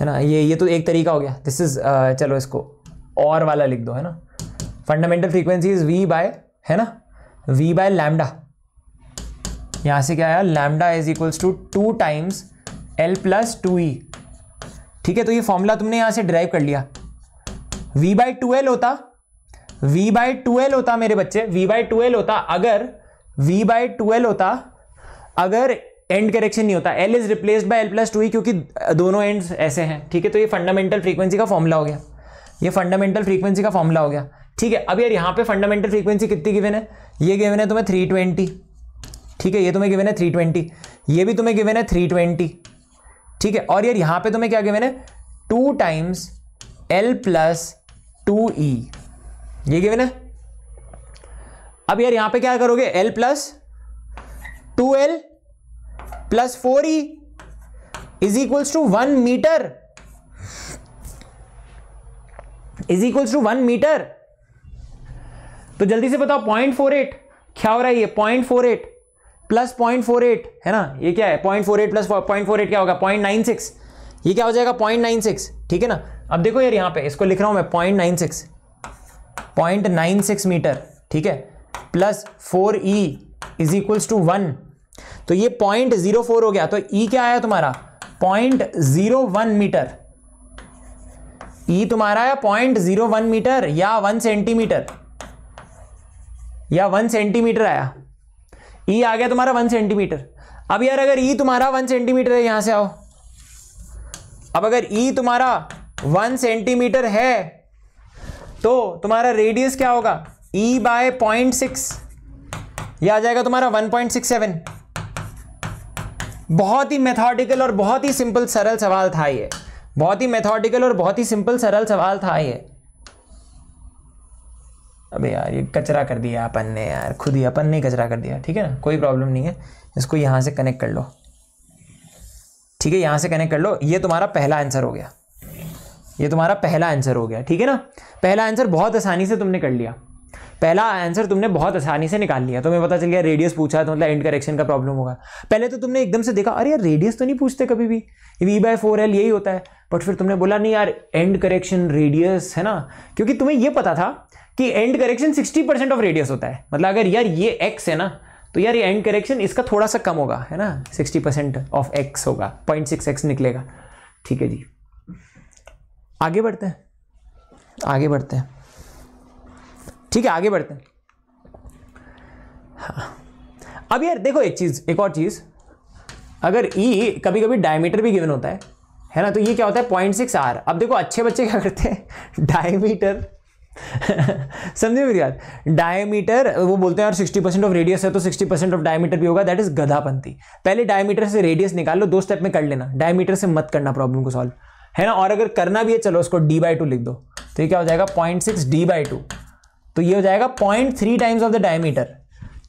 है ना ये ये तो एक तरीका हो गया दिस इज़ uh, चलो इसको और वाला लिख दो है ना fundamental frequency is V by है ना वी बाय लैमडा यहां से क्या आया lambda is equals to two times L plus two E ठीक है तो ये फॉर्मूला तुमने यहां से ड्राइव कर लिया वी बाय टू एल होता वी बाय टू एल होता मेरे बच्चे वी बाय टू एल होता अगर वी बाय टू एल होता अगर एंड करेक्शन नहीं होता L is replaced by L plus two E क्योंकि दोनों एंड ऐसे हैं ठीक है तो ये फंडामेंटल फ्रीक्वेंसी का फॉर्मूला हो गया ये फंडामेंटल फ्रीक्वेंसी का फॉर्मूला हो गया ठीक है अब यार यहाँ पे फंडामेंटल फ्रीक्वेंसी कितनी गिवन है ये गिवन है तुम्हें थ्री ट्वेंटी ठीक है ये तुम्हें गिवन है थ्री ट्वेंटी ये भी तुम्हें गिवन है थ्री ट्वेंटी ठीक है और यार यहाँ पे तुम्हें क्या गिवन है two times L plus two E ये गिवन है अब यार यहाँ पे क्या करोगे L plus two L plus four E is equals to one metre is equals to one metre तो जल्दी से बताओ पॉइंट फोर एट क्या हो रहा है ये point four eight plus point four eight है ना ये क्या है point four eight plus point four eight क्या होगा पॉइंट नाइन सिक्स ये क्या हो जाएगा पॉइंट नाइन सिक्स ठीक है ना अब देखो यार यहाँ पे इसको लिख रहा हूँ मैं point nine six point nine six metre ठीक है plus four E is equals to one तो ये पॉइंट जीरो फोर हो गया तो ई e क्या आया तुम्हारा point zero one metre E तुम्हारा है पॉइंट जीरो वन मीटर या वन सेंटीमीटर या वन सेंटीमीटर आया ई e आ गया तुम्हारा वन सेंटीमीटर अब यार अगर ई e तुम्हारा वन सेंटीमीटर है यहां से आओ अब अगर ई e तुम्हारा वन सेंटीमीटर है तो तुम्हारा रेडियस क्या होगा ई बाय पॉइंट सिक्स यह आ जाएगा तुम्हारा वन पॉइंट सिक्स सेवन बहुत ही मेथोडिकल और बहुत ही सिंपल सरल सवाल था ये बहुत ही मेथोडिकल और बहुत ही सिंपल सरल सवाल था ये अबे यार ये कचरा कर दिया अपन ने यार खुद ही अपन ने कचरा कर दिया ठीक है ना कोई प्रॉब्लम नहीं है इसको यहाँ से कनेक्ट कर लो ठीक है यहाँ से कनेक्ट कर लो ये तुम्हारा पहला आंसर हो गया ये तुम्हारा पहला आंसर हो गया ठीक है ना पहला आंसर बहुत आसानी से तुमने कर लिया पहला आंसर तुमने बहुत आसानी से निकाल लिया तुम्हें पता चल गया रेडियस पूछा तो मतलब एंड करेक्शन का प्रॉब्लम होगा पहले तो तुमने एकदम से देखा अरे यार रेडियस तो नहीं पूछते कभी भी वी बाय फोर एल यही होता है बट फिर तुमने बोला नहीं यार एंड करेक्शन रेडियस है ना क्योंकि तुम्हें यह पता था कि end correction 60 percent of radius होता है मतलब अगर यार ये एक्स है ना तो यार ये एंड करेक्शन इसका थोड़ा सा कम होगा है ना 60 परसेंट ऑफ एक्स होगा पॉइंट सिक्स एक्स निकलेगा ठीक है जी आगे बढ़ते हैं आगे बढ़ते हैं ठीक है आगे बढ़ते हैं हाँ अब यार देखो एक चीज़ एक और चीज़ अगर ई e कभी कभी डायमीटर भी गिवन होता है है ना तो ये क्या होता है पॉइंट सिक्स आर अब देखो अच्छे बच्चे क्या करते हैं डायमीटर समझे मेरी बात डायमीटर वो बोलते हैं और 60 परसेंट ऑफ रेडियस है तो 60 परसेंट ऑफ डायमीटर भी होगा दैट इज गधापंथी पहले डायमीटर से रेडियस निकाल लो दो स्टेप में कर लेना डायमीटर से मत करना प्रॉब्लम को सॉल्व है ना और अगर करना भी है चलो उसको डी बाई टू लिख दो तो ये क्या हो जाएगा point six D by two तो ये हो जाएगा point three times of the diameter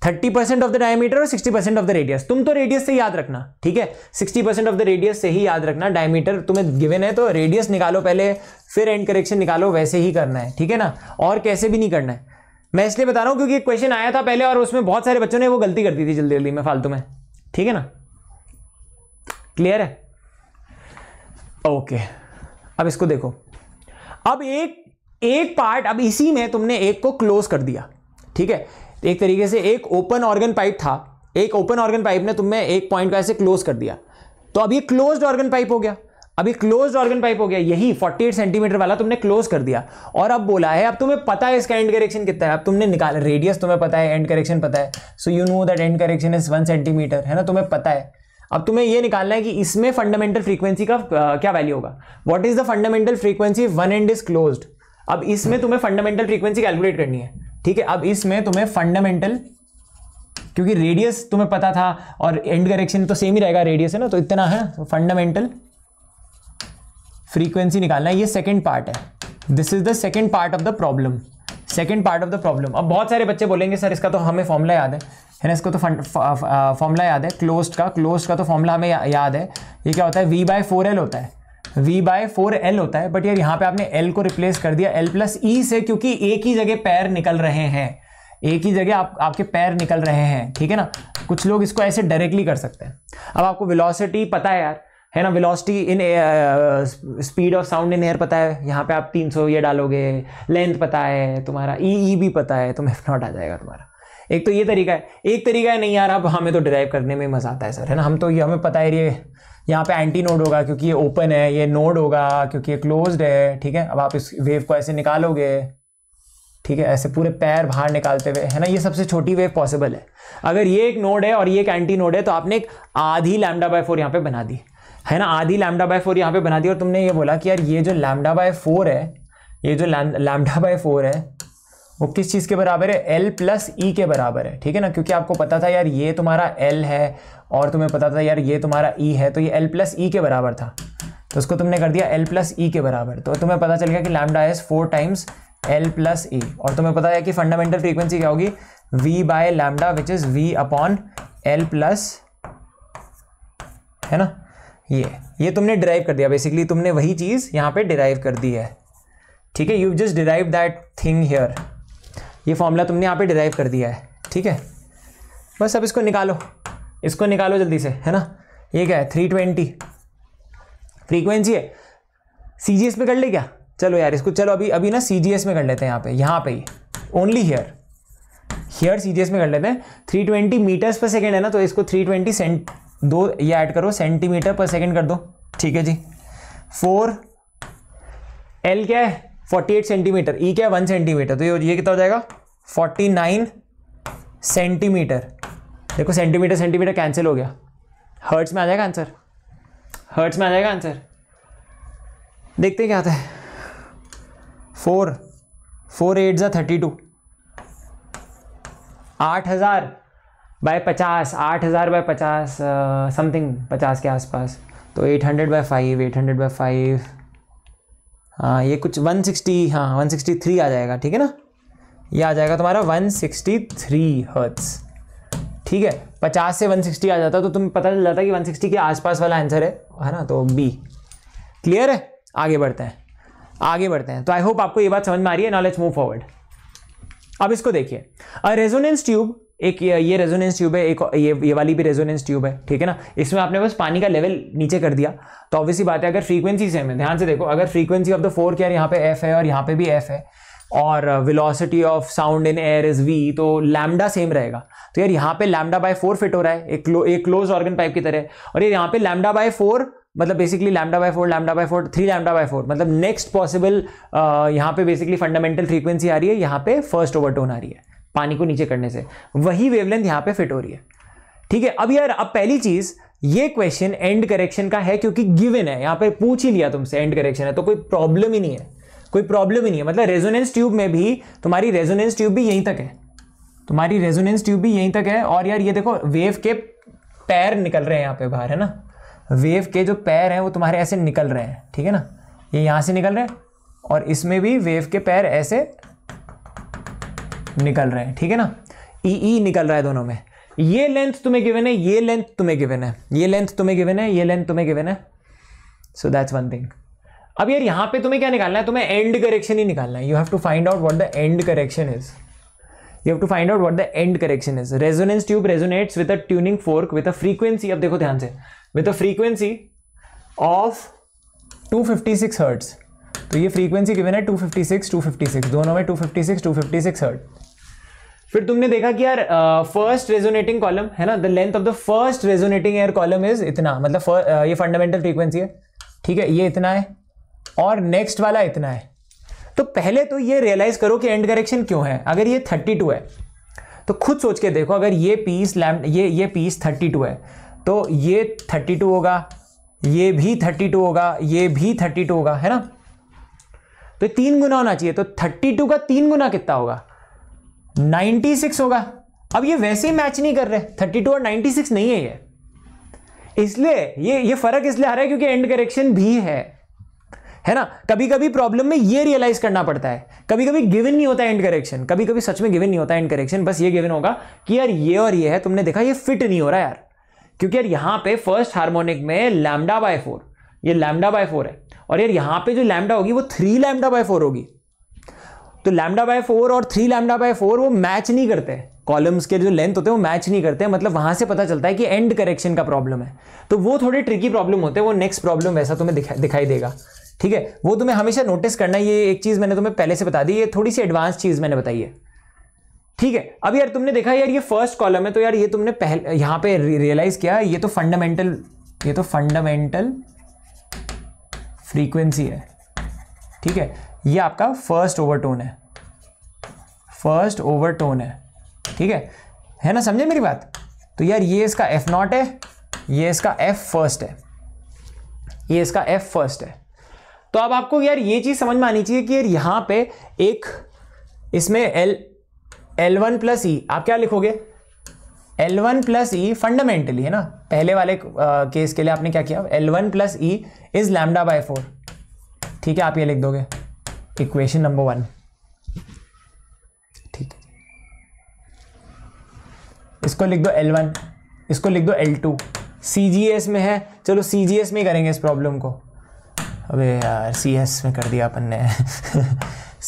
thirty percent of the diameter और sixty percent of the radius तुम तो रेडियस से याद रखना ठीक है sixty percent of the radius से ही याद रखना डायमीटर तुम्हें गिवन है तो रेडियस निकालो पहले फिर एंड करेक्शन निकालो वैसे ही करना है ठीक है ना और कैसे भी नहीं करना है मैं इसलिए बता रहा हूँ क्योंकि एक क्वेश्चन आया था पहले और उसमें बहुत सारे बच्चों ने वो गलती कर दी थी जल्दी जल्दी में फालतू में ठीक है ना क्लियर है ओके अब इसको देखो अब एक एक पार्ट अब इसी में तुमने एक को क्लोज कर दिया ठीक है तो एक तरीके से एक ओपन ऑर्गन पाइप था एक ओपन ऑर्गन पाइप ने तुम्हें एक पॉइंट को ऐसे क्लोज कर दिया तो अब ये क्लोज ऑर्गन पाइप हो गया अभी क्लोज ऑर्गन पाइप हो गया यही 48 सेंटीमीटर वाला तुमने क्लोज कर दिया और अब बोला है अब तुम्हें पता है इसका एंड करेक्शन कितना है अब तुमने निकाल रेडियस तुम्हें पता है एंड करेक्शन पता है so you know that end correction is one centimetre है ना तुम्हें पता है अब तुम्हें यह निकालना है कि इसमें फंडामेंटल फ्रीक्वेंसी का क्या वैल्यू होगा what is the fundamental frequency one end is close अब इसमें तुम्हें फंडामेंटल फ्रीक्वेंसी कैलकुलेट करनी है ठीक है अब इसमें तुम्हें फंडामेंटल क्योंकि रेडियस तुम्हें पता था और एंड करेक्शन तो सेम ही रहेगा रेडियस है ना तो इतना है फंडामेंटल तो फ्रीक्वेंसी निकालना ये सेकेंड पार्ट है this is the second part of the problem second part of the problem अब बहुत सारे बच्चे बोलेंगे सर इसका तो हमें फॉर्मूला याद है है ना इसको तो फॉर्मूला याद है क्लोज का क्लोज का तो फॉर्मूला हमें या, याद है ये क्या होता है वी बाय फोर एल होता है v बाय फोर एल होता है बट यार यहाँ पे आपने l को रिप्लेस कर दिया l प्लस ई e से क्योंकि एक ही जगह पैर निकल रहे हैं एक ही जगह आप आपके पैर निकल रहे हैं ठीक है ना कुछ लोग इसको ऐसे डायरेक्टली कर सकते हैं अब आपको विलोसिटी पता है यार है ना velocity in speed of sound in air पता है यहाँ पे आप 300 ये डालोगे लेंथ पता है तुम्हारा ई e, ई e भी पता है तो एफ नॉट आ जाएगा तुम्हारा एक तो ये तरीका है एक तरीका है नहीं यार अब हमें तो डिराइव करने में मज़ा आता है सर है ना हम तो ये हमें पता है ये यहाँ पे एंटी नोड होगा क्योंकि ये ओपन है ये नोड होगा क्योंकि ये क्लोज्ड है ठीक है अब आप इस वेव को ऐसे निकालोगे ठीक है ऐसे पूरे पैर बाहर निकालते हुए है ना ये सबसे छोटी वेव पॉसिबल है अगर ये एक नोड है और ये एक एंटी नोड है तो आपने एक आधी लैमडा बाय फोर यहाँ पे बना दी है ना आधी लैमडा बाय फोर यहाँ पे बना दी और तुमने ये बोला कि यार ये जो लैमडा बाय फोर है ये जो लैमडा बाय फोर है वो किस चीज़ के बराबर है एल प्लस ई के बराबर है ठीक है ना क्योंकि आपको पता था यार ये तुम्हारा एल है और तुम्हें पता था यार ये तुम्हारा ई e है तो ये एल प्लस ई के बराबर था तो उसको तुमने कर दिया एल प्लस ई के बराबर तो तुम्हें पता चल गया कि lambda as four times L plus E और तुम्हें पता है कि फंडामेंटल फ्रीक्वेंसी क्या होगी V by lambda which is V upon L plus है ना ये ये तुमने डिराइव कर दिया बेसिकली तुमने वही चीज़ यहाँ पे डिराइव कर दी है ठीक है you just derive that thing here ये फॉर्मूला तुमने यहाँ पे डिराइव कर दिया है ठीक है बस अब इसको निकालो इसको निकालो जल्दी से है ना ये क्या है थ्री ट्वेंटी फ्रीक्वेंसी है सी जी एस में कर ले क्या चलो यार इसको चलो अभी अभी ना सी जी एस में कर लेते हैं यहाँ पे यहाँ पे ही only here here C G S में कर लेते हैं three twenty metres per second है ना तो इसको थ्री ट्वेंटी सेंट दो ये ऐड करो सेंटीमीटर पर सेकेंड कर दो ठीक है जी फोर एल क्या है 48 सेंटीमीटर ई e क्या है वन सेंटीमीटर तो ये कितना हो जाएगा 49 सेंटीमीटर देखो सेंटीमीटर सेंटीमीटर कैंसिल हो गया हर्ट्स में आ जाएगा आंसर हर्ट्स में आ जाएगा आंसर देखते क्या आता है फोर फोर एट ज़ा थर्टी टू आठ हज़ार बाय पचास आठ हज़ार बाय पचास समथिंग uh, पचास के आसपास तो eight hundred by five eight hundred by five हाँ, ये कुछ 160 हाँ वन आ जाएगा ठीक है ना ये आ जाएगा तुम्हारा 163 सिक्सटी ठीक है 50 से 160 आ जाता तो तुम्हें पता चल जाता कि 160 के आसपास वाला आंसर है है ना तो बी क्लियर है आगे बढ़ते हैं आगे बढ़ते हैं तो आई होप आपको ये बात समझ में आ रही है नॉलेज मूव फॉरवर्ड अब इसको देखिए अ रेजोनेंस ट्यूब एक ये रेजोनेंस ट्यूब है एक ये ये वाली भी रेजोनेंस ट्यूब है ठीक है ना इसमें आपने बस पानी का लेवल नीचे कर दिया तो ऑब्वियसली बात है अगर फ्रीक्वेंसी सेम है ध्यान से देखो अगर frequency of the four care यहाँ पे एफ है और यहाँ पे भी एफ है और velocity of sound in air is V तो लैमडा सेम रहेगा तो यार यहाँ पे लैमडा बाय फोर फिट हो रहा है एक क्लो, एक क्लोज ऑर्गन पाइप की तरह और ये यहाँ पे लैमडा बाय फोर मतलब basically lambda by four lambda by four three lambda by four मतलब नेक्स्ट पॉसिबल यहाँ पे बेसिकली फंडामेंटल फ्रीक्वेंसी आ रही है यहाँ पे फर्स्ट टोन आ रही है पानी को नीचे करने से वही वेवलेंथ यहाँ पे फिट हो रही है ठीक है अब यार अब पहली चीज़ ये क्वेश्चन एंड करेक्शन का है क्योंकि गिवन है यहाँ पे पूछ ही लिया तुमसे एंड करेक्शन है तो कोई प्रॉब्लम ही नहीं है कोई प्रॉब्लम ही नहीं है मतलब रेजोनेंस ट्यूब में भी तुम्हारी रेजोनेंस ट्यूब भी यहीं तक है तुम्हारी रेजोनेंस ट्यूब भी यहीं तक है और यार ये देखो वेव के पैर निकल रहे हैं यहाँ पे बाहर है ना वेव के जो पैर हैं वो तुम्हारे ऐसे निकल रहे हैं ठीक है ना ये यहाँ से निकल रहे हैं और इसमें भी वेव के पैर ऐसे निकल रहे हैं ठीक है ना ई e ई e निकल रहा है दोनों में ये लेंथ तुम्हें गिवन है ये लेंथ तुम्हें गिवन है ये लेंथ तुम्हें गिवन है ये लेंथ तुम्हें गिवन है सो दैट्स वन थिंग अब यार यहां पे तुम्हें क्या निकालना है तुम्हें एंड करेक्शन ही निकालना है you have to find out what the end correction is you have to find out what the end correction is resonance tube resonates with a tuning fork with a frequency अब देखो ध्यान से with a frequency of 256 hertz तो ये frequency given है 256 256 दोनों में 256 256 hurt फिर तुमने देखा कि यार फर्स्ट रेजोनेटिंग कॉलम है ना the length of the first resonating air column is इतना मतलब uh, ये फंडामेंटल फ्रीक्वेंसी है ठीक है ये इतना है और नेक्स्ट वाला इतना है तो पहले तो ये रियलाइज करो कि एंड करेक्शन क्यों है अगर ये 32 है तो खुद सोच के देखो अगर ये पीस लैम ये ये पीस 32 है तो ये 32 होगा ये भी 32 होगा ये भी 32 होगा है ना तो तीन गुना होना चाहिए तो थर्टी टू का तीन गुना कितना होगा नाइन्टी सिक्स होगा अब ये वैसे ही मैच नहीं कर रहे थर्टी टू और नाइनटी सिक्स नहीं है ये इसलिए ये ये फर्क इसलिए आ रहा है क्योंकि एंड करेक्शन भी है है ना कभी कभी प्रॉब्लम में ये रियलाइज करना पड़ता है कभी कभी गिवन नहीं होता एंड करेक्शन कभी कभी सच में गिवन नहीं होता एंड करेक्शन बस ये गिवन होगा कि यार ये और ये है तुमने देखा ये फिट नहीं हो रहा यार क्योंकि यार यहां पे फर्स्ट हार्मोनिक में लैमडा बाय फोर ये लैमडा बाय फोर है और यार यहाँ पे जो लैमडा होगी वो थ्री लैमडा बाय फोर होगी तो लैमडा बाय फोर और थ्री लैमडा बाय फोर वो मैच नहीं करते कॉलम्स के जो लेंथ होते हैं वो मैच नहीं करते मतलब वहां से पता चलता है कि एंड करेक्शन का प्रॉब्लम है तो वो थोड़े ट्रिकी प्रॉब्लम होते हैं वो नेक्स्ट प्रॉब्लम वैसा तुम्हें दिखा, दिखाई देगा ठीक है वो तुम्हें हमेशा नोटिस करना ये एक चीज़ मैंने तुम्हें पहले से बता दी ये थोड़ी सी एडवांस चीज़ मैंने बताई है ठीक है अब यार तुमने देखा यार ये फर्स्ट कॉलम है तो यार ये तुमने पहले यहाँ पे रियलाइज़ किया ये तो फंडामेंटल ये तो फंडामेंटल फ्रीक्वेंसी है ठीक है ये आपका फर्स्ट ओवरटोन है फर्स्ट ओवरटोन है ठीक है है ना समझे मेरी बात तो यार ये इसका एफ नॉट है ये इसका एफ फर्स्ट है ये इसका एफ फर्स्ट है तो अब आपको यार ये चीज़ समझ में आनी चाहिए कि यार यहां पे एक इसमें L L one plus E आप क्या लिखोगे L one plus E fundamentally है ना पहले वाले केस के लिए आपने क्या किया L one plus E is lambda by four ठीक है आप ये लिख दोगे इक्वेशन नंबर वन ठीक है इसको लिख दो एल वन इसको लिख दो L two C G S में है चलो सी जी एस में ही करेंगे इस प्रॉब्लम को अबे यार सी एस में कर दिया अपन ने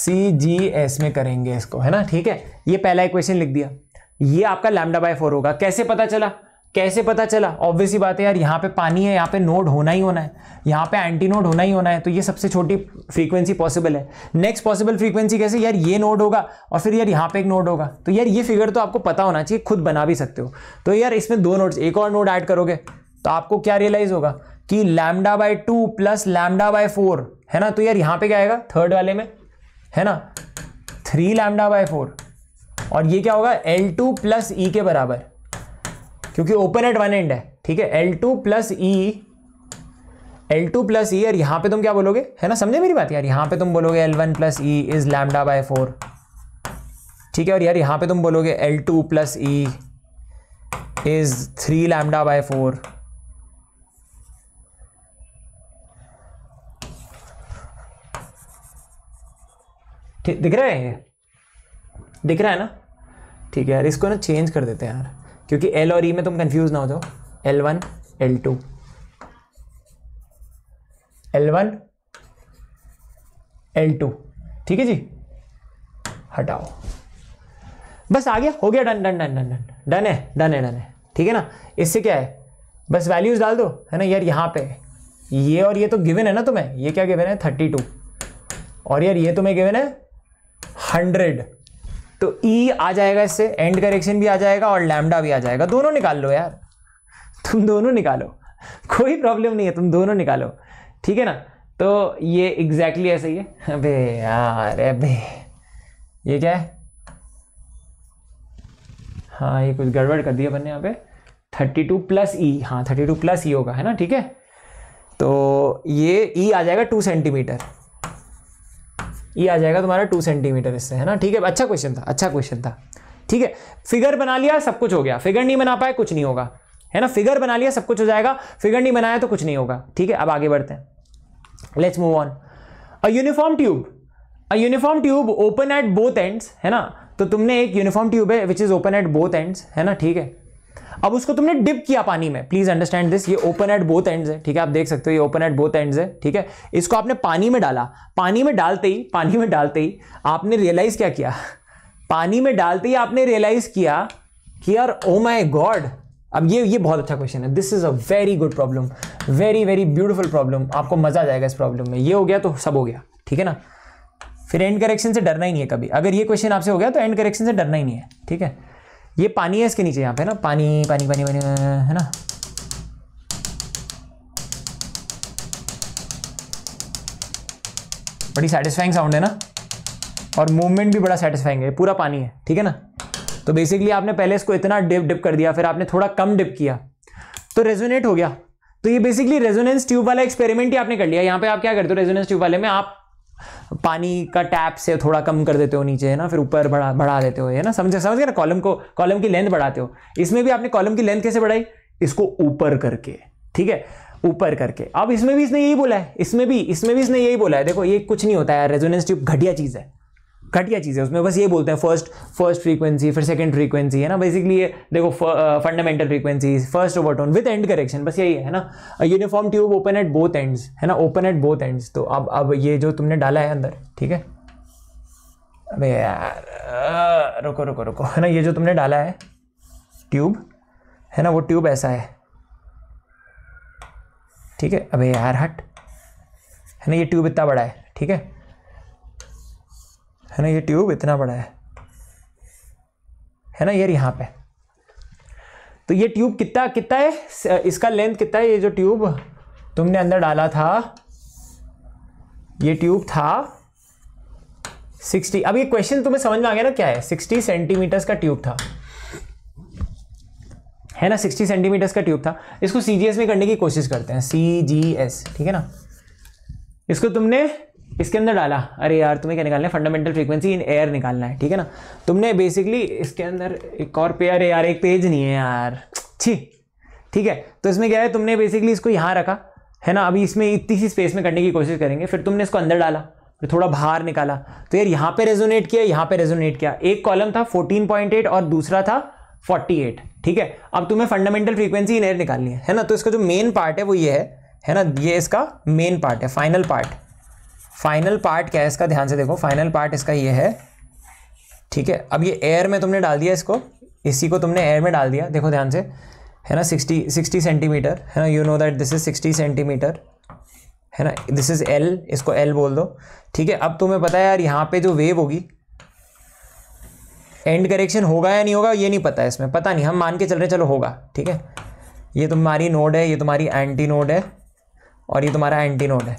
सी जी एस में करेंगे इसको है ना ठीक है ये पहला इक्वेशन लिख दिया ये आपका लैमडा बाय फोर होगा कैसे पता चला कैसे पता चला ऑब्वियसली बात है यार यहाँ पे पानी है यहाँ पे नोड होना ही होना है यहाँ पे एंटी नोड होना ही होना है तो ये सबसे छोटी फ्रीक्वेंसी पॉसिबल है नेक्स्ट पॉसिबल फ्रीक्वेंसी कैसे यार ये नोड होगा और फिर यार यहाँ पे एक नोड होगा तो यार ये फिगर तो आपको पता होना चाहिए खुद बना भी सकते हो तो यार इसमें दो नोड्स एक और नोड ऐड करोगे तो आपको क्या रियलाइज होगा कि lambda by two plus lambda by four है ना तो यार यहाँ पे क्या आएगा थर्ड वाले में है ना थ्री लैमडा बाय फोर और ये क्या होगा एल टू प्लस ई के बराबर क्योंकि ओपन एट वन एंड है ठीक है L two plus E L two plus E और यहां पे तुम क्या बोलोगे है ना समझे मेरी बात यार यहां पे तुम बोलोगे L one plus E is lambda by four ठीक है और यार यहां पे तुम बोलोगे L two plus E is three lambda by four दिख रहा है दिख रहा है ना ठीक है यार इसको ना चेंज कर देते हैं यार क्योंकि एल और ई e में तुम कंफ्यूज ना हो जाओ L one L two L one L two ठीक है जी हटाओ बस आ गया हो गया done done done done done done है डन है डन है ठीक है ना इससे क्या है बस वैल्यूज डाल दो है ना यार यहाँ पे ये और ये तो गिवन है ना तुम्हें ये क्या गिवन है थर्टी टू और यार ये तुम्हें गिवन है हंड्रेड तो ई e आ जाएगा इससे एंड करेक्शन भी आ जाएगा और लैमडा भी आ जाएगा दोनों निकाल लो यार तुम दोनों निकालो कोई प्रॉब्लम नहीं है तुम दोनों निकालो ठीक है ना तो ये एग्जैक्टली exactly ऐसे ही है अबे यार अबे ये क्या है हाँ ये कुछ गड़बड़ कर दिया अपन यहाँ पे थर्टी टू प्लस ई हाँ थर्टी टू प्लस ई होगा है ना ठीक है तो ये ई e आ जाएगा टू सेंटीमीटर ये आ जाएगा तुम्हारा टू सेंटीमीटर इससे है ना ठीक है अच्छा क्वेश्चन था अच्छा क्वेश्चन था ठीक है फिगर बना लिया सब कुछ हो गया फिगर नहीं बना पाए कुछ नहीं होगा है ना फिगर बना लिया सब कुछ हो जाएगा फिगर नहीं बनाया तो कुछ नहीं होगा ठीक है अब आगे बढ़ते हैं let's move on a uniform tube a uniform tube open at both ends है ना तो तुमने एक यूनिफॉर्म ट्यूब है which is open at both ends है ना ठीक है अब उसको तुमने डिप किया पानी में प्लीज अंडरस्टैंड दिस ये ओपन एट बोथ एंड्स है ठीक है आप देख सकते हो ये ओपन एट बोथ एंड्स है ठीक है इसको आपने पानी में डाला पानी में डालते ही पानी में डालते ही आपने रियलाइज क्या किया पानी में डालते ही आपने रियलाइज किया कि यार ओ माई गॉड अब ये ये बहुत अच्छा क्वेश्चन है this is a very good problem very very beautiful problem आपको मजा आ जाएगा इस प्रॉब्लम में ये हो गया तो सब हो गया ठीक है ना फिर एंड करेक्शन से डरना ही नहीं है कभी अगर ये क्वेश्चन आपसे हो गया तो एंड करेक्शन से डरना ही नहीं है ठीक है ये पानी है इसके नीचे यहाँ पे ना पानी पानी पानी पानी है ना बड़ी सेटिस्फाइंग साउंड है ना और मूवमेंट भी बड़ा सेटिस्फाइंग है पूरा पानी है ठीक है ना तो बेसिकली आपने पहले इसको इतना डिप डिप कर दिया फिर आपने थोड़ा कम डिप किया तो रेजोनेट हो गया तो ये बेसिकली रेजोनेंस ट्यूब वाला एक्सपेरिमेंट ही आपने कर लिया यहाँ पे आप क्या करते हो रेजोनेंस ट्यूब वाले में आप पानी का टैप से थोड़ा कम कर देते हो नीचे है ना फिर ऊपर बढ़ा बढ़ा देते हो है ना समझ समझ गए ना कॉलम को कॉलम की लेंथ बढ़ाते हो इसमें भी आपने कॉलम की लेंथ कैसे बढ़ाई इसको ऊपर करके ठीक है ऊपर करके अब इसमें भी इसने यही बोला है इसमें भी इसमें भी इसने यही बोला है देखो ये कुछ नहीं होता है रेजोनेंस ट्यूब घटिया चीज़ है घटिया है उसमें बस ये बोलते हैं फर्स्ट फर्स्ट फ्रीक्वेंसी फिर सेकंड फ्रीक्वेंसी है ना बेसिकली ये देखो fundamental frequency first overtone with end correction बस यही है ना uniform tube open at both ends है ना ओपन एट बोथ एंड्स तो अब अब ये जो तुमने डाला है अंदर ठीक है अबे यार रुको रुको रुको है ना ये जो तुमने डाला है ट्यूब है ना वो ट्यूब ऐसा है ठीक है अबे यार हट है ना ये ट्यूब इतना बड़ा है ठीक है है ना ये ट्यूब इतना बड़ा है है ना यार यहाँ पे तो ये ट्यूब कितना कितना है इसका लेंथ कितना है ये जो ट्यूब तुमने अंदर डाला था ये ट्यूब था 60 अब ये क्वेश्चन तुम्हें समझ में आ गया ना क्या है 60 सेंटीमीटर्स का ट्यूब था है ना 60 सेंटीमीटर्स का ट्यूब था इसको सी में करने की कोशिश करते हैं सी ठीक है ना इसको तुमने इसके अंदर डाला अरे यार तुम्हें क्या निकालना है फंडामेंटल फ्रीक्वेंसी इन एयर निकालना है ठीक है ना तुमने बेसिकली इसके अंदर एक और पे अरे यार एक पेज नहीं है यार छी ठीक है तो इसमें क्या है तुमने बेसिकली इसको यहाँ रखा है ना अभी इसमें इतनी सी स्पेस में करने की कोशिश करेंगे फिर तुमने इसको अंदर डाला फिर थोड़ा बाहर निकाला तो यार यहाँ पे रेजोनेट किया यहाँ पे रेजोनेट किया एक कॉलम था 14.8 और दूसरा था 48 ठीक है अब तुम्हें फंडामेंटल फ्रीक्वेंसी इन एयर निकालनी है है ना तो इसका जो मेन पार्ट है वो ये है है ना ये इसका मेन पार्ट है फाइनल पार्ट फाइनल पार्ट क्या है इसका ध्यान से देखो फाइनल पार्ट इसका ये है ठीक है अब ये एयर में तुमने डाल दिया इसको इसी को तुमने एयर में डाल दिया देखो ध्यान से है ना सिक्सटी सिक्सटी सेंटीमीटर है ना you know that this is sixty centimetre है ना दिस इज़ एल इसको एल बोल दो ठीक है अब तुम्हें पता है यार यहाँ पे जो वेव होगी एंड करेक्शन होगा या नहीं होगा ये नहीं पता है इसमें पता नहीं हम मान के चल रहे चलो होगा ठीक है ये तुम्हारी नोड है ये तुम्हारी एंटी नोड है और ये तुम्हारा एंटी नोड है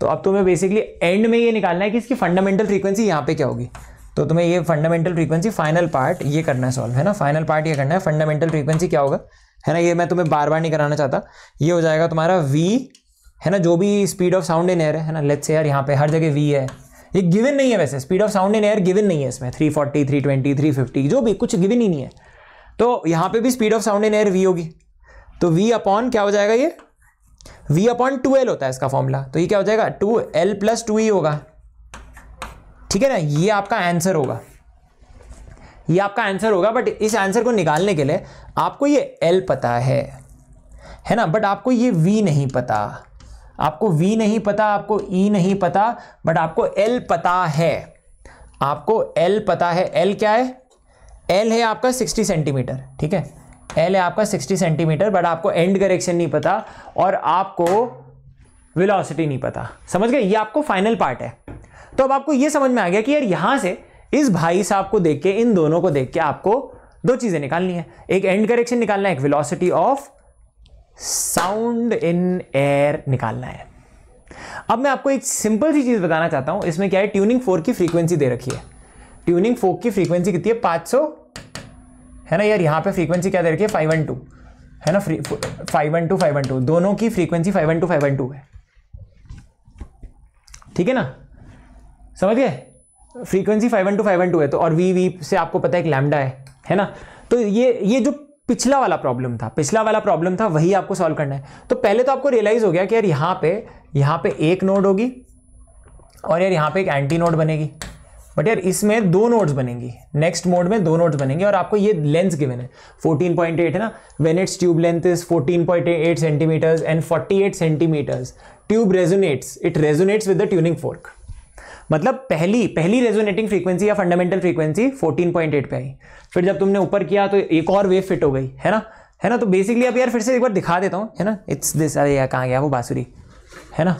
तो अब तुम्हें बेसिकली एंड में ये निकालना है कि इसकी फंडामेंटल फ्रीक्वेंसी यहाँ पे क्या होगी तो तुम्हें ये फंडामेंटल फ्रीक्वेंसी फाइनल पार्ट ये करना है सॉल्व है ना फाइनल पार्ट ये करना है फंडामेंटल फ्रीक्वेंसी क्या होगा है ना ये मैं तुम्हें बार बार नहीं कराना चाहता ये हो जाएगा तुम्हारा वी है ना जो भी speed of sound in air है ना लेट्स एयर यहाँ पे हर जगह वी है ये गिविन नहीं है वैसे speed of sound in air given नहीं है इसमें three three forty twenty three fifty जो भी कुछ गिविन ही नहीं है तो यहाँ पे भी speed of sound in air V होगी तो वी अपॉन क्या हो जाएगा ये v अपॉन टू एल होता है इसका फॉर्मूला तो ये क्या हो जाएगा two L plus two E होगा ठीक है ना ये आपका आंसर होगा ये आपका आंसर होगा बट इस आंसर को निकालने के लिए आपको ये एल पता है है ना बट आपको ये वी नहीं पता आपको वी नहीं पता आपको ई e नहीं पता बट आपको एल पता है आपको एल पता है एल क्या है एल है आपका 60 सेंटीमीटर ठीक है एल है आपका 60 सेंटीमीटर बट आपको एंड करेक्शन नहीं पता और आपको विलॉसिटी नहीं पता समझ गए ये आपको फाइनल पार्ट है तो अब आपको ये समझ में आ गया कि यार यहां से इस भाई साहब को देख के इन दोनों को देख के आपको दो चीज़ें निकालनी है एक एंड करेक्शन निकालना है एक velocity of sound in air निकालना है अब मैं आपको एक सिंपल सी चीज़ बताना चाहता हूं इसमें क्या है ट्यूनिंग फोर की फ्रीक्वेंसी दे रखी है ट्यूनिंग फोर की फ्रीक्वेंसी कितनी है पाँच है ना यार यहाँ पे फ्रीक्वेंसी क्या दे रखी है फाइव वन टू है ना free five one two five one two दोनों की frequency five one two five one two है ठीक है ना समझ गए frequency five one two five one two है तो और वी वी से आपको पता है एक लैमडा है है ना तो ये ये जो पिछला वाला प्रॉब्लम था पिछला वाला प्रॉब्लम था वही आपको सॉल्व करना है तो पहले तो आपको रियलाइज़ हो गया कि यार यहाँ पे यहाँ पे एक नोड होगी और यार यहाँ पे एक एंटी नोड बनेगी बट यार इसमें दो नोट्स बनेंगी नेक्स्ट मोड में दो नोट्स बनेंगे और आपको ये लेंस गिवन है 14.8 है ना when it's tube length is 14.8 centimetres and 48 centimetres tube resonates it resonates with the tuning fork मतलब पहली पहली रेजोनेटिंग फ्रीक्वेंसी या फंडामेंटल फ्रीक्वेंसी 14.8 पे आई फिर जब तुमने ऊपर किया तो एक और वेव फिट हो गई है ना है ना तो बेसिकली अब यार फिर से एक बार दिखा देता हूँ है ना इट्स दिस अरे यार कहाँ गया वो बाँसुरी है ना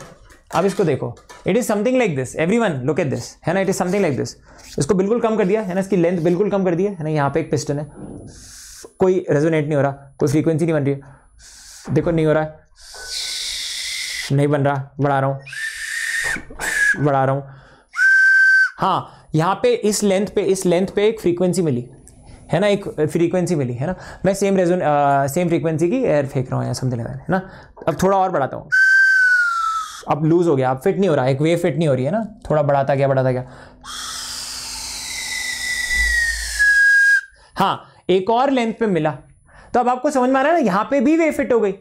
अब इसको देखो it is something like this every one look at this है ना it is something like this इसको बिल्कुल कम कर दिया है ना इसकी लेंथ बिल्कुल कम कर दी है ना यहाँ पे एक पिस्टन है कोई रेजोनेट नहीं हो रहा कोई फ्रीक्वेंसी नहीं बन रही है देखो नहीं हो रहा है नहीं बन रहा बढ़ा रहा हूँ बढ़ा रहा हूँ हाँ यहाँ पे इस लेंथ पे इस लेंथ पे एक फ्रीक्वेंसी मिली है ना एक फ्रीक्वेंसी मिली है ना मैं सेम रेजोन सेम फ्रीक्वेंसी की एयर फेंक रहा हूँ या समझ लगा है ना अब थोड़ा और बढ़ाता हूँ अब लूज़ हो गया अब फिट नहीं हो रहा एक वे फिट नहीं हो रही है ना थोड़ा बढ़ाता गया बढ़ाता गया हाँ एक और लेंथ पे मिला तो अब आपको समझ में आ रहा है ना यहां पे भी वे फिट हो गई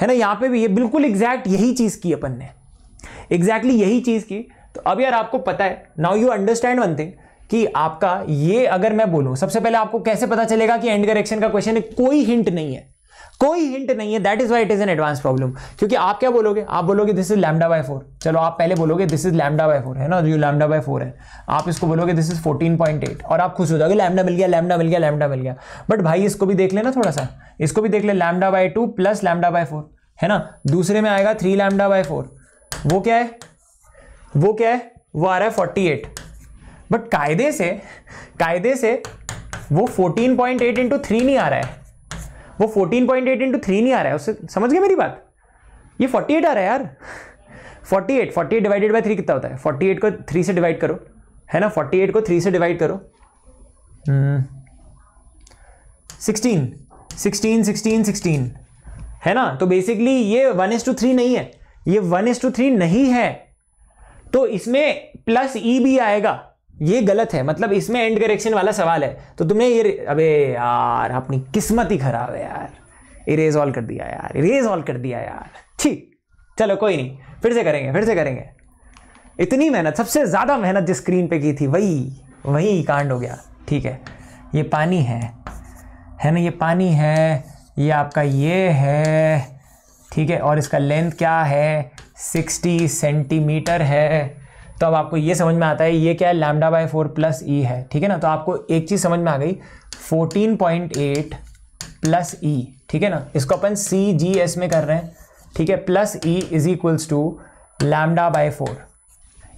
है ना यहां पे भी ये बिल्कुल एग्जैक्ट यही चीज़ की अपन ने एग्जैक्टली यही चीज़ की तो अब यार आपको पता है now you understand one thing कि आपका ये अगर मैं बोलूं सबसे पहले आपको कैसे पता चलेगा कि एंड करेक्शन का क्वेश्चन कोई हिंट नहीं है कोई हिंट नहीं है that is why it is an advance problem क्योंकि आप क्या बोलोगे आप बोलोगे this is lambda by four चलो आप पहले बोलोगे this is lambda by four है ना जो लैमडा बाय फोर है आप इसको बोलोगे this is fourteen point eight और आप खुश हो जाओगे लैमडा मिल गया लैमडा मिल गया लैमडा मिल गया बट भाई इसको भी देख लेना थोड़ा सा इसको भी देख ले lambda by two plus lambda by four है ना दूसरे में आएगा थ्री लैमडा बाय फोर वो क्या है वो क्या है वो आ रहा है फोर्टी एट बट कायदे से कायदे से वो fourteen point eight into three नहीं आ रहा है वो fourteen point eight into three नहीं आ रहा है उससे समझ गए मेरी बात ये फोर्टी एट आ रहा है यार forty eight forty eight divided by three कितना होता है फोर्टी एट को थ्री से डिवाइड करो है ना फोर्टी एट को थ्री से डिवाइड करो सिक्सटीन सिक्सटीन सिक्सटीन सिक्सटीन है ना तो बेसिकली ये वन एस टू थ्री नहीं है ये वन एस टू थ्री नहीं है तो इसमें प्लस ई e भी आएगा ये गलत है मतलब इसमें एंड करेक्शन वाला सवाल है तो तुमने ये अबे यार अपनी किस्मत ही खराब है यार इरेज ऑल कर दिया यार इरेज ऑल कर दिया यार ठीक चलो कोई नहीं फिर से करेंगे फिर से करेंगे इतनी मेहनत सबसे ज़्यादा मेहनत जिस स्क्रीन पे की थी वही वही कांड हो गया ठीक है ये पानी है है ना ये पानी है ये आपका ये है ठीक है और इसका लेंथ क्या है सिक्सटी सेंटीमीटर है तो अब आपको ये समझ में आता है ये क्या है lambda by four plus E है ठीक है ना तो आपको एक चीज़ समझ में आ गई fourteen point eight plus E ठीक है ना इसको अपन सी जी एस में कर रहे हैं ठीक है plus E is equals to lambda by four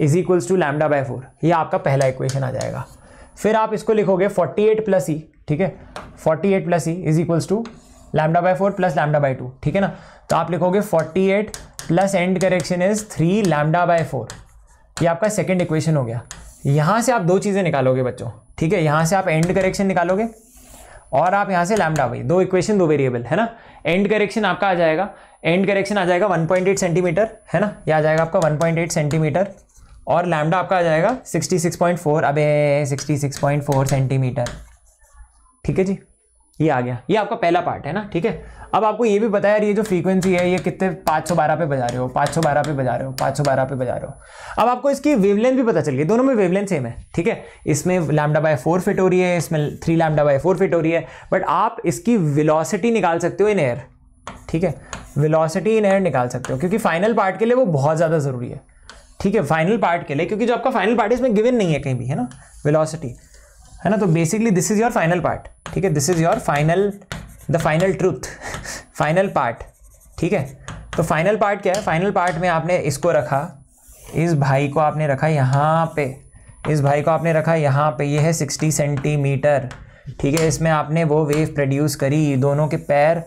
is equals to lambda by four ये आपका पहला इक्वेशन आ जाएगा फिर आप इसको लिखोगे 48 एट प्लस ई ठीक है 48 eight plus E is equals to lambda by four plus lambda by two ठीक है ना तो आप लिखोगे 48 eight plus end correction is three lambda by four ये आपका सेकेंड इक्वेशन हो गया यहाँ से आप दो चीज़ें निकालोगे बच्चों ठीक है यहाँ से आप एंड करेक्शन निकालोगे और आप यहाँ से लैमडा भाई दो इक्वेशन दो वेरिएबल है ना एंड करेक्शन आपका आ जाएगा एंड करेक्शन आ जाएगा 1.8 सेंटीमीटर है ना ये आ जाएगा आपका 1.8 सेंटीमीटर और लैमडा आपका आ जाएगा 66.4 अबे 66.4 सेंटीमीटर ठीक है जी ये आ गया ये आपका पहला पार्ट है ना ठीक है अब आपको ये भी बताया ये जो फ्रीक्वेंसी है ये कितने 512 पे बजा रहे हो 512 पे बजा रहे हो 512 पे बजा रहे हो अब आपको इसकी वेवलेंथ भी पता चल गई दोनों में वेवलेंथ सेम है ठीक है इसमें लैमडा बाय फोर फिट हो रही है इसमें three lambda by four fit हो रही है बट आप इसकी विलॉसिटी निकाल सकते हो इन एयर ठीक है विलॉसिटी इन एयर निकाल सकते हो क्योंकि फाइनल पार्ट के लिए वो बहुत ज़्यादा ज़रूरी है ठीक है फाइनल पार्ट के लिए क्योंकि जो आपका फाइनल पार्ट है इसमें गिवन नहीं है कहीं भी है ना विलॉसिटी है ना तो basically this is your final part ठीक है this is your final the final truth final part ठीक है तो फाइनल पार्ट क्या है फाइनल पार्ट में आपने इसको रखा इस भाई को आपने रखा यहाँ पे इस भाई को आपने रखा यहाँ पे ये यह है सिक्सटी सेंटीमीटर ठीक है इसमें आपने वो वेव प्रोड्यूस करी दोनों के पैर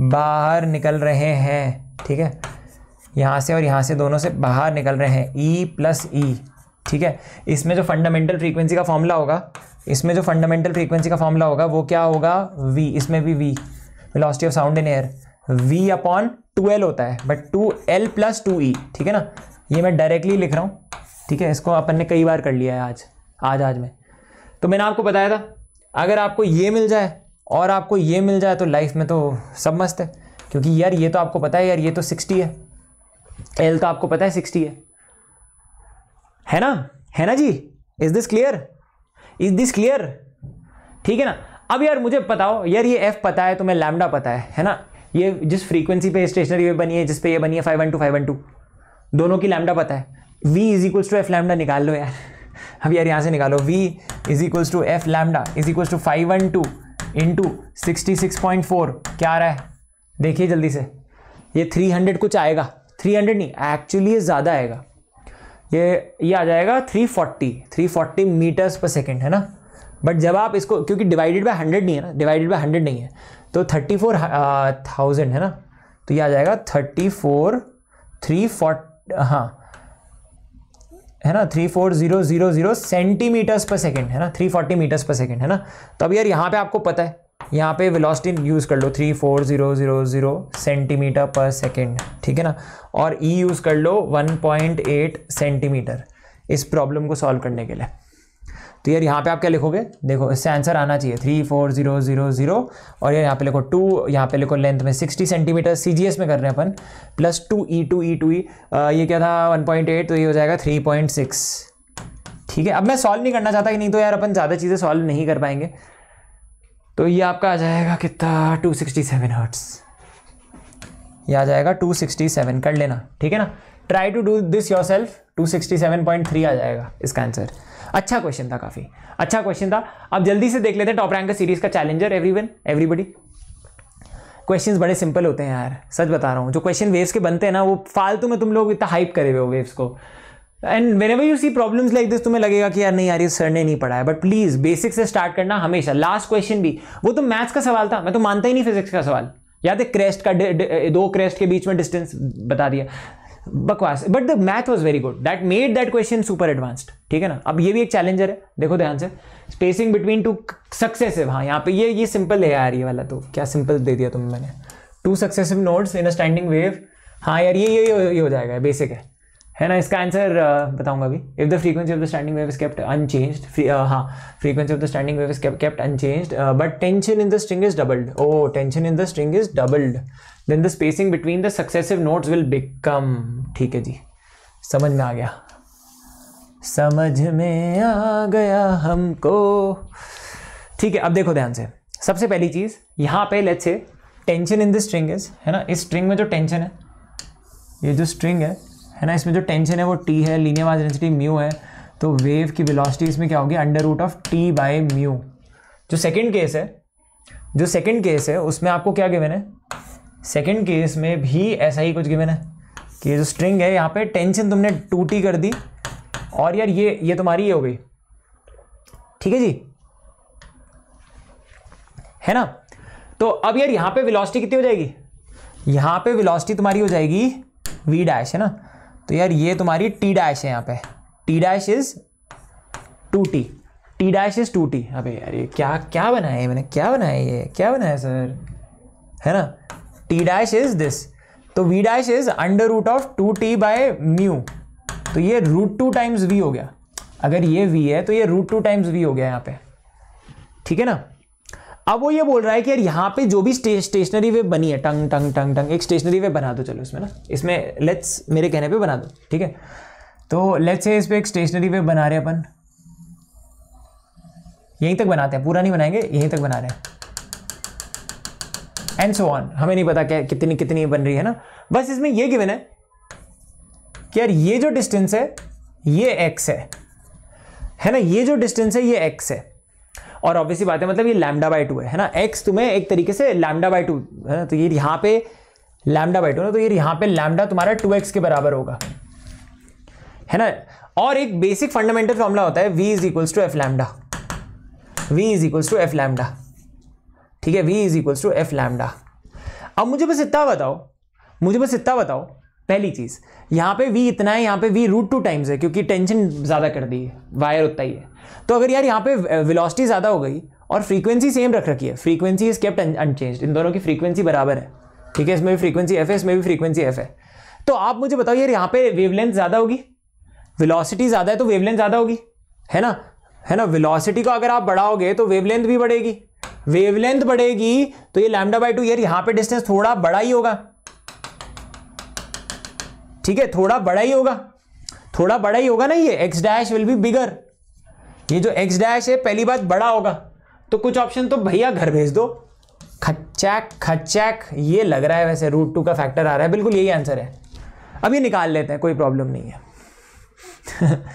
बाहर निकल रहे हैं ठीक है यहाँ से और यहाँ से दोनों से बाहर निकल रहे हैं ई प्लस ई ठीक है इसमें जो फंडामेंटल फ्रीक्वेंसी का फॉर्मूला होगा इसमें जो फंडामेंटल फ्रीक्वेंसी का फॉर्मूला होगा वो क्या होगा वी इसमें भी V velocity of sound in air V upon two L होता है but two L plus two E ठीक है ना ये मैं डायरेक्टली लिख रहा हूँ ठीक है इसको अपन ने कई बार कर लिया है आज आज आज में तो मैंने आपको बताया था अगर आपको ये मिल जाए और आपको ये मिल जाए तो लाइफ में तो सब मस्त है क्योंकि यार ये तो आपको पता है यार ये तो सिक्सटी है एल तो आपको पता है सिक्सटी है है ना है ना जी is this clear is this clear ठीक है ना अब यार मुझे बताओ यार ये एफ पता है तो मैं लैमडा पता है है ना ये जिस फ्रीक्वेंसी पे स्टेशनरी वे बनी है जिस पे ये बनी है five one two five one two दोनों की लैमडा पता है V is equals to F lambda निकाल लो यार अब यार यहाँ से निकालो V is equals to F lambda is equals to five one two into sixty six point four क्या आ रहा है देखिए जल्दी से ये थ्री हंड्रेड कुछ आएगा थ्री हंड्रेड नहीं एक्चुअली ये ज़्यादा आएगा ये ये आ जाएगा 340 340 मीटर्स पर सेकेंड है ना बट जब आप इसको क्योंकि डिवाइडेड बाय हंड्रेड नहीं है ना डिवाइडेड बाय हंड्रेड नहीं है तो थर्टी फोर थाउजेंड है ना तो ये आ जाएगा थर्टी फोर थ्री फोर्ट हाँ है ना three four zero zero zero centimetres per second है ना three forty metres per second है ना तो अब यार यहाँ पे आपको पता है यहाँ पे वेलोसिटी यूज़ कर लो three four zero zero zero centimetre per second ठीक है ना और ई e यूज़ कर लो वन पॉइंट एट सेंटीमीटर इस प्रॉब्लम को सॉल्व करने के लिए तो यार यहाँ पे आप क्या लिखोगे देखो इससे आंसर आना चाहिए three four zero zero zero और यार यहाँ पे लिखो टू यहाँ पे लिखो लेंथ में sixty centimetre C G S में कर रहे हैं अपन plus two E two E two E ये क्या था वन पॉइंट एट तो ये हो जाएगा थ्री पॉइंट सिक्स ठीक है अब मैं सॉल्व नहीं करना चाहता कि नहीं तो यार अपन ज़्यादा चीज़ें सॉल्व नहीं कर पाएंगे तो ये आपका आ जाएगा कितना टू सिक्सटी सेवन हर्ट्स ये आ जाएगा टू सिक्सटी सेवन कर लेना ठीक है ना try to do this yourself two sixty seven point three आ जाएगा इसका आंसर अच्छा क्वेश्चन था काफ़ी अच्छा क्वेश्चन था अब जल्दी से देख लेते हैं टॉप रैंक का सीरीज़ का challenger every one everybody question बड़े सिंपल होते हैं यार सच बता रहा हूँ जो क्वेश्चन वेव्स के बनते हैं ना वो फालतू में तुम लोग इतना हाइप करे हुए हो वेव्स को and whenever you see problem like this तुम्हें लगेगा कि यार नहीं यार ये सर ने नहीं पढ़ा है बट प्लीज़ बेसिक से स्टार्ट करना हमेशा लास्ट क्वेश्चन भी वो तो मैथ्स का सवाल था मैं तो मानता ही नहीं फिजिक्स का सवाल याद है क्रेस्ट का दो क्रेस्ट के बीच में डिस्टेंस बता दिया बकवास but the math was very good that made that question super advanced ठीक है ना अब ये भी एक चैलेंजर है देखो ध्यान से स्पेसिंग बिटवीन टू सक्सेसिव हाँ यहाँ पे ये ये सिंपल है यार ये वाला तो क्या सिंपल दे दिया तुम मैंने two successive notes in a standing wave हाँ यार ये ये ये हो जाएगा बेसिक है है ना इसका आंसर बताऊंगा अभी if the frequency of the standing wave is kept unchanged हाँ frequency of the standing wave is kept unchange but tension in the string is doubled oh tension in the string is doubled then the spacing between the successive notes will become ठीक है जी समझ में आ गया समझ में आ गया हमको ठीक है अब देखो ध्यान से सबसे पहली चीज़ यहाँ पे let's say tension in the string is है ना इस स्ट्रिंग में जो टेंशन है ये जो स्ट्रिंग है है ना इसमें जो टेंशन है वो टी है लीनियर मास डेंसिटी म्यू है तो वेव की वेलोसिटी इसमें क्या होगी under root of T by mu जो सेकंड केस है जो सेकंड केस है उसमें आपको क्या गिवन है सेकंड केस में भी ऐसा ही कुछ गिवन है कि ये जो स्ट्रिंग है यहाँ पे टेंशन तुमने टूटी कर दी और यार ये ये तुम्हारी ये हो गई ठीक है जी है ना तो अब यार यहाँ पे वेलोसिटी कितनी हो जाएगी यहाँ पे वेलोसिटी तुम्हारी हो जाएगी वी डैश है ना तो यार ये तुम्हारी टी डैश है यहाँ पे T dash is two T T dash is two T अबे यार ये क्या क्या बनाया है मैंने क्या बनाया ये क्या बनाया सर है ना टी डैश इज दिस तो V dash is under root of two T by mu तो ये रूट टू टाइम्स वी हो गया अगर ये वी है तो ये रूट टू टाइम्स वी हो गया यहाँ पे ठीक है ना अब वो ये बोल रहा है कि यार यहाँ पे जो भी स्टेशनरी वे बनी है टंग टंग टंग टंग एक स्टेशनरी वे बना दो चलो इसमें ना इसमें लेट्स मेरे कहने पे बना दो ठीक है तो लेट्स है इस पर एक स्टेशनरी वे बना रहे अपन यहीं तक बनाते हैं पूरा नहीं बनाएंगे यहीं तक बना रहे हैं एंड सो ऑन हमें नहीं पता क्या कितनी कितनी बन रही है ना बस इसमें यह गिवन है कि यार ये जो डिस्टेंस है ये एक्स है है ना ये जो डिस्टेंस है ये एक्स है और ऑब्वियसली बात है मतलब ये लैमडा बाई टू है ना एक्स तुम्हें एक तरीके से लैमडा बाई टू है ना तो ये यहाँ पे लैमडा बाई टू ना तो ये यहाँ पे लैमडा तुम्हारा टू एक्स के बराबर होगा है ना और एक बेसिक फंडामेंटल फॉर्मला होता है V is equals to F lambda V is equals to F lambda ठीक है V is equals to F lambda अब मुझे बस इतना बताओ मुझे बस इतना बताओ पहली चीज़ यहाँ पे v इतना है यहाँ पे v रूट टू टाइम्स है क्योंकि टेंशन ज़्यादा कर दी है वायर उतना ही है तो अगर यार यहाँ पे वेलोसिटी ज़्यादा हो गई और फ्रीक्वेंसी सेम रख रखी है फ्रीक्वेंसी इज केप्ट अनचेंज इन दोनों की फ्रीक्वेंसी बराबर है ठीक है इसमें भी फ्रीक्वेंसी एफ है इसमें भी फ्रीक्वेंसी एफ है तो आप मुझे बताओ यार यहाँ पे वेवलेंथ ज़्यादा होगी वेलोसिटी ज़्यादा है तो वेवलेंथ ज़्यादा होगी है ना है ना वेलोसिटी को अगर आप बढ़ाओगे तो वेवलेंथ भी बढ़ेगी वेवलेंथ बढ़ेगी तो ये लैमडा बाई टू यार यहाँ पे डिस्टेंस थोड़ा बड़ा ही होगा ठीक है थोड़ा बड़ा ही होगा थोड़ा बड़ा ही होगा ना ये X dash will be bigger ये जो एक्स डैश है पहली बात बड़ा होगा तो कुछ ऑप्शन तो भैया घर भेज दो खच्चैक खच्चैक ये लग रहा है वैसे रूट टू का फैक्टर आ रहा है बिल्कुल यही आंसर है अब ये निकाल लेते हैं कोई प्रॉब्लम नहीं है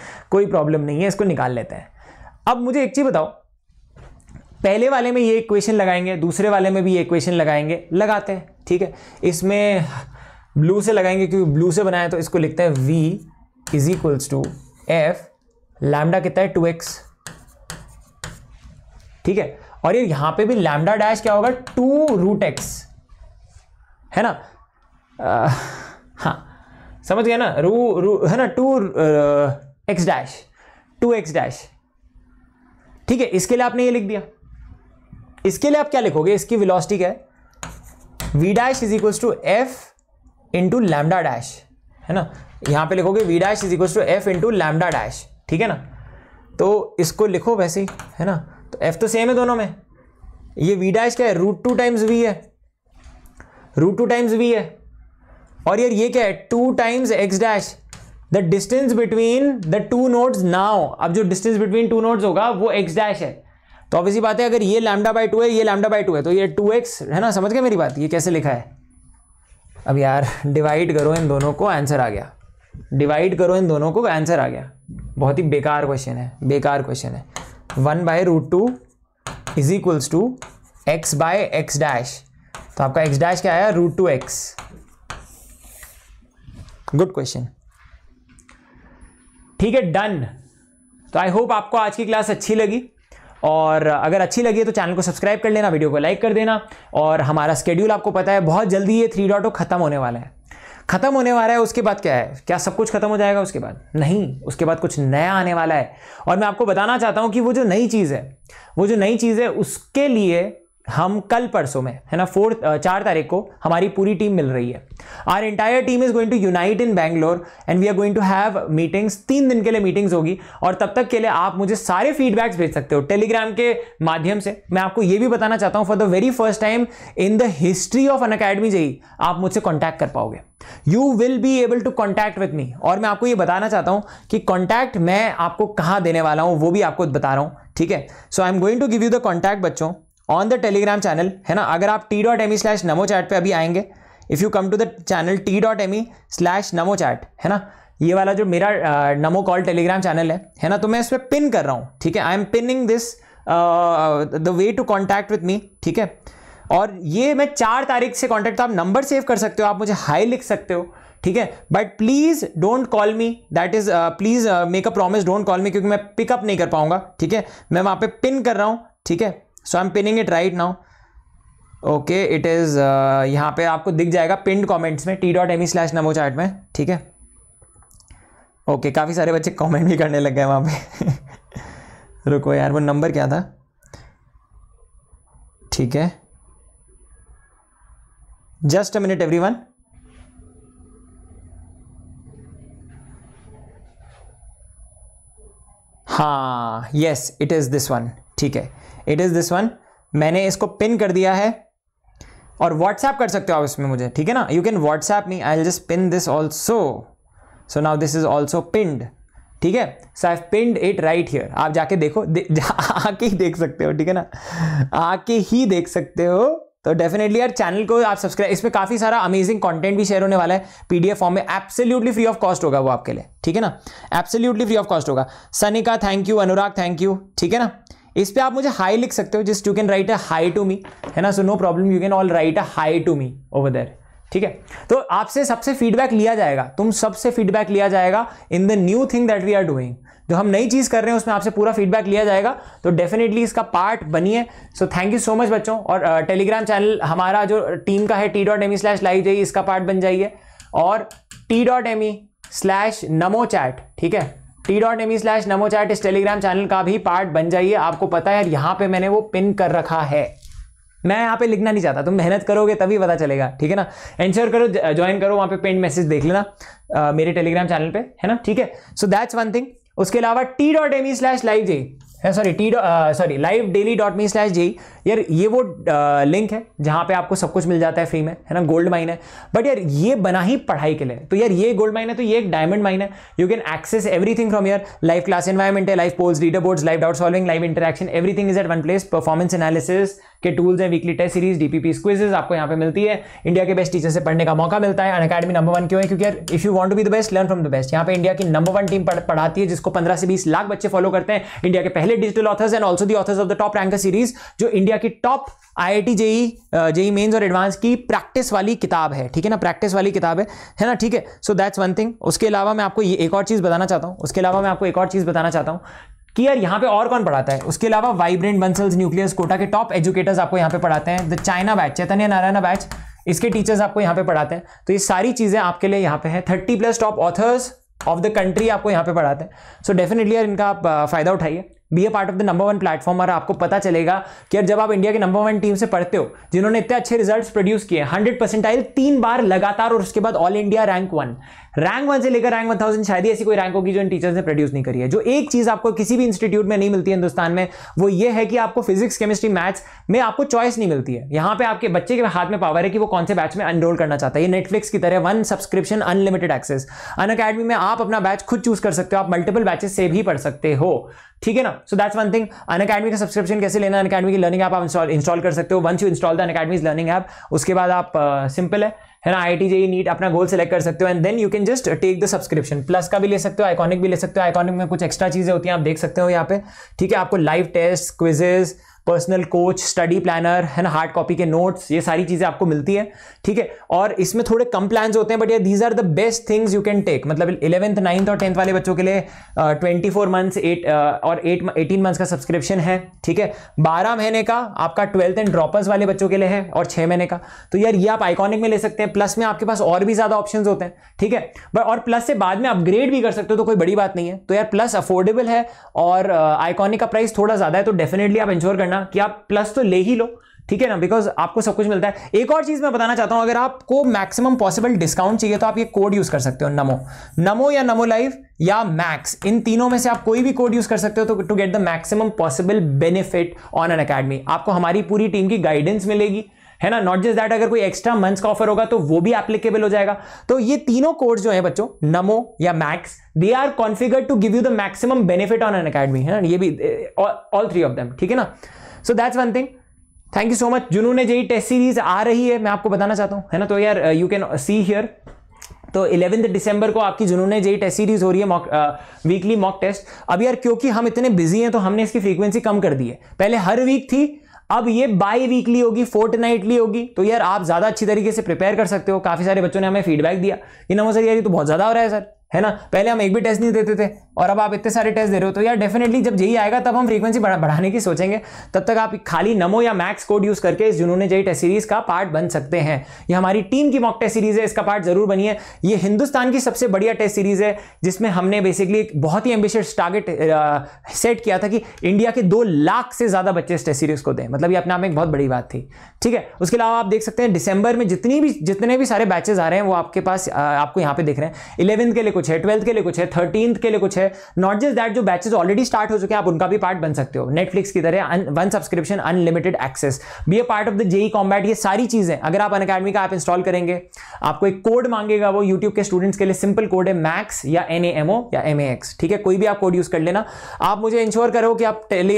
कोई प्रॉब्लम नहीं है इसको निकाल लेते हैं अब मुझे एक चीज़ बताओ पहले वाले में ये इक्वेशन लगाएंगे दूसरे वाले में भी ये इक्वेशन लगाएंगे लगाते हैं ठीक है इसमें ब्लू से लगाएंगे क्योंकि ब्लू से बनाया तो इसको लिखते हैं V is equals to F lambda कितना है टू एक्स ठीक है और ये यहां पे भी लैमडा डैश क्या होगा टू रूट एक्स है ना हाँ समझ गया ना रू रू है ना two X dash two X dash ठीक है इसके लिए आपने ये लिख दिया इसके लिए आप क्या लिखोगे इसकी वेलोसिटी क्या है V dash is equals to F into lambda dash है ना यहां पे लिखोगे V dash is equals to F into lambda dash ठीक है ना तो इसको लिखो वैसे ही है ना तो एफ तो सेम है दोनों में ये वी डैश क्या है रूट टू टाइम्स वी है रूट टू टाइम्स वी है और यार ये क्या है two times X dash the distance between the two notes now अब जो डिस्टेंस बिटवीन टू नोट्स होगा वो एक्स डैश है तो इसी बात है अगर ये लैमडा बाई टू है ये लैमडा बाई टू है तो ये टू एक्स है ना समझ गए मेरी बात ये कैसे लिखा है अब यार डिवाइड करो इन दोनों को आंसर आ गया डिवाइड करो इन दोनों को आंसर आ गया बहुत ही बेकार क्वेश्चन है बेकार क्वेश्चन है one by root two is equals to X by X dash तो आपका एक्स डैश क्या आया root two X good question ठीक है डन तो आई होप आपको आज की क्लास अच्छी लगी और अगर अच्छी लगी तो चैनल को सब्सक्राइब कर लेना वीडियो को लाइक कर देना और हमारा स्केड्यूल आपको पता है बहुत जल्दी ये थ्री डॉट ख़त्म होने वाला है ख़त्म होने वाला है उसके बाद क्या है क्या सब कुछ ख़त्म हो जाएगा उसके बाद नहीं उसके बाद कुछ नया आने वाला है और मैं आपको बताना चाहता हूँ कि वो जो नई चीज़ है वो जो नई चीज़ है उसके लिए हम कल परसों में है ना फोर्थ चार तारीख को हमारी पूरी टीम मिल रही है our entire team is going to unite in Bangalore and we are going to have meetings तीन दिन के लिए मीटिंग्स होगी और तब तक के लिए आप मुझे सारे फीडबैक्स भेज सकते हो टेलीग्राम के माध्यम से मैं आपको ये भी बताना चाहता हूँ for the very first time in the history of on academy जी आप मुझसे कॉन्टैक्ट कर पाओगे you will be able to contact with me और मैं आपको ये बताना चाहता हूँ कि कॉन्टैक्ट मैं आपको कहाँ देने वाला हूँ वो भी आपको बता रहा हूँ ठीक है so I am going to give you the contact बच्चों ऑन द टेलीग्राम चैनल है ना अगर आप T dot M E slash Namo chat पर अभी आएंगे if you come to the channel T dot M E slash Namo chat है ना ये वाला जो मेरा नमो कॉल टेलीग्राम चैनल है है ना तो मैं इस पर पिन कर रहा हूँ ठीक है I am pinning this the way to contact with me ठीक है और ये मैं चार तारीख से कॉन्टैक्ट तो आप नंबर सेव कर सकते हो आप मुझे हाई लिख सकते हो ठीक है but please don't call me that is please make a promise don't call me क्योंकि मैं पिकअप नहीं कर पाऊंगा ठीक है मैं वहाँ पे पिन कर रहा हूँ ठीक है so I am pinning it right now okay it is यहाँ पे आपको दिख जाएगा पिंड कॉमेंट्स में T dot M E slash Namo chat में ठीक है ओके काफ़ी सारे बच्चे कॉमेंट भी करने लग गए वहाँ पे रुको यार वो नंबर क्या था ठीक है just a minute every one हाँ yes it is this one ठीक है इट इज़ दिस वन मैंने इसको पिन कर दिया है और व्हाट्सएप कर सकते हो आप इसमें मुझे ठीक है ना you can WhatsApp me I just pin this also so now this is also pinned ठीक है सो आई पिंड इट राइट हियर आप जाके देखो दे, जा, आके ही देख सकते हो ठीक है ना आके ही देख सकते हो तो डेफिनेटली यार चैनल को आप सब्सक्राइब इसमें काफ़ी सारा अमेजिंग कंटेंट भी शेयर होने वाला है पीडीएफ फॉर्म में एब्सोल्युटली फ्री ऑफ कॉस्ट होगा वो आपके लिए ठीक है ना एब्सोल्युटली फ्री ऑफ कॉस्ट होगा Sanika thank you Anurag thank you ठीक है ना इस पर आप मुझे हाई लिख सकते हो just you can write a hi to me है ना so no problem you can all write a hi to me over there ठीक है तो आपसे सबसे फीडबैक लिया जाएगा तुम सबसे फीडबैक लिया जाएगा in the new thing that we are doing जो हम नई चीज़ कर रहे हैं उसमें आपसे पूरा फीडबैक लिया जाएगा तो डेफिनेटली इसका पार्ट बनिए so thank you so much बच्चों और टेलीग्राम uh, चैनल हमारा जो टीम का है T dot M E slash live जाइए इसका पार्ट बन जाइए और T dot M E slash Namo chat ठीक है T dot M slash Namo chat इस टेलीग्राम चैनल का भी पार्ट बन जाइए आपको पता है यहाँ पे मैंने वो पिन कर रखा है मैं यहाँ पे लिखना नहीं चाहता तुम मेहनत करोगे तभी पता चलेगा ठीक है ना एंश्योर करो ज्वाइन करो वहाँ पे पेंट मैसेज देख लेना मेरे टेलीग्राम चैनल पे है ना ठीक है सो दैट्स वन थिंग उसके अलावा T dot M E slash live G sorry T sorry live daily dot me slash G यार ये वो लिंक uh, है जहाँ पे आपको सब कुछ मिल जाता है फ्री में है ना गोल्ड माइन है बट यार ये बना ही पढ़ाई के लिए तो यार ये गोल्ड माइन है तो ये एक डायमंड माइन है you can access everything from your live class environment है live polls leaderboard live doubt solving live interaction everything is at one place performance analysis के टूल्स हैं weekly test series DPP quizzes आपको यहाँ पे मिलती है India के best teacher से पढ़ने का मौका मिलता है अन अकेडमी नंबर वन क्यों है क्योंकि if you want to be the best learn from the best यहाँ पे इंडिया की नंबर वन टीम पढ़ाती है जिसको पंद्रह से बीस लाख बच्चे फॉलो करते हैं इंडिया के पहले digital authors and also the authors of the top rank series जो इंडिया की top I I JEE JEE mains और एडवांस की प्रैक्टिस वाली किताब है ठीक है ना प्रैक्टिस वाली किताब है है ना ठीक है सो दैट्स वन थिंग उसके अलावा मैं आपको ये एक और चीज़ बताना चाहता हूँ उसके अलावा मैं आपको एक और चीज़ बताना चाहता हूँ कि यार यहाँ पे और कौन पढ़ाता है उसके अलावा वाइब्रेंट बंसल्स न्यूक्लियस कोटा के टॉप एजुकेटर्स आपको यहाँ पे पढ़ाते हैं the China batch Chaitanya Narayana batch इसके टीचर्स आपको यहाँ पे पढ़ाते हैं तो ये सारी चीज़ें आपके लिए यहाँ पे है thirty plus top authors of the country आपको यहाँ पे पढ़ाते हैं सो डेफिनेटली यार इनका आप फायदा उठाइए be a part of the number one platform और आपको पता चलेगा कि यार जब आप इंडिया के नंबर वन टीम से पढ़ते हो जिन्होंने इतने अच्छे रिजल्ट्स प्रोड्यूस किए हंड्रेड आई तीन बार लगातार और उसके बाद all India rank one rank one से लेकर रैंक वन थाउजेंड शायद ऐसी कोई रैंक होगी जो इन टीचर्स ने प्रोड्यूस नहीं करी है जो एक चीज आपको किसी भी इंस्टीट्यूट में नहीं मिलती है हिंदुस्तान में वो ये है कि आपको फिजिक्स केमिस्ट्री मैथ्स में आपको चॉइस नहीं मिलती है यहाँ पे आपके बच्चे के हाथ में पावर है कि वो कौन से बैच में अनरोल करना चाहता है ये नेटफ्लिक्स की तरह one subscription unlimited access Unacademy में आप अपना बैच खुद चूज कर सकते हो आप मल्टीपल बैचेस से भी पढ़ सकते हो ठीक है ना so that's one thing Unacademy का सब्सक्रिप्शन कैसे लेना अन अकेडमी की लर्निंग ऐप आप इंस्टॉल कर सकते हो वंस यू इंस्टॉल द अन लर्निंग ऐप उसके बाद आप सिंपल uh, है है ना आई आई टी नीट अपना गोल सेलेक्ट कर सकते हो and then you can just take the subscription plus का भी ले सकते हो आइकॉनिक भी ले सकते हो आइकॉनिक में कुछ एक्स्ट्रा चीज़ें होती हैं आप देख सकते हो यहाँ पे ठीक है आपको live test quizzes personal coach study planner है ना हार्ड कॉपी के नोट्स ये सारी चीज़ें आपको मिलती है ठीक है और इसमें थोड़े कम प्लान्स होते हैं बट ये these are the best things you can take मतलब इलेवंथ नाइन्थ और टेंथ वाले बच्चों के लिए ट्वेंटी फोर मंथ्स एट और एट एटीन मंथ्स का सब्सक्रिप्शन है ठीक है बारह महीने का आपका ट्वेल्थ एंड ड्रॉपर्स वाले बच्चों के लिए है और छः महीने का तो यार ये आप आइकॉनिक में ले सकते हैं प्लस में आपके पास और भी ज़्यादा ऑप्शन होते हैं ठीक है बट और प्लस से बाद में अपग्रेड भी कर सकते हो तो कोई बड़ी बात नहीं है तो यार प्लस अफोर्डेबल है और आइकॉनिक uh, का प्राइस थोड़ा ज़्यादा है तो डेफिनेटली आप इंश्योर करना ना कि आप प्लस तो ले ही लो ठीक है ना बिकॉज आपको सब कुछ मिलता है एक और चीज मैं बताना चाहता हूं अगर आपको मैक्सिमम पॉसिबल डिस्काउंट चाहिए तो आप ये कोड यूज कर सकते हो नमो नमो या नमो लाइव या मैक्स इन तीनों में से आप कोई भी कोड यूज कर सकते हो तो to get the maximum possible benefit on Unacademy आपको हमारी पूरी टीम की गाइडेंस मिलेगी है ना नॉट जस्ट दैट अगर कोई एक्स्ट्रा मंथ्स का ऑफर होगा तो वो भी एप्लीकेबल हो जाएगा तो ये तीनों कोड जो है बच्चों नमो या max they are configure to give you the maximum benefit on Unacademy है ना ये भी ऑल थ्री ऑफ देम ठीक है ना so that's one thing thank you so much जिन्होंने जी टेस्ट सीरीज आ रही है मैं आपको बताना चाहता हूँ है ना तो यार यू कैन सी हियर तो इलेवेंथ दिसंबर को आपकी जुनूने जेई टेस्ट सीरीज हो रही है मॉक वीकली मॉक टेस्ट अब यार क्योंकि हम इतने बिजी हैं तो हमने इसकी फ्रीक्वेंसी कम कर दी है पहले हर वीक थी अब ये बाई वीकली होगी फोर्थ नाइटली होगी तो यार आप ज़्यादा अच्छी तरीके से प्रिपेयर कर सकते हो काफ़ी सारे बच्चों ने हमें फीडबैक दिया कि नमो सर यार ये तो बहुत ज़्यादा हो रहा है सर है ना पहले हम एक भी टेस्ट नहीं देते थे और अब आप इतने सारे टेस्ट दे रहे हो तो यार डेफिनेटली जब जेई आएगा तब हम फ्रीक्वेंसी बढ़ा, बढ़ाने की सोचेंगे तब तक आप खाली नमो या मैक्स कोड यूज करके इस जुनून जेई टेस्ट सीरीज का पार्ट बन सकते हैं ये हमारी टीम की मॉक टेस्ट सीरीज है इसका पार्ट जरूर बनी है ये हिंदुस्तान की सबसे बढ़िया टेस्ट सीरीज है जिसमें हमने बेसिकली एक बहुत ही एम्बिशियस टारगेट सेट किया था कि इंडिया के दो लाख से ज्यादा बच्चे इस टेस्ट सीरीज को दें मतलब ये अपने आप में एक बहुत बड़ी बात थी ठीक है उसके अलावा आप देख सकते हैं दिसंबर में जितनी भी जितने भी सारे बैचेज आ रहे हैं वो आपके पास आपको यहाँ पे देख रहे हैं इलेवंथ के लिए कुछ है ट्वेल्थ के लिए कुछ है थर्टीन के लिए कुछ है नॉट जस्ट दैट जो बैचेस ऑलरेडी स्टार्ट हो चुके हैं आप उनका भी पार्ट बन सकते हो नेटफ्लिक्स की तरह one subscription unlimited access be a part of the JEE combat ये सारी चीजें अगर आप अन का आप इंस्टॉल करेंगे आपको एक कोड मांगेगा वो यूट्यूब के स्टूडेंट्स के लिए सिंपल कोड है मैक्स या एन एम ओ या एम एक्स ठीक है कोई भी आप कोड यूज कर लेना आप मुझे इंश्योर करो कि आप टेली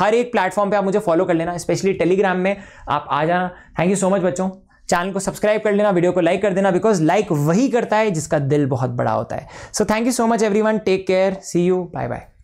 हर एक प्लेटफॉर्म पर आप मुझे फॉलो कर लेना स्पेशली टेलीग्राम में आप आ जाना थैंक यू सो मच बच्चों चैनल को सब्सक्राइब कर लेना वीडियो को लाइक कर देना बिकॉज लाइक वही करता है जिसका दिल बहुत बड़ा होता है so thank you so much every take care see you bye bye